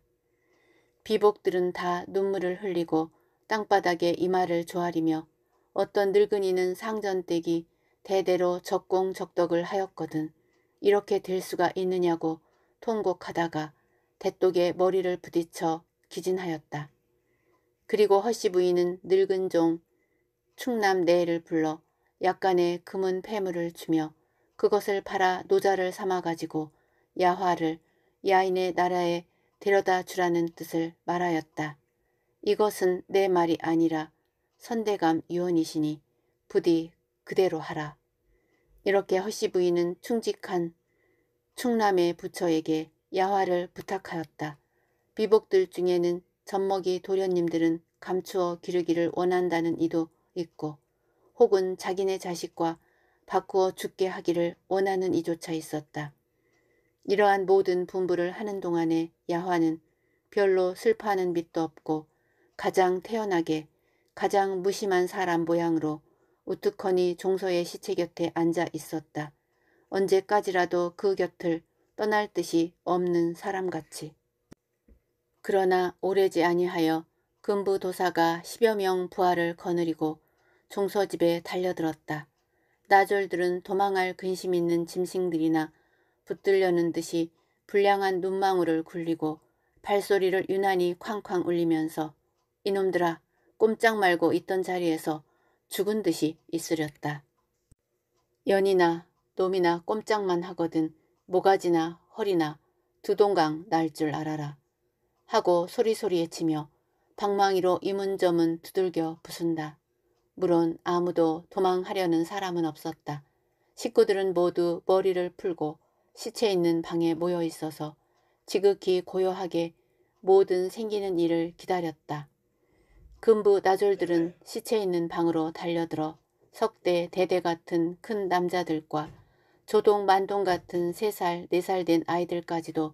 비복들은 다 눈물을 흘리고 땅바닥에 이마를 조아리며 어떤 늙은이는 상전댁이 대대로 적공적덕을 하였거든. 이렇게 될 수가 있느냐고 통곡하다가 대독에 머리를 부딪혀 기진하였다. 그리고 허씨 부인은 늙은 종 충남 내를 불러 약간의 금은 폐물을 주며 그것을 팔아 노자를 삼아가지고 야화를 야인의 나라에 데려다 주라는 뜻을 말하였다. 이것은 내 말이 아니라 선대감 유언이시니 부디 그대로 하라. 이렇게 허씨 부인은 충직한 충남의 부처에게 야화를 부탁하였다. 비복들 중에는 젖먹이 도련님들은 감추어 기르기를 원한다는 이도 있고 혹은 자기네 자식과 바꾸어 죽게 하기를 원하는 이조차 있었다. 이러한 모든 분부를 하는 동안에 야화는 별로 슬퍼하는 빛도 없고 가장 태연하게 가장 무심한 사람 모양으로 우뚝허이 종서의 시체 곁에 앉아 있었다. 언제까지라도 그 곁을 떠날 듯이 없는 사람같이. 그러나 오래지 아니하여 금부도사가 십여 명 부하를 거느리고 종서 집에 달려들었다. 나졸들은 도망할 근심 있는 짐승들이나 붙들려는 듯이 불량한 눈망울을 굴리고 발소리를 유난히 쾅쾅 울리면서 이놈들아 꼼짝 말고 있던 자리에서 죽은 듯이 있으렸다. 연이나 놈이나 꼼짝만 하거든 모가지나 허리나 두동강 날 줄 알아라. 하고 소리소리에 치며 방망이로 이문점은 두들겨 부순다. 물론 아무도 도망하려는 사람은 없었다. 식구들은 모두 머리를 풀고 시체 있는 방에 모여 있어서 지극히 고요하게 모든 생기는 일을 기다렸다. 금부 나졸들은 시체 있는 방으로 달려들어 석대 대대 같은 큰 남자들과 조동 만동 같은 세 살 네 살 된 아이들까지도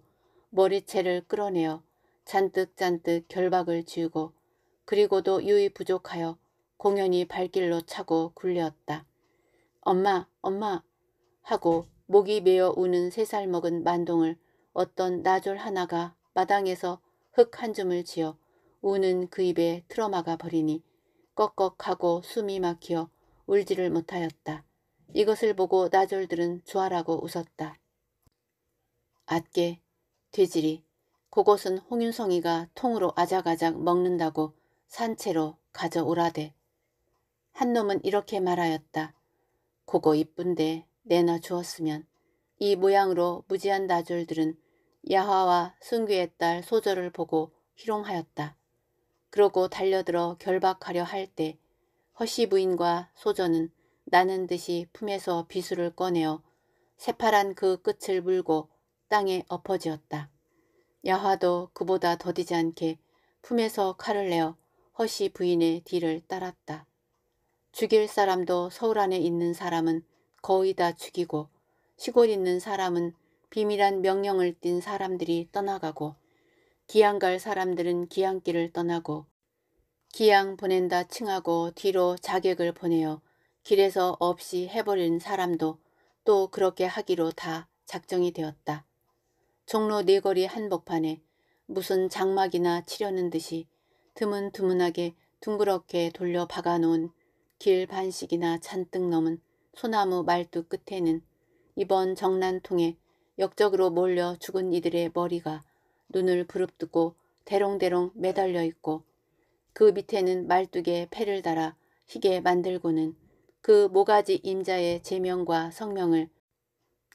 머리채를 끌어내어 잔뜩잔뜩 결박을 지우고 그리고도 유의 부족하여 공연이 발길로 차고 굴렸다. 엄마 엄마 하고 목이 메어 우는 세 살 먹은 만동을 어떤 나졸 하나가 마당에서 흙 한 줌을 지어 우는 그 입에 틀어막아 버리니 꺽꺽하고 숨이 막혀 울지를 못하였다. 이것을 보고 나졸들은 주하라고 웃었다. 앗깨 돼지리, 그것은 홍윤성이가 통으로 아작아작 먹는다고 산채로 가져오라대. 한 놈은 이렇게 말하였다. 고거 이쁜데 내놔 주었으면 이 모양으로 무지한 나졸들은 야하와승규의딸 소절을 보고 희롱하였다. 그러고 달려들어 결박하려 할 때 허씨 부인과 소전는 나는 듯이 품에서 비수를 꺼내어 새파란 그 끝을 물고 땅에 엎어지었다. 야화도 그보다 더디지 않게 품에서 칼을 내어 허씨 부인의 뒤를 따랐다. 죽일 사람도 서울 안에 있는 사람은 거의 다 죽이고 시골 있는 사람은 비밀한 명령을 띤 사람들이 떠나가고 기양 갈 사람들은 기양길을 떠나고 기양 보낸다 칭하고 뒤로 자객을 보내어 길에서 없이 해버린 사람도 또 그렇게 하기로 다 작정이 되었다. 종로 네거리 한복판에 무슨 장막이나 치려는 듯이 드문드문하게 둥그렇게 돌려 박아놓은 길 반씩이나 잔뜩 넘은 소나무 말뚝 끝에는 이번 정난통에 역적으로 몰려 죽은 이들의 머리가 눈을 부릅뜨고 대롱대롱 매달려 있고 그 밑에는 말뚝에 패를 달아 희게 만들고는 그 모가지 임자의 제명과 성명을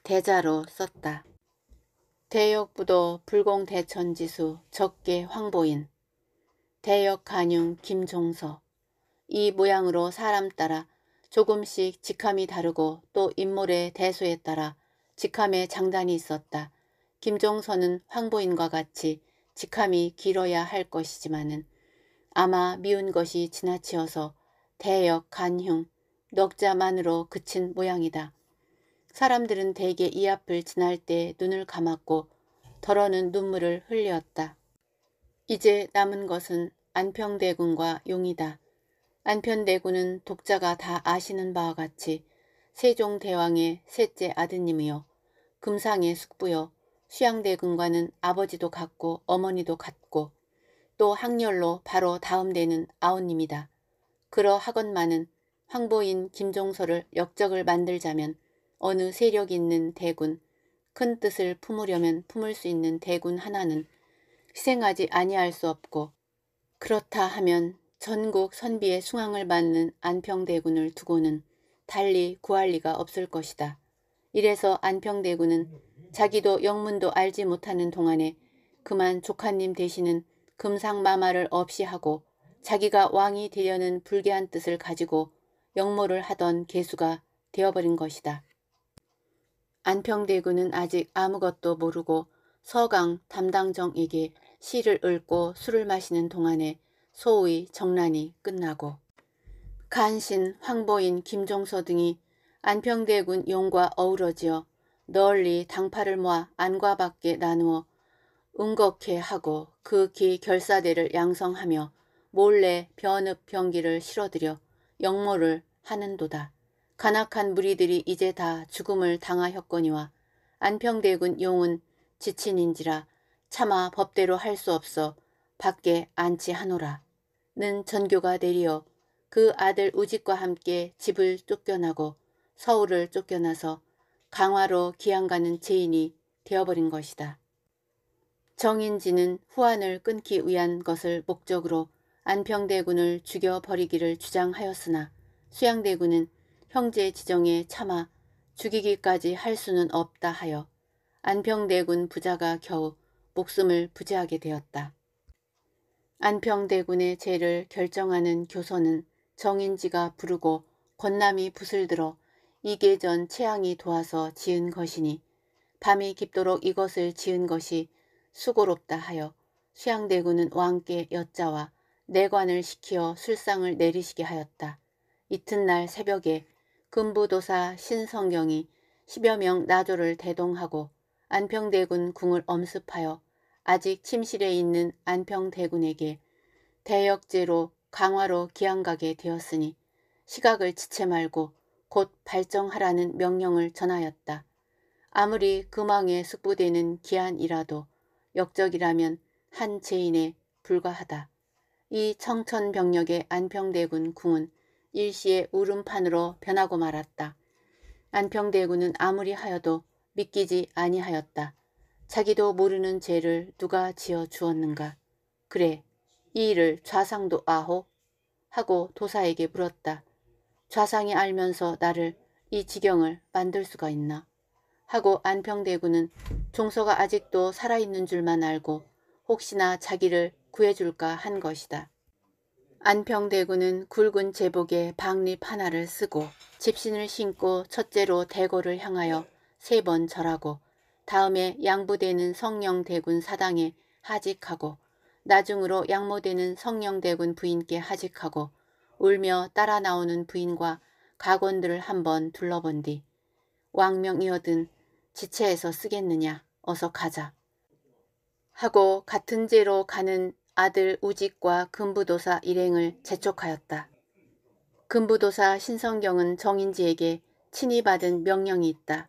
대자로 썼다. 대역부도 불공대천지수 적계 황보인 대역간융 김종서 이 모양으로 사람 따라 조금씩 직함이 다르고 또 인물의 대수에 따라 직함의 장단이 있었다. 김종선은 황보인과 같이 직함이 길어야 할 것이지만은 아마 미운 것이 지나치어서 대역, 간흉, 넉자만으로 그친 모양이다. 사람들은 대개 이 앞을 지날 때 눈을 감았고 덜어는 눈물을 흘렸다. 이제 남은 것은 안평대군과 용이다. 안편대군은 독자가 다 아시는 바와 같이 세종대왕의 셋째 아드님이요 금상의 숙부요 수양대군과는 아버지도 같고 어머니도 같고 또 학렬로 바로 다음되는 아우님이다. 그러하건만은 황보인 김종서를 역적을 만들자면 어느 세력 있는 대군, 큰 뜻을 품으려면 품을 수 있는 대군 하나는 희생하지 아니할 수 없고 그렇다 하면 전국 선비의 숭앙을 받는 안평대군을 두고는 달리 구할 리가 없을 것이다. 이래서 안평대군은 자기도 영문도 알지 못하는 동안에 그만 조카님 대신은 금상마마를 없이 하고 자기가 왕이 되려는 불개한 뜻을 가지고 역모를 하던 개수가 되어버린 것이다. 안평대군은 아직 아무것도 모르고 서강 담당정에게 시를 읊고 술을 마시는 동안에 소의 정란이 끝나고 간신, 황보인, 김종서 등이 안평대군 용과 어우러지어 널리 당파를 모아 안과 밖에 나누어 은걱케 하고 그기 결사대를 양성하며 몰래 변읍 병기를 실어들여 역모를 하는도다. 간악한 무리들이 이제 다 죽음을 당하였거니와 안평대군 용은 지친인지라 차마 법대로 할 수 없어 밖에 안치하노라. 는 전교가 내리어 그 아들 우직과 함께 집을 쫓겨나고 서울을 쫓겨나서 강화로 기양가는 죄인이 되어버린 것이다. 정인지는 후한을 끊기 위한 것을 목적으로 안평대군을 죽여버리기를 주장하였으나 수양대군은 형제 지정에 참아 죽이기까지 할 수는 없다 하여 안평대군 부자가 겨우 목숨을 부재하게 되었다. 안평대군의 죄를 결정하는 교서는 정인지가 부르고 권남이 붓을 들어 이계전 채양이 도와서 지은 것이니 밤이 깊도록 이것을 지은 것이 수고롭다 하여 수양대군은 왕께 여자와 내관을 시키어 술상을 내리시게 하였다. 이튿날 새벽에 금부도사 신성경이 십여 명 나조를 대동하고 안평대군 궁을 엄습하여 아직 침실에 있는 안평대군에게 대역제로 강화로 기양가게 되었으니 시각을 지체 말고 곧 발정하라는 명령을 전하였다. 아무리 금왕에 숙부되는 기한이라도 역적이라면 한 죄인에 불과하다. 이 청천벽력의 안평대군 궁은 일시의 울음판으로 변하고 말았다. 안평대군은 아무리 하여도 믿기지 아니하였다. 자기도 모르는 죄를 누가 지어 주었는가. 그래, 이 일을 좌상도 아호? 하고 도사에게 물었다. 좌상이 알면서 나를 이 지경을 만들 수가 있나 하고 안평대군은 종서가 아직도 살아있는 줄만 알고 혹시나 자기를 구해줄까 한 것이다. 안평대군은 굵은 제복에 박립 하나를 쓰고 집신을 신고 첫째로 대궐을 향하여 세 번 절하고 다음에 양부되는 성령대군 사당에 하직하고 나중으로 양모되는 성령대군 부인께 하직하고 울며 따라 나오는 부인과 가건들을 한번 둘러본 뒤 왕명이어든 지체에서 쓰겠느냐 어서 가자 하고 같은 죄로 가는 아들 우직과 금부도사 일행을 재촉하였다. 금부도사 신성경은 정인지에게 친히 받은 명령이 있다.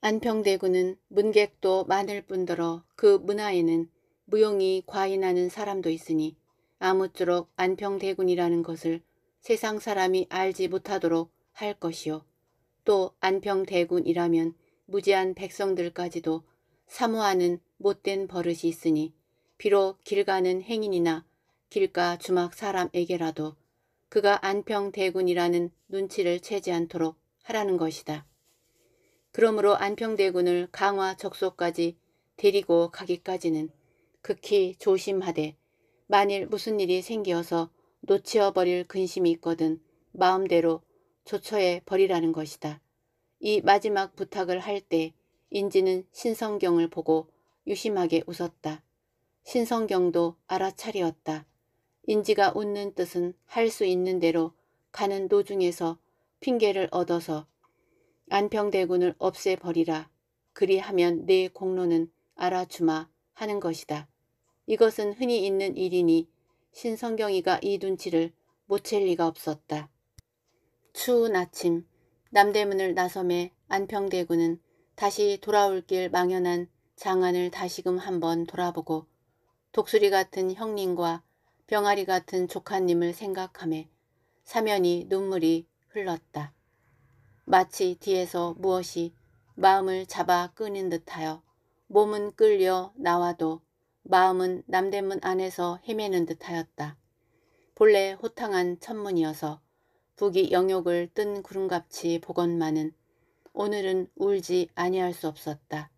안평대군은 문객도 많을 뿐더러 그 문화에는 무용이 과인하는 사람도 있으니 아무쪼록 안평대군이라는 것을 세상 사람이 알지 못하도록 할 것이요. 또 안평대군이라면 무지한 백성들까지도 사모하는 못된 버릇이 있으니 비록 길 가는 행인이나 길가 주막 사람에게라도 그가 안평대군이라는 눈치를 채지 않도록 하라는 것이다. 그러므로 안평대군을 강화 적소까지 데리고 가기까지는 극히 조심하되 만일 무슨 일이 생겨서 놓치어버릴 근심이 있거든 마음대로 조처해 버리라는 것이다. 이 마지막 부탁을 할 때 인지는 신성경을 보고 유심하게 웃었다. 신성경도 알아차리었다. 인지가 웃는 뜻은 할 수 있는 대로 가는 도중에서 핑계를 얻어서 안평대군을 없애버리라. 그리하면 내 공로는 알아주마 하는 것이다. 이것은 흔히 있는 일이니 신성경이가 이 눈치를 못 챌 리가 없었다. 추운 아침 남대문을 나섬에 안평대군은 다시 돌아올 길 망연한 장안을 다시금 한번 돌아보고 독수리 같은 형님과 병아리 같은 조카님을 생각함에 사면이 눈물이 흘렀다. 마치 뒤에서 무엇이 마음을 잡아 끄는 듯하여 몸은 끌려 나와도 마음은 남대문 안에서 헤매는 듯하였다. 본래 호탕한 천문이어서 북이 영역을 뜬 구름같이 보건만은 오늘은 울지 아니할 수 없었다.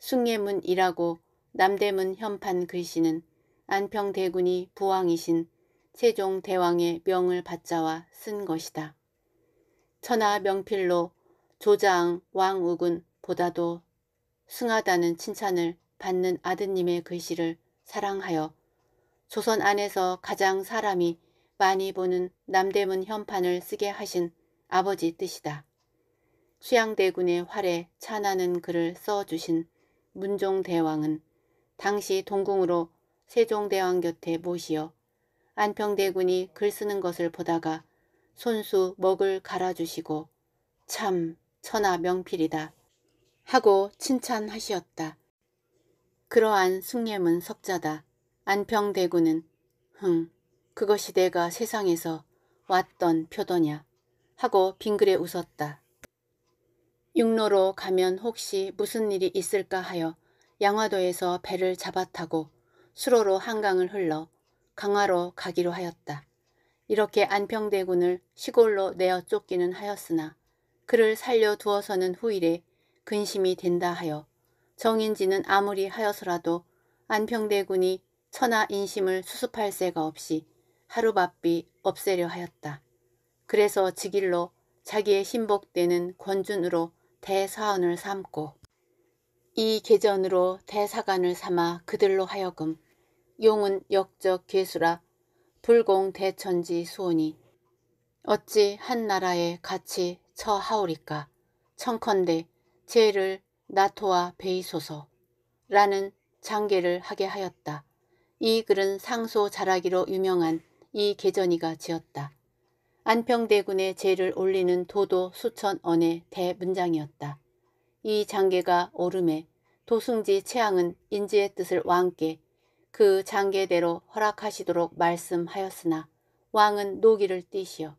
숭례문이라고 남대문 현판 글씨는 안평대군이 부왕이신 세종대왕의 명을 받자와 쓴 것이다. 천하 명필로 조자왕 왕우군보다도 승하다는 칭찬을 받는 아드님의 글씨를 사랑하여 조선 안에서 가장 사람이 많이 보는 남대문 현판을 쓰게 하신 아버지 뜻이다. 수양대군의 활에 찬하는 글을 써주신 문종대왕은 당시 동궁으로 세종대왕 곁에 모시어 안평대군이 글 쓰는 것을 보다가 손수 먹을 갈아주시고 참 천하 명필이다 하고 칭찬하시었다. 그러한 숭례문 석자다. 안평대군은 흥 그것이 내가 세상에서 왔던 표도냐 하고 빙그레 웃었다. 육로로 가면 혹시 무슨 일이 있을까 하여 양화도에서 배를 잡아타고 수로로 한강을 흘러 강화로 가기로 하였다. 이렇게 안평대군을 시골로 내어 쫓기는 하였으나 그를 살려두어서는 후일에 근심이 된다 하여 정인지는 아무리 하여서라도 안평대군이 천하 인심을 수습할 새가 없이 하루바삐 없애려 하였다. 그래서 지길로 자기의 신복되는 권준으로 대사원을 삼고 이 계전으로 대사관을 삼아 그들로 하여금 용은 역적 계수라 불공 대천지 수원이 어찌 한 나라에 같이 처하오리까 청컨대 죄를 나토와 베이소서라는 장계를 하게 하였다. 이 글은 상소 자라기로 유명한 이 계전이가 지었다. 안평대군의 죄를 올리는 도도 수천언의 대문장이었다. 이 장계가 오름에 도승지 최왕은 인지의 뜻을 왕께 그 장계대로 허락하시도록 말씀하였으나 왕은 노기를 띠시어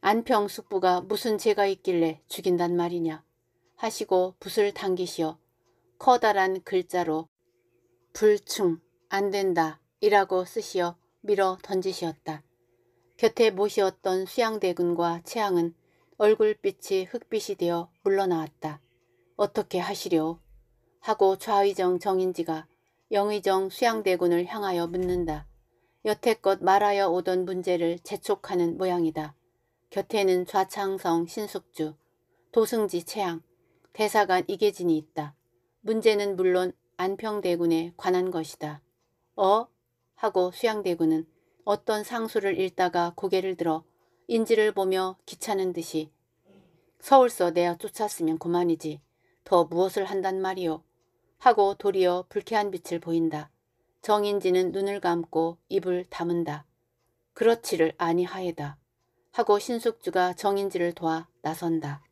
안평숙부가 무슨 죄가 있길래 죽인단 말이냐 하시고 붓을 당기시어 커다란 글자로 불충 안된다 이라고 쓰시어 밀어 던지시었다. 곁에 모시었던 수양대군과 채앙은 얼굴빛이 흑빛이 되어 물러나왔다. 어떻게 하시려? 하고 좌의정 정인지가 영의정 수양대군을 향하여 묻는다. 여태껏 말하여 오던 문제를 재촉하는 모양이다. 곁에는 좌창성 신숙주, 도승지 채양, 대사관 이계진이 있다. 문제는 물론 안평대군에 관한 것이다. 어? 하고 수양대군은 어떤 상수를 읽다가 고개를 들어 인지를 보며 귀찮은 듯이 서울서 내어 쫓았으면 그만이지. 더 무엇을 한단 말이오. 하고 도리어 불쾌한 빛을 보인다. 정인지는 눈을 감고 입을 다문다. 그렇지를 아니하에다. 하고 신숙주가 정인지를 도와 나선다.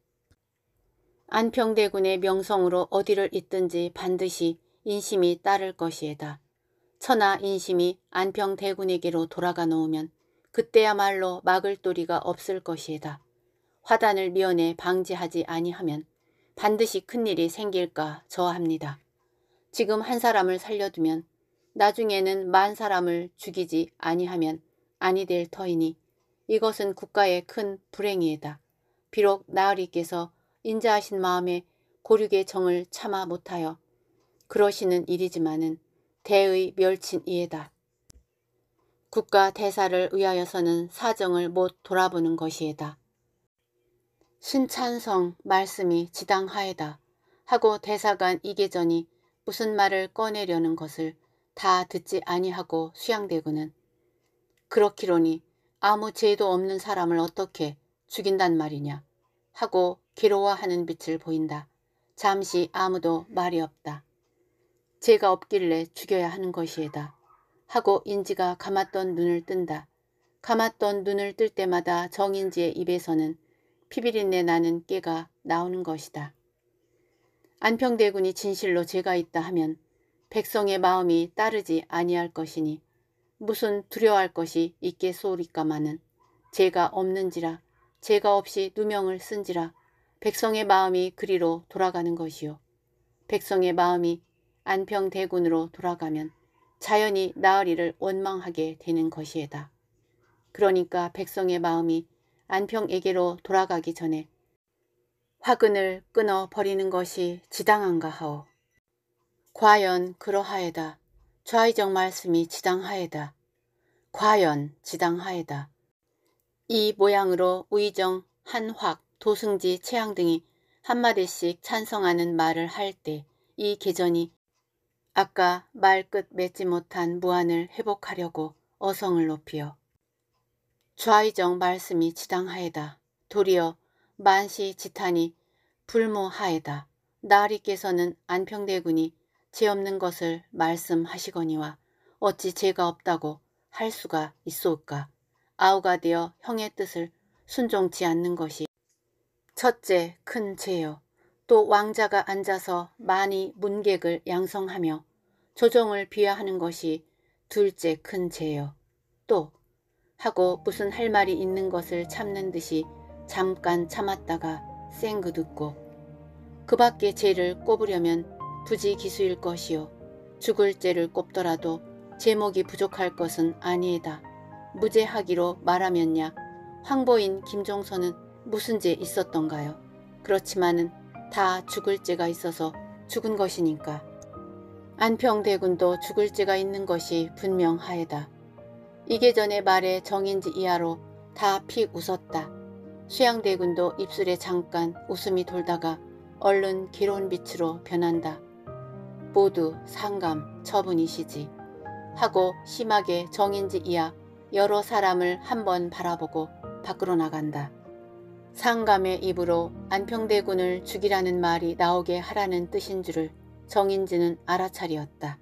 안평대군의 명성으로 어디를 있든지 반드시 인심이 따를 것이에다. 천하 인심이 안평대군에게로 돌아가 놓으면 그때야말로 막을 도리가 없을 것이에다. 화단을 면연에 방지하지 아니하면 반드시 큰일이 생길까 저합니다. 지금 한 사람을 살려두면 나중에는 만 사람을 죽이지 아니하면 아니 될 터이니 이것은 국가의 큰 불행이에다. 비록 나으리께서 인자하신 마음에 고륙의 정을 참아 못하여 그러시는 일이지만은 대의 멸친 이에다. 국가 대사를 의하여서는 사정을 못 돌아보는 것이에다. 신찬성 말씀이 지당하에다 하고 대사관 이계전이 무슨 말을 꺼내려는 것을 다 듣지 아니하고 수양대군은 그렇기로니 아무 죄도 없는 사람을 어떻게 죽인단 말이냐 하고 괴로워하는 빛을 보인다. 잠시 아무도 말이 없다. 죄가 없길래 죽여야 하는 것이다 하고 인지가 감았던 눈을 뜬다. 감았던 눈을 뜰 때마다 정인지의 입에서는 피비린내 나는 깨가 나오는 것이다. 안평대군이 진실로 죄가 있다 하면 백성의 마음이 따르지 아니할 것이니 무슨 두려워할 것이 있겠소리까마는 죄가 없는지라 죄가 없이 누명을 쓴지라 백성의 마음이 그리로 돌아가는 것이요. 백성의 마음이 안평대군으로 돌아가면 자연히 나으리를 원망하게 되는 것이에다. 그러니까 백성의 마음이 안평에게로 돌아가기 전에 화근을 끊어버리는 것이 지당한가 하오. 과연 그러하에다. 좌의적 말씀이 지당하에다. 과연 지당하에다. 이 모양으로 우의정 한확 도승지, 최양 등이 한마디씩 찬성하는 말을 할 때 이 계전이 아까 말끝 맺지 못한 무한을 회복하려고 어성을 높이어 좌의정 말씀이 지당하에다 도리어 만시지탄이 불모하에다 나리께서는 안평대군이 죄 없는 것을 말씀하시거니와 어찌 죄가 없다고 할 수가 있소까 아우가 되어 형의 뜻을 순종치 않는 것이 첫째 큰 죄요. 또 왕자가 앉아서 많이 문객을 양성하며 조정을 비하하는 것이 둘째 큰 죄요. 또 하고 무슨 할 말이 있는 것을 참는 듯이 잠깐 참았다가 쌩그 듣고 그 밖에 죄를 꼽으려면 부지기수일 것이요. 죽을 죄를 꼽더라도 제목이 부족할 것은 아니이다. 무죄하기로 말하면야 황보인 김종선은 무슨 죄 있었던가요? 그렇지만은 다 죽을 죄가 있어서 죽은 것이니까. 안평대군도 죽을 죄가 있는 것이 분명하에다. 이게 전에 말해 정인지 이하로 다픽 웃었다. 수양대군도 입술에 잠깐 웃음이 돌다가 얼른 기로운 빛으로 변한다. 모두 상감 처분이시지 하고 심하게 정인지 이하 여러 사람을 한번 바라보고 밖으로 나간다. 상감의 입으로 안평대군을 죽이라는 말이 나오게 하라는 뜻인 줄을 정인지는 알아차리었다.